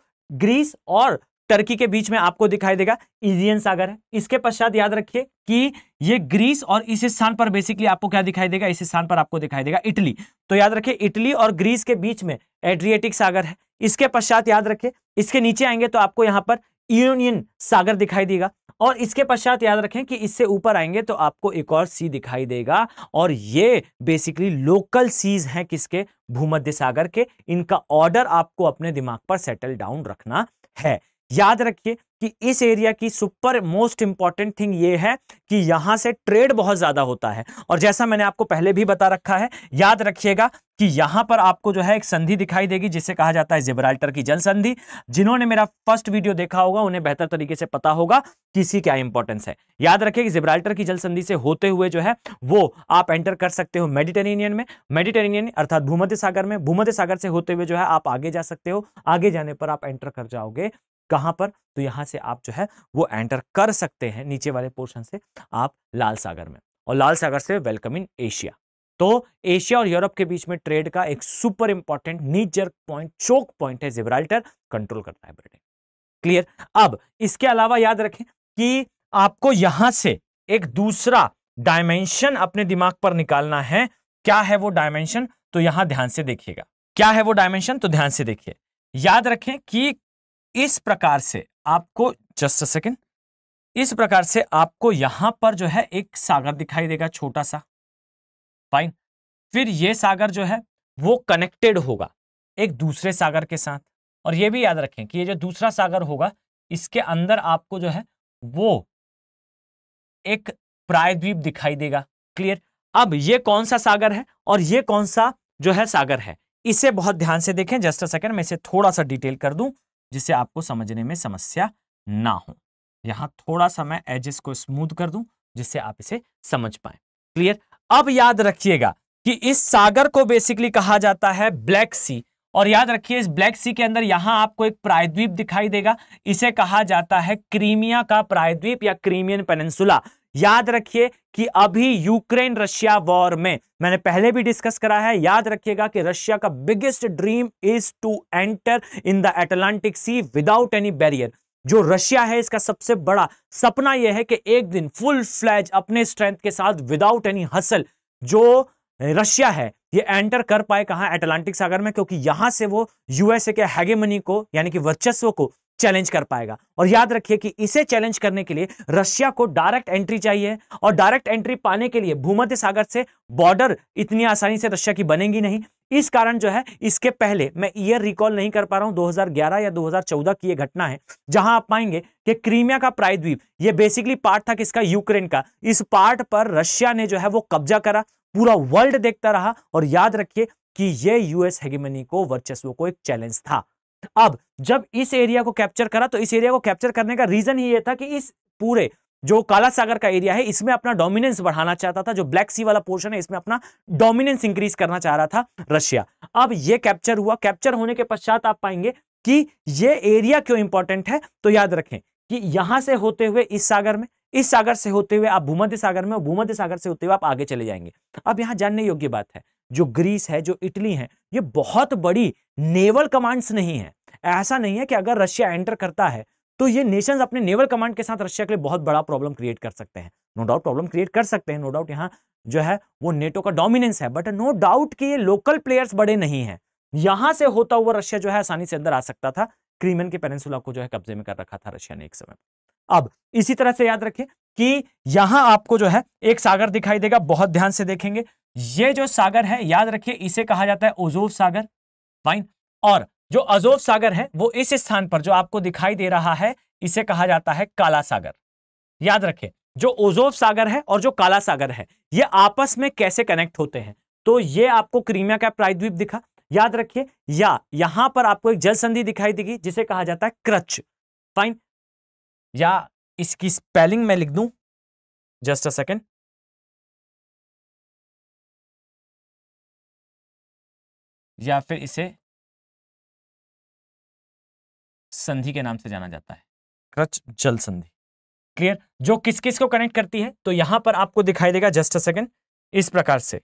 ग्रीस और टर्की के बीच में आपको दिखाई देगा इजियन सागर है इसके पश्चात याद रखिए कि ये ग्रीस और इस स्थान पर बेसिकली आपको क्या दिखाई देगा इस स्थान पर आपको दिखाई देगा इटली तो याद रखिए इटली और ग्रीस के बीच में एड्रिएटिक सागर है इसके पश्चात याद रखिए इसके नीचे आएंगे तो आपको यहाँ पर यूनियन सागर दिखाई देगा और इसके पश्चात याद रखें कि इससे ऊपर आएंगे तो आपको एक और सी दिखाई देगा और ये बेसिकली लोकल सीज हैं किसके भूमध्य सागर के इनका ऑर्डर आपको अपने दिमाग पर सेटल डाउन रखना है याद रखिए कि इस एरिया की सुपर मोस्ट इंपॉर्टेंट थिंग ये है कि यहां से ट्रेड बहुत ज्यादा होता है और जैसा मैंने आपको पहले भी बता रखा है याद रखिएगा कि यहां पर आपको जो है एक संधि दिखाई देगी जिसे कहा जाता है जिब्राल्टर की जल संधि जिन्होंने मेरा फर्स्ट वीडियो देखा होगा उन्हें बेहतर तरीके से पता होगा कि इसी क्या इंपॉर्टेंस है याद रखिए कि जिब्राल्टर की जल संधि से होते हुए जो है वो आप एंटर कर सकते हो मेडिटेरेनियन में मेडिटेरेनियन अर्थात भूमध्य सागर में भूमध्य सागर से होते हुए जो है आप आगे जा सकते हो आगे जाने पर आप एंटर कर जाओगे कहां पर तो यहां से आप जो है वो एंटर कर सकते हैं नीचे वाले पोर्शन से आप लाल सागर में और लाल सागर से वेलकम इन एशिया तो एशिया और यूरोप के बीच में ट्रेड का एक super important nature point choke point है जिब्राल्टर कंट्रोल करता है ब्रिटेन क्लियर अब इसके अलावा याद रखें कि आपको यहां से एक दूसरा डायमेंशन अपने दिमाग पर निकालना है क्या है वो डायमेंशन तो यहां ध्यान से देखिएगा क्या है वो डायमेंशन तो ध्यान से देखिए याद रखें कि इस प्रकार से आपको जस्ट अ सेकेंड इस प्रकार से आपको यहां पर जो है एक सागर दिखाई देगा छोटा सा फाइन फिर ये सागर जो है वो कनेक्टेड होगा एक दूसरे सागर के साथ और ये भी याद रखें कि ये जो दूसरा सागर होगा इसके अंदर आपको जो है वो एक प्रायद्वीप दिखाई देगा क्लियर अब ये कौन सा सागर है और ये कौन सा जो है सागर है इसे बहुत ध्यान से देखें जस्ट अ सेकेंड मैं इसे थोड़ा सा डिटेल कर दूं जिससे आपको समझने में समस्या ना हो यहां थोड़ा सा मैं एजेस को स्मूथ कर दूं जिससे आप इसे समझ पाए क्लियर अब याद रखिएगा कि इस सागर को बेसिकली कहा जाता है ब्लैक सी और याद रखिए इस ब्लैक सी के अंदर यहां आपको एक प्रायद्वीप दिखाई देगा इसे कहा जाता है क्रीमिया का प्रायद्वीप या क्रीमियन पेनसुला याद रखिए कि अभी यूक्रेन रशिया वॉर में मैंने पहले भी डिस्कस करा है याद रखिएगा कि रशिया का biggest dream is to enter in the Atlantic sea without any barrier जो रशिया है इसका सबसे बड़ा सपना यह है कि एक दिन फुल फ्लैज अपने स्ट्रेंथ के साथ विदाउट एनी हसल जो रशिया है ये एंटर कर पाए कहा अटलांटिक सागर में क्योंकि यहां से वो यूएसए के हैगेमनी को यानी कि वर्चस्व को चैलेंज कर पाएगा और याद रखिए कि इसे चैलेंज करने के लिए रशिया को डायरेक्ट एंट्री चाहिए और डायरेक्ट एंट्री पाने के लिए भूमध्य सागर से बॉर्डर इतनी आसानी से रशिया की बनेगी नहीं इस कारण जो है इसके पहले मैं ईयर रिकॉल नहीं कर पा रहा हूं 2011 या 2014 की यह घटना है जहां आप पाएंगे कि क्रीमिया का प्रायद्वीप ये बेसिकली पार्ट था किसका यूक्रेन का इस पार्ट पर रशिया ने जो है वो कब्जा करा पूरा वर्ल्ड देखता रहा और याद रखिए कि यह यूएस हेगेमनी को वर्चस्व को एक चैलेंज था अब जब इस एरिया को कैप्चर करा तो इस एरिया को कैप्चर करने का रीजन ही ये था कि इस पूरे जो काला सागर का एरिया है इसमें अपना डोमिनेंस बढ़ाना चाहता था जो ब्लैक सी वाला पोर्शन है इसमें अपना डोमिनेंस इंक्रीज करना चाह रहा था रशिया अब ये कैप्चर हुआ कैप्चर होने के पश्चात आप पाएंगे कि ये एरिया क्यों इंपॉर्टेंट है तो याद रखें कि यहां से होते हुए इस सागर में इस सागर से होते हुए आप भूमध्य सागर में भूमध्य सागर से होते हुए आप आगे चले जाएंगे अब यहां जानने योग्य बात है जो ग्रीस है जो इटली है ये बहुत बड़ी नेवल कमांड्स नहीं है ऐसा नहीं है कि अगर रशिया एंटर करता है तो ये नेशंस अपने नेवल कमांड के साथ रशिया के लिए बहुत बड़ा प्रॉब्लम क्रिएट कर सकते हैं नो डाउट प्रॉब्लम क्रिएट कर सकते हैं नो डाउट यहाँ जो है वो नेटो का डोमिनेंस है बट नो डाउट कि ये लोकल प्लेयर्स बड़े नहीं हैं यहां से होता हुआ रशिया जो है आसानी से अंदर आ सकता था क्रीमन के पेनिसुला को जो है कब्जे में कर रखा था रशिया ने एक समय अब इसी तरह से याद रखें कि यहां आपको जो है एक सागर दिखाई देगा बहुत ध्यान से देखेंगे ये जो सागर है याद रखिए इसे कहा जाता है ओजोव सागर फाइन और जो अजोव सागर है वो इस स्थान पर जो आपको दिखाई दे रहा है इसे कहा जाता है काला सागर याद रखिये जो ओजोव सागर है और जो काला सागर है ये आपस में कैसे कनेक्ट होते हैं तो ये आपको क्रीमिया का प्रायद्वीप दिखा याद रखिए या यहां पर आपको एक जल संधि दिखाई देगी जिसे कहा जाता है क्रच फाइन या इसकी स्पेलिंग मैं लिख दूं जस्ट अ सेकेंड या फिर इसे संधि के नाम से जाना जाता है क्रच जल संधि क्लियर जो किस किस को कनेक्ट करती है तो यहां पर आपको दिखाई देगा जस्ट अ सेकेंड इस प्रकार से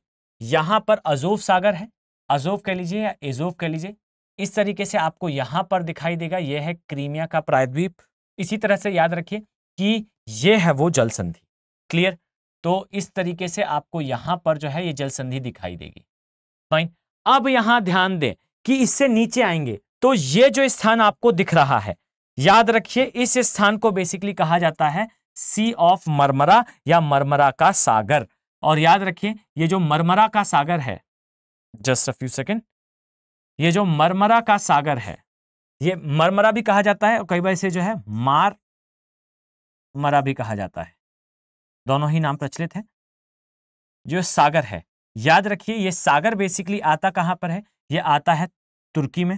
यहां पर अजोव सागर है अजोव कह लीजिए या एजोव कह लीजिए इस तरीके से आपको यहां पर दिखाई देगा यह है क्रीमिया का प्रायद्वीप इसी तरह से याद रखिए कि यह है वो जल संधि क्लियर तो इस तरीके से आपको यहां पर जो है ये जल संधि दिखाई देगी फाइन अब यहां ध्यान दें कि इससे नीचे आएंगे तो ये जो स्थान आपको दिख रहा है याद रखिए इस स्थान को बेसिकली कहा जाता है सी ऑफ मरमरा या मरमरा का सागर और याद रखिए ये जो मरमरा का सागर है जस्ट अ फ्यू सेकेंड ये जो मरमरा का सागर है ये मरमरा भी कहा जाता है और कई बार इसे जो है मार मरा भी कहा जाता है दोनों ही नाम प्रचलित हैं जो सागर है याद रखिए ये सागर बेसिकली आता कहां पर है ये आता है तुर्की में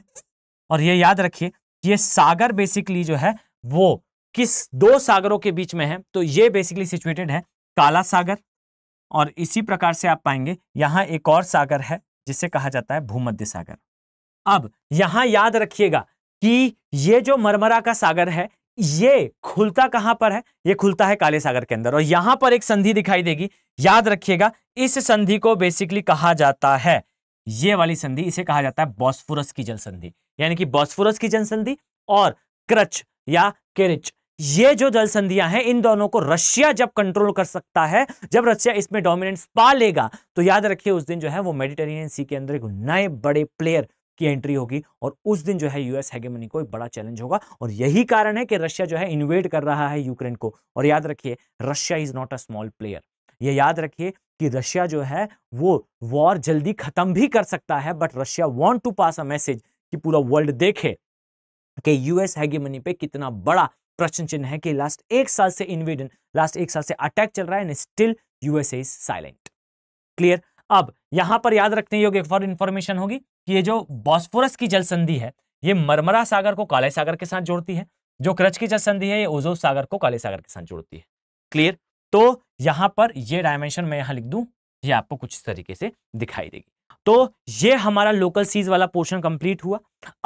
और ये याद रखिए ये सागर बेसिकली जो है वो किस दो सागरों के बीच में है तो ये बेसिकली सिचुएटेड है काला सागर और इसी प्रकार से आप पाएंगे यहां एक और सागर है जिसे कहा जाता है भूमध्य सागर अब यहां याद रखिएगा कि ये जो मरमरा का सागर है ये खुलता कहां पर है ये खुलता है काले सागर के अंदर और यहां पर एक संधि दिखाई देगी याद रखिएगा इस संधि को बेसिकली कहा जाता है ये वाली संधि इसे कहा जाता है बॉस्फोरस की जल संधि यानी कि बॉस्फोरस की जल संधि और क्रच या केरिच ये जो जल संधियां हैं इन दोनों को रशिया जब कंट्रोल कर सकता है जब रशिया इसमें डोमिनेंस पा लेगा तो याद रखिए उस दिन जो है वो मेडिटेरियन सी के अंदर एक नए बड़े प्लेयर की एंट्री होगी और उस दिन जो है यूएस हैगेमनी को एक बड़ा चैलेंज होगा और यही कारण है कि रशिया जो है इन्वेड कर रहा है यूक्रेन को और याद रखिए Russia is not a small player ये याद रखिए कि रशिया जो है वो वॉर जल्दी खत्म भी कर सकता है but Russia want to pass a message कि पूरा वर्ल्ड देखे कि यूएस हैगेमनी पे कितना बड़ा प्रश्न चिन्ह है कि लास्ट एक साल से इन्वेडन लास्ट एक साल से अटैक चल रहा है and still USA is silent clear अब यहां पर याद रखने योग्य फॉर इंफॉर्मेशन होगी कि ये जो बॉस्फोरस की जल संधि है ये मरमरा सागर को काले सागर के साथ जोड़ती है जो क्रच की जल संधि है ये ओजो सागर को काले सागर के साथ जोड़ती है क्लियर तो यहाँ पर ये डायमेंशन मैं यहाँ लिख दूँ ये आपको कुछ इस तरीके से दिखाई देगी तो ये हमारा लोकल सीज वाला पोर्शन कंप्लीट हुआ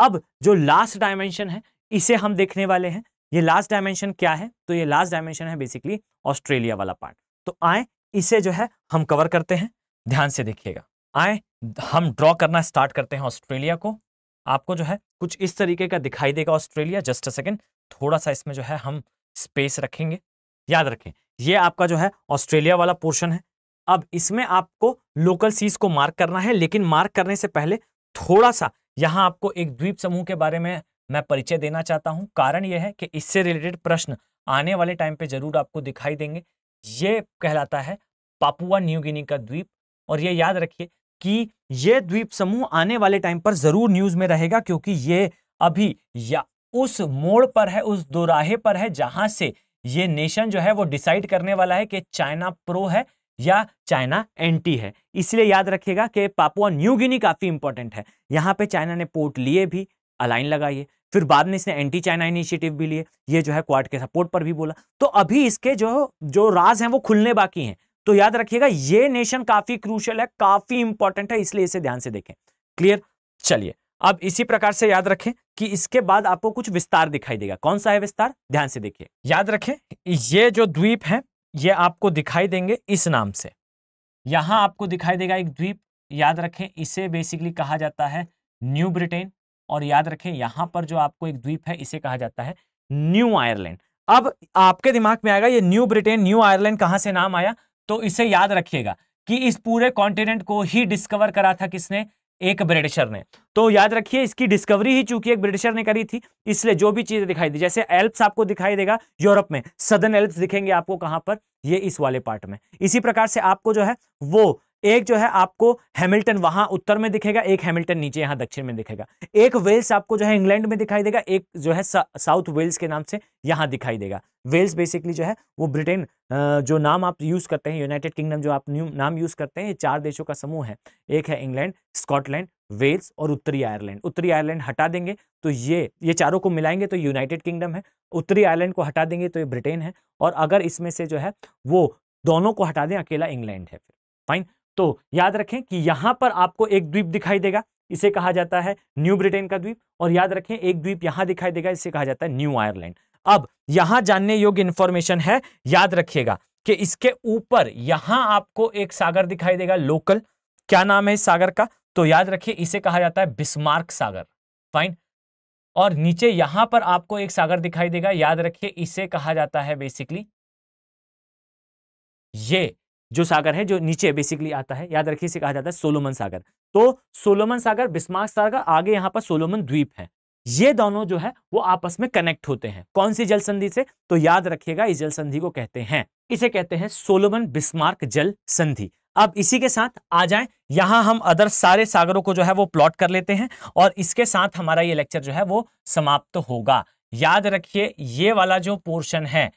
अब जो लास्ट डायमेंशन है इसे हम देखने वाले हैं ये लास्ट डायमेंशन क्या है तो ये लास्ट डायमेंशन है बेसिकली ऑस्ट्रेलिया वाला पार्ट तो आए इसे जो है हम कवर करते हैं ध्यान से देखिएगा आए हम ड्रॉ करना स्टार्ट करते हैं ऑस्ट्रेलिया को आपको जो है कुछ इस तरीके का दिखाई देगा ऑस्ट्रेलिया जस्ट अ सेकेंड थोड़ा सा इसमें जो है हम स्पेस रखेंगे याद रखें ये आपका जो है ऑस्ट्रेलिया वाला पोर्शन है अब इसमें आपको लोकल सीज को मार्क करना है लेकिन मार्क करने से पहले थोड़ा सा यहाँ आपको एक द्वीप समूह के बारे में मैं परिचय देना चाहता हूँ कारण यह है कि इससे रिलेटेड प्रश्न आने वाले टाइम पे जरूर आपको दिखाई देंगे ये कहलाता है पापुआ न्यू गिनी का द्वीप और ये याद रखिए कि ये द्वीप समूह आने वाले टाइम पर जरूर न्यूज में रहेगा क्योंकि ये अभी या उस मोड़ पर है उस दोराहे पर है जहां से ये नेशन जो है वो डिसाइड करने वाला है कि चाइना प्रो है या चाइना एंटी है इसलिए याद रखिएगा कि पापुआ न्यू गिनी काफी इंपॉर्टेंट है यहाँ पे चाइना ने पोर्ट लिए भी अलाइन लगाइए फिर बाद में इसने एंटी चाइना इनिशिएटिव भी लिए ये जो है क्वाड के सपोर्ट पर भी बोला तो अभी इसके जो जो राज हैं वो खुलने बाकी हैं तो याद रखिएगा ये नेशन काफी क्रूशल है काफी इंपॉर्टेंट है इसलिए इसे ध्यान से देखें क्लियर चलिए अब इसी प्रकार से याद रखें कि इसके बाद आपको कुछ विस्तार दिखाई देगा कौन सा है विस्तार ध्यान से देखिए याद रखें ये जो द्वीप है ये आपको दिखाई देंगे इस नाम से यहां आपको दिखाई देगा एक द्वीप याद रखें इसे बेसिकली कहा जाता है न्यू ब्रिटेन और याद रखें यहां पर जो आपको एक द्वीप है इसे कहा जाता है न्यू आयरलैंड अब आपके दिमाग में आएगा ये न्यू ब्रिटेन न्यू आयरलैंड कहां से नाम आया तो इसे याद रखिएगा कि इस पूरे कॉन्टिनेंट को ही डिस्कवर करा था किसने एक ब्रिटिशर ने तो याद रखिए इसकी डिस्कवरी ही चूंकि एक ब्रिटिशर ने करी थी इसलिए जो भी चीजें दिखाई दी जैसे एल्प्स आपको दिखाई देगा यूरोप में सदन एल्प्स दिखेंगे आपको कहां पर ये इस वाले पार्ट में इसी प्रकार से आपको जो है वो एक जो है आपको हैमिल्टन वहां उत्तर में दिखेगा एक हैमिल्टन नीचे यहाँ दक्षिण में दिखेगा एक वेल्स आपको जो है इंग्लैंड में दिखाई देगा एक जो है साउथ वेल्स के नाम से यहाँ दिखाई देगा वेल्स बेसिकली जो है वो ब्रिटेन जो नाम आप यूज़ करते हैं यूनाइटेड किंगडम जो आप नाम यूज़ करते हैं ये चार देशों का समूह है एक है इंग्लैंड स्कॉटलैंड वेल्स और उत्तरी आयरलैंड उत्तरी आयरलैंड हटा देंगे तो ये ये चारों को मिलाएंगे तो यूनाइटेड किंगडम है उत्तरी आयरलैंड को हटा देंगे तो ये ब्रिटेन है और अगर इसमें से जो है वो दोनों को हटा दें अकेला इंग्लैंड है फिर फाइन तो याद रखें कि यहां पर आपको एक द्वीप दिखाई देगा इसे कहा जाता है न्यू ब्रिटेन का द्वीप और याद रखें एक द्वीप यहां दिखाई देगा इसे कहा जाता है न्यू आयरलैंड अब यहां जानने योग्य इंफॉर्मेशन है याद रखिएगा कि इसके ऊपर यहां आपको एक सागर दिखाई देगा लोकल क्या नाम है इस सागर का तो याद रखिए इसे कहा जाता है बिस्मार्क सागर फाइन और नीचे यहां पर आपको एक सागर दिखाई देगा याद रखिए इसे कहा जाता है बेसिकली ये जो सागर है जो नीचे बेसिकली आता है याद रखिए इसे कहा जाता है सोलोमन सागर तो सोलोमन सागर बिस्मार्क सागर आगे यहाँ पर सोलोमन द्वीप है ये दोनों जो है वो आपस में कनेक्ट होते हैं कौन सी जल संधि से तो याद रखिएगा इस जल संधि को कहते हैं इसे कहते हैं सोलोमन बिस्मार्क जल संधि अब इसी के साथ आ जाए यहां हम अदर सारे सागरों को जो है वो प्लॉट कर लेते हैं और इसके साथ हमारा ये लेक्चर जो है वो समाप्त होगा याद रखिए ये वाला जो पोर्शन है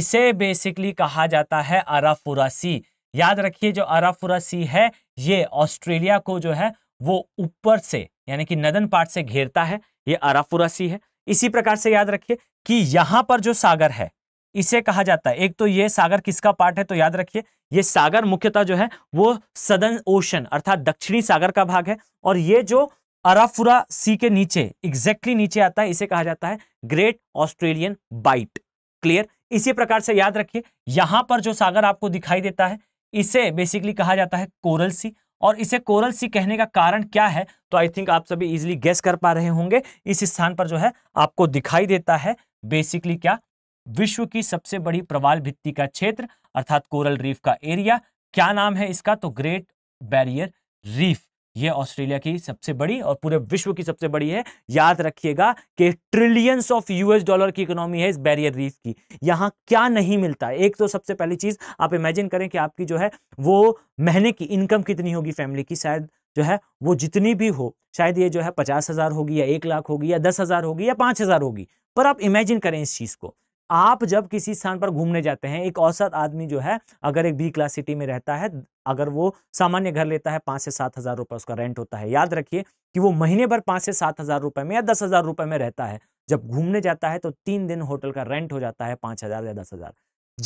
इसे बेसिकली कहा जाता है अराफुरासी याद रखिए जो अराफुरा सी है ये ऑस्ट्रेलिया को जो है वो ऊपर से यानी कि नदन पार्ट से घेरता है ये अराफुरा सी है इसी प्रकार से याद रखिए कि यहां पर जो सागर है इसे कहा जाता है एक तो ये सागर किसका पार्ट है तो याद रखिए ये सागर मुख्यतः जो है वो सदर्न ओशन अर्थात दक्षिणी सागर का भाग है और ये जो अराफुरा सी के नीचे एग्जैक्टली नीचे आता है इसे कहा जाता है ग्रेट ऑस्ट्रेलियन बाइट क्लियर इसी प्रकार से याद रखिए यहां पर जो सागर आपको दिखाई देता है इसे बेसिकली कहा जाता है कोरल सी और इसे कोरल सी कहने का कारण क्या है तो आई थिंक आप सभी इजिली गैस कर पा रहे होंगे इस स्थान पर जो है आपको दिखाई देता है बेसिकली क्या विश्व की सबसे बड़ी प्रवाल भित्ती का क्षेत्र अर्थात कोरल रीफ का एरिया क्या नाम है इसका तो ग्रेट बैरियर रीफ ये ऑस्ट्रेलिया की सबसे बड़ी और पूरे विश्व की सबसे बड़ी है याद रखिएगा कि ट्रिलियंस ऑफ यूएस डॉलर की इकोनॉमी है इस बैरियर रीफ की यहां क्या नहीं मिलता है एक तो सबसे पहली चीज आप इमेजिन करें कि आपकी जो है वो महीने की इनकम कितनी होगी फैमिली की शायद जो है वो जितनी भी हो शायद ये जो है पचास हजार होगी या एक लाख होगी या दस हजार होगी या पांच हजार होगी पर आप इमेजिन करें इस चीज को आप जब किसी स्थान पर घूमने जाते हैं एक औसत आदमी जो है अगर एक बी क्लास सिटी में रहता है अगर वो सामान्य घर लेता है पांच से सात हज़ार रुपये उसका रेंट होता है याद रखिए कि वो महीने भर पांच से सात हज़ार रुपए में या दस हज़ार रुपए में रहता है जब घूमने जाता है तो तीन दिन होटल का रेंट हो जाता है पांच हज़ार या दस हज़ार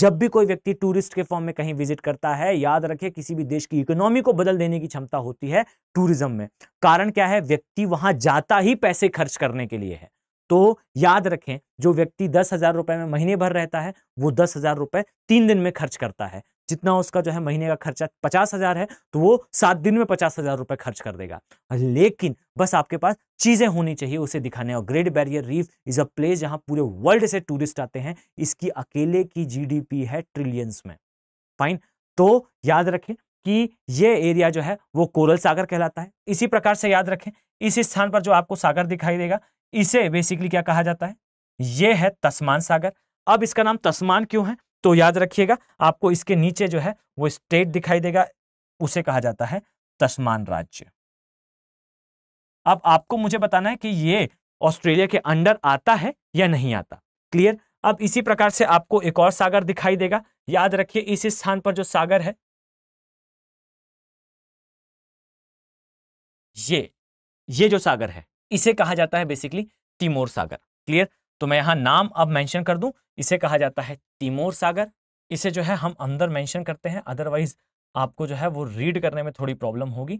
जब भी कोई व्यक्ति टूरिस्ट के फॉर्म में कहीं विजिट करता है याद रखे किसी भी देश की इकोनॉमी को बदल देने की क्षमता होती है टूरिज्म में कारण क्या है व्यक्ति वहां जाता ही पैसे खर्च करने के लिए है तो याद रखें जो व्यक्ति दस हजार रुपए में महीने भर रहता है वो दस हजार रुपए तीन दिन में खर्च करता है जितना उसका जो है महीने का खर्चा पचास हजार है तो वो सात दिन में पचास हजार रुपए खर्च कर देगा लेकिन बस आपके पास चीज़ें होनी चाहिए उसे दिखाने और Great Barrier Reef is a place जहां पूरे वर्ल्ड से टूरिस्ट आते हैं इसकी अकेले की जीडीपी है ट्रिलियंस में फाइन तो याद रखें कि ये एरिया जो है वो कोरल सागर कहलाता है इसी प्रकार से याद रखें इस स्थान पर जो आपको सागर दिखाई देगा इसे बेसिकली क्या कहा जाता है ये है तस्मान सागर अब इसका नाम तस्मान क्यों है तो याद रखिएगा आपको इसके नीचे जो है वो स्टेट दिखाई देगा उसे कहा जाता है तस्मान राज्य अब आपको मुझे बताना है कि ये ऑस्ट्रेलिया के अंडर आता है या नहीं आता क्लियर अब इसी प्रकार से आपको एक और सागर दिखाई देगा याद रखिए इस स्थान पर जो सागर है ये ये जो सागर है इसे कहा जाता है बेसिकली तिमोर सागर क्लियर तो मैं यहां नाम अब मेंशन कर दूं इसे कहा जाता है तिमोर सागर इसे जो है हम अंदर मेंशन करते हैं अदरवाइज आपको जो है वो रीड करने में थोड़ी प्रॉब्लम होगी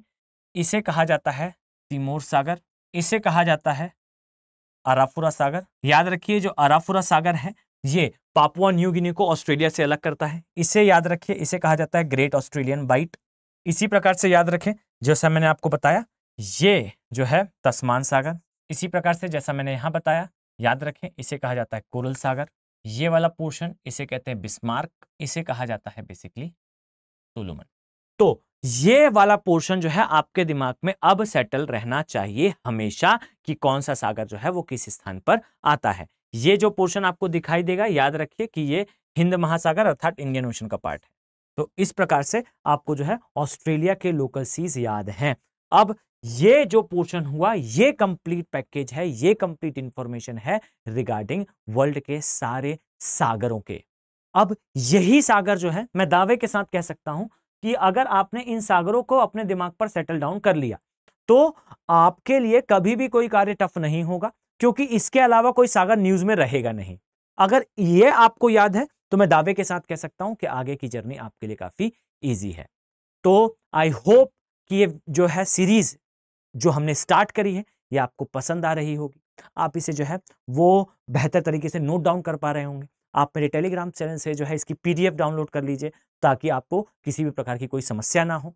इसे कहा जाता है तिमोर सागर इसे कहा जाता है अराफुरा सागर याद रखिए जो अराफुरा सागर है ये पापुआ न्यू गिनी को ऑस्ट्रेलिया से अलग करता है इसे याद रखिए इसे कहा जाता है ग्रेट ऑस्ट्रेलियन बाइट इसी प्रकार से याद रखें जैसा मैंने आपको बताया ये जो है तस्मान सागर इसी प्रकार से जैसा मैंने यहाँ बताया याद रखें इसे कहा जाता है कोरल सागर ये वाला पोर्शन इसे कहते हैं बिस्मार्क इसे कहा जाता है बेसिकली सोलोमन तो ये वाला पोर्शन जो है आपके दिमाग में अब सेटल रहना चाहिए हमेशा कि कौन सा सागर जो है वो किस स्थान पर आता है ये जो पोर्शन आपको दिखाई देगा याद रखिए कि ये हिंद महासागर अर्थात इंडियन ओशन का पार्ट है तो इस प्रकार से आपको जो है ऑस्ट्रेलिया के लोकल सीज याद हैं अब ये जो पोर्शन हुआ ये कंप्लीट पैकेज है ये कंप्लीट इंफॉर्मेशन है रिगार्डिंग वर्ल्ड के सारे सागरों के अब यही सागर जो है मैं दावे के साथ कह सकता हूं कि अगर आपने इन सागरों को अपने दिमाग पर सेटल डाउन कर लिया तो आपके लिए कभी भी कोई कार्य टफ नहीं होगा क्योंकि इसके अलावा कोई सागर न्यूज में रहेगा नहीं अगर ये आपको याद है तो मैं दावे के साथ कह सकता हूं कि आगे की जर्नी आपके लिए काफी ईजी है तो आई होप कि ये जो है सीरीज जो हमने स्टार्ट करी है ये आपको पसंद आ रही होगी आप इसे जो है वो बेहतर तरीके से नोट डाउन कर पा रहे होंगे आप मेरे टेलीग्राम चैनल से जो है इसकी पीडीएफ डाउनलोड कर लीजिए ताकि आपको किसी भी प्रकार की कोई समस्या ना हो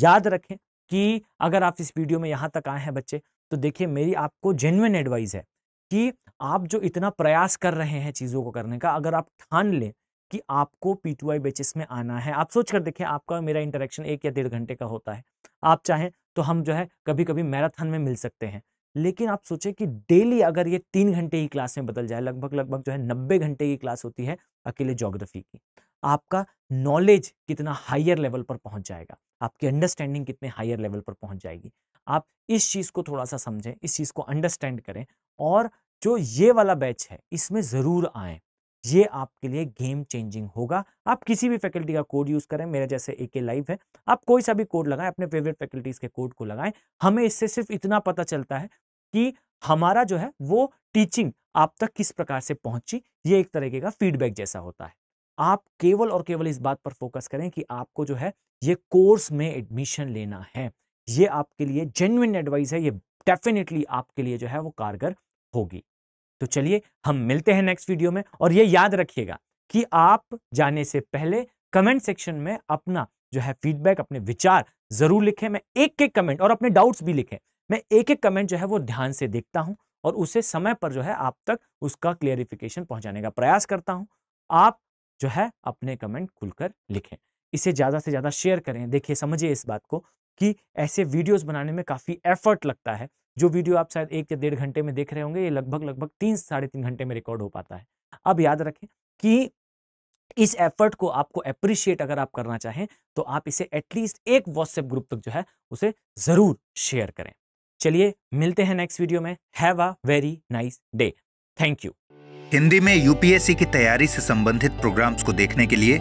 याद रखें कि अगर आप इस वीडियो में यहाँ तक आए हैं बच्चे तो देखिए मेरी आपको जेन्युन एडवाइस है कि आप जो इतना प्रयास कर रहे हैं चीज़ों को करने का अगर आप ठान लें कि आपको पी टू आई बेचिस में आना है आप सोच कर देखें आपका मेरा इंटरेक्शन एक या डेढ़ घंटे का होता है आप चाहें तो हम जो है कभी कभी मैराथन में मिल सकते हैं लेकिन आप सोचें कि डेली अगर ये तीन घंटे की क्लास में बदल जाए लगभग लगभग जो है नब्बे घंटे की क्लास होती है अकेले जोग्राफी की आपका नॉलेज कितना हायर लेवल पर पहुंच जाएगा आपकी अंडरस्टैंडिंग कितने हायर लेवल पर पहुंच जाएगी आप इस चीज़ को थोड़ा सा समझें इस चीज़ को अंडरस्टैंड करें और जो ये वाला बैच है इसमें ज़रूर आएँ ये आपके लिए गेम चेंजिंग होगा आप किसी भी फैकल्टी का कोड यूज करें मेरा जैसे एके लाइव है आप कोई सा भी कोड लगाएं अपने फेवरेट फैकल्टीज के कोड को लगाएं हमें इससे सिर्फ इतना पता चलता है कि हमारा जो है वो टीचिंग आप तक किस प्रकार से पहुंची ये एक तरीके का फीडबैक जैसा होता है आप केवल और केवल इस बात पर फोकस करें कि आपको जो है ये कोर्स में एडमिशन लेना है ये आपके लिए जेन्युन एडवाइस है ये डेफिनेटली आपके लिए जो है वो कारगर होगी तो चलिए हम मिलते हैं नेक्स्ट वीडियो में और ये याद रखिएगा कि आप जाने से पहले कमेंट सेक्शन में अपना जो है फीडबैक अपने विचार जरूर लिखें मैं एक एक कमेंट और अपने डाउट्स भी लिखें मैं एक एक कमेंट जो है वो ध्यान से देखता हूं और उसे समय पर जो है आप तक उसका क्लियरिफिकेशन पहुंचाने का प्रयास करता हूं आप जो है अपने कमेंट खुलकर लिखें इसे ज़्यादा से ज़्यादा शेयर करें देखिए समझिए इस बात को कि ऐसे वीडियोस बनाने में काफ़ी एफर्ट लगता है जो वीडियो आप शायद एक या डेढ़ घंटे में देख रहे होंगे ये लगभग लगभग तीन साढ़े तीन घंटे में रिकॉर्ड हो पाता है अब याद रखें कि इस एफर्ट को आपको अप्रिशिएट अगर आप करना चाहें तो आप इसे एटलीस्ट एक व्हाट्सएप ग्रुप तक जो है उसे ज़रूर शेयर करें चलिए मिलते हैं नेक्स्ट वीडियो में have a very nice day thank you Hindi में यूपीएससी की तैयारी से संबंधित प्रोग्राम्स को देखने के लिए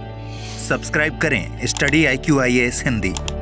सब्सक्राइब करें study I Q I S Hindi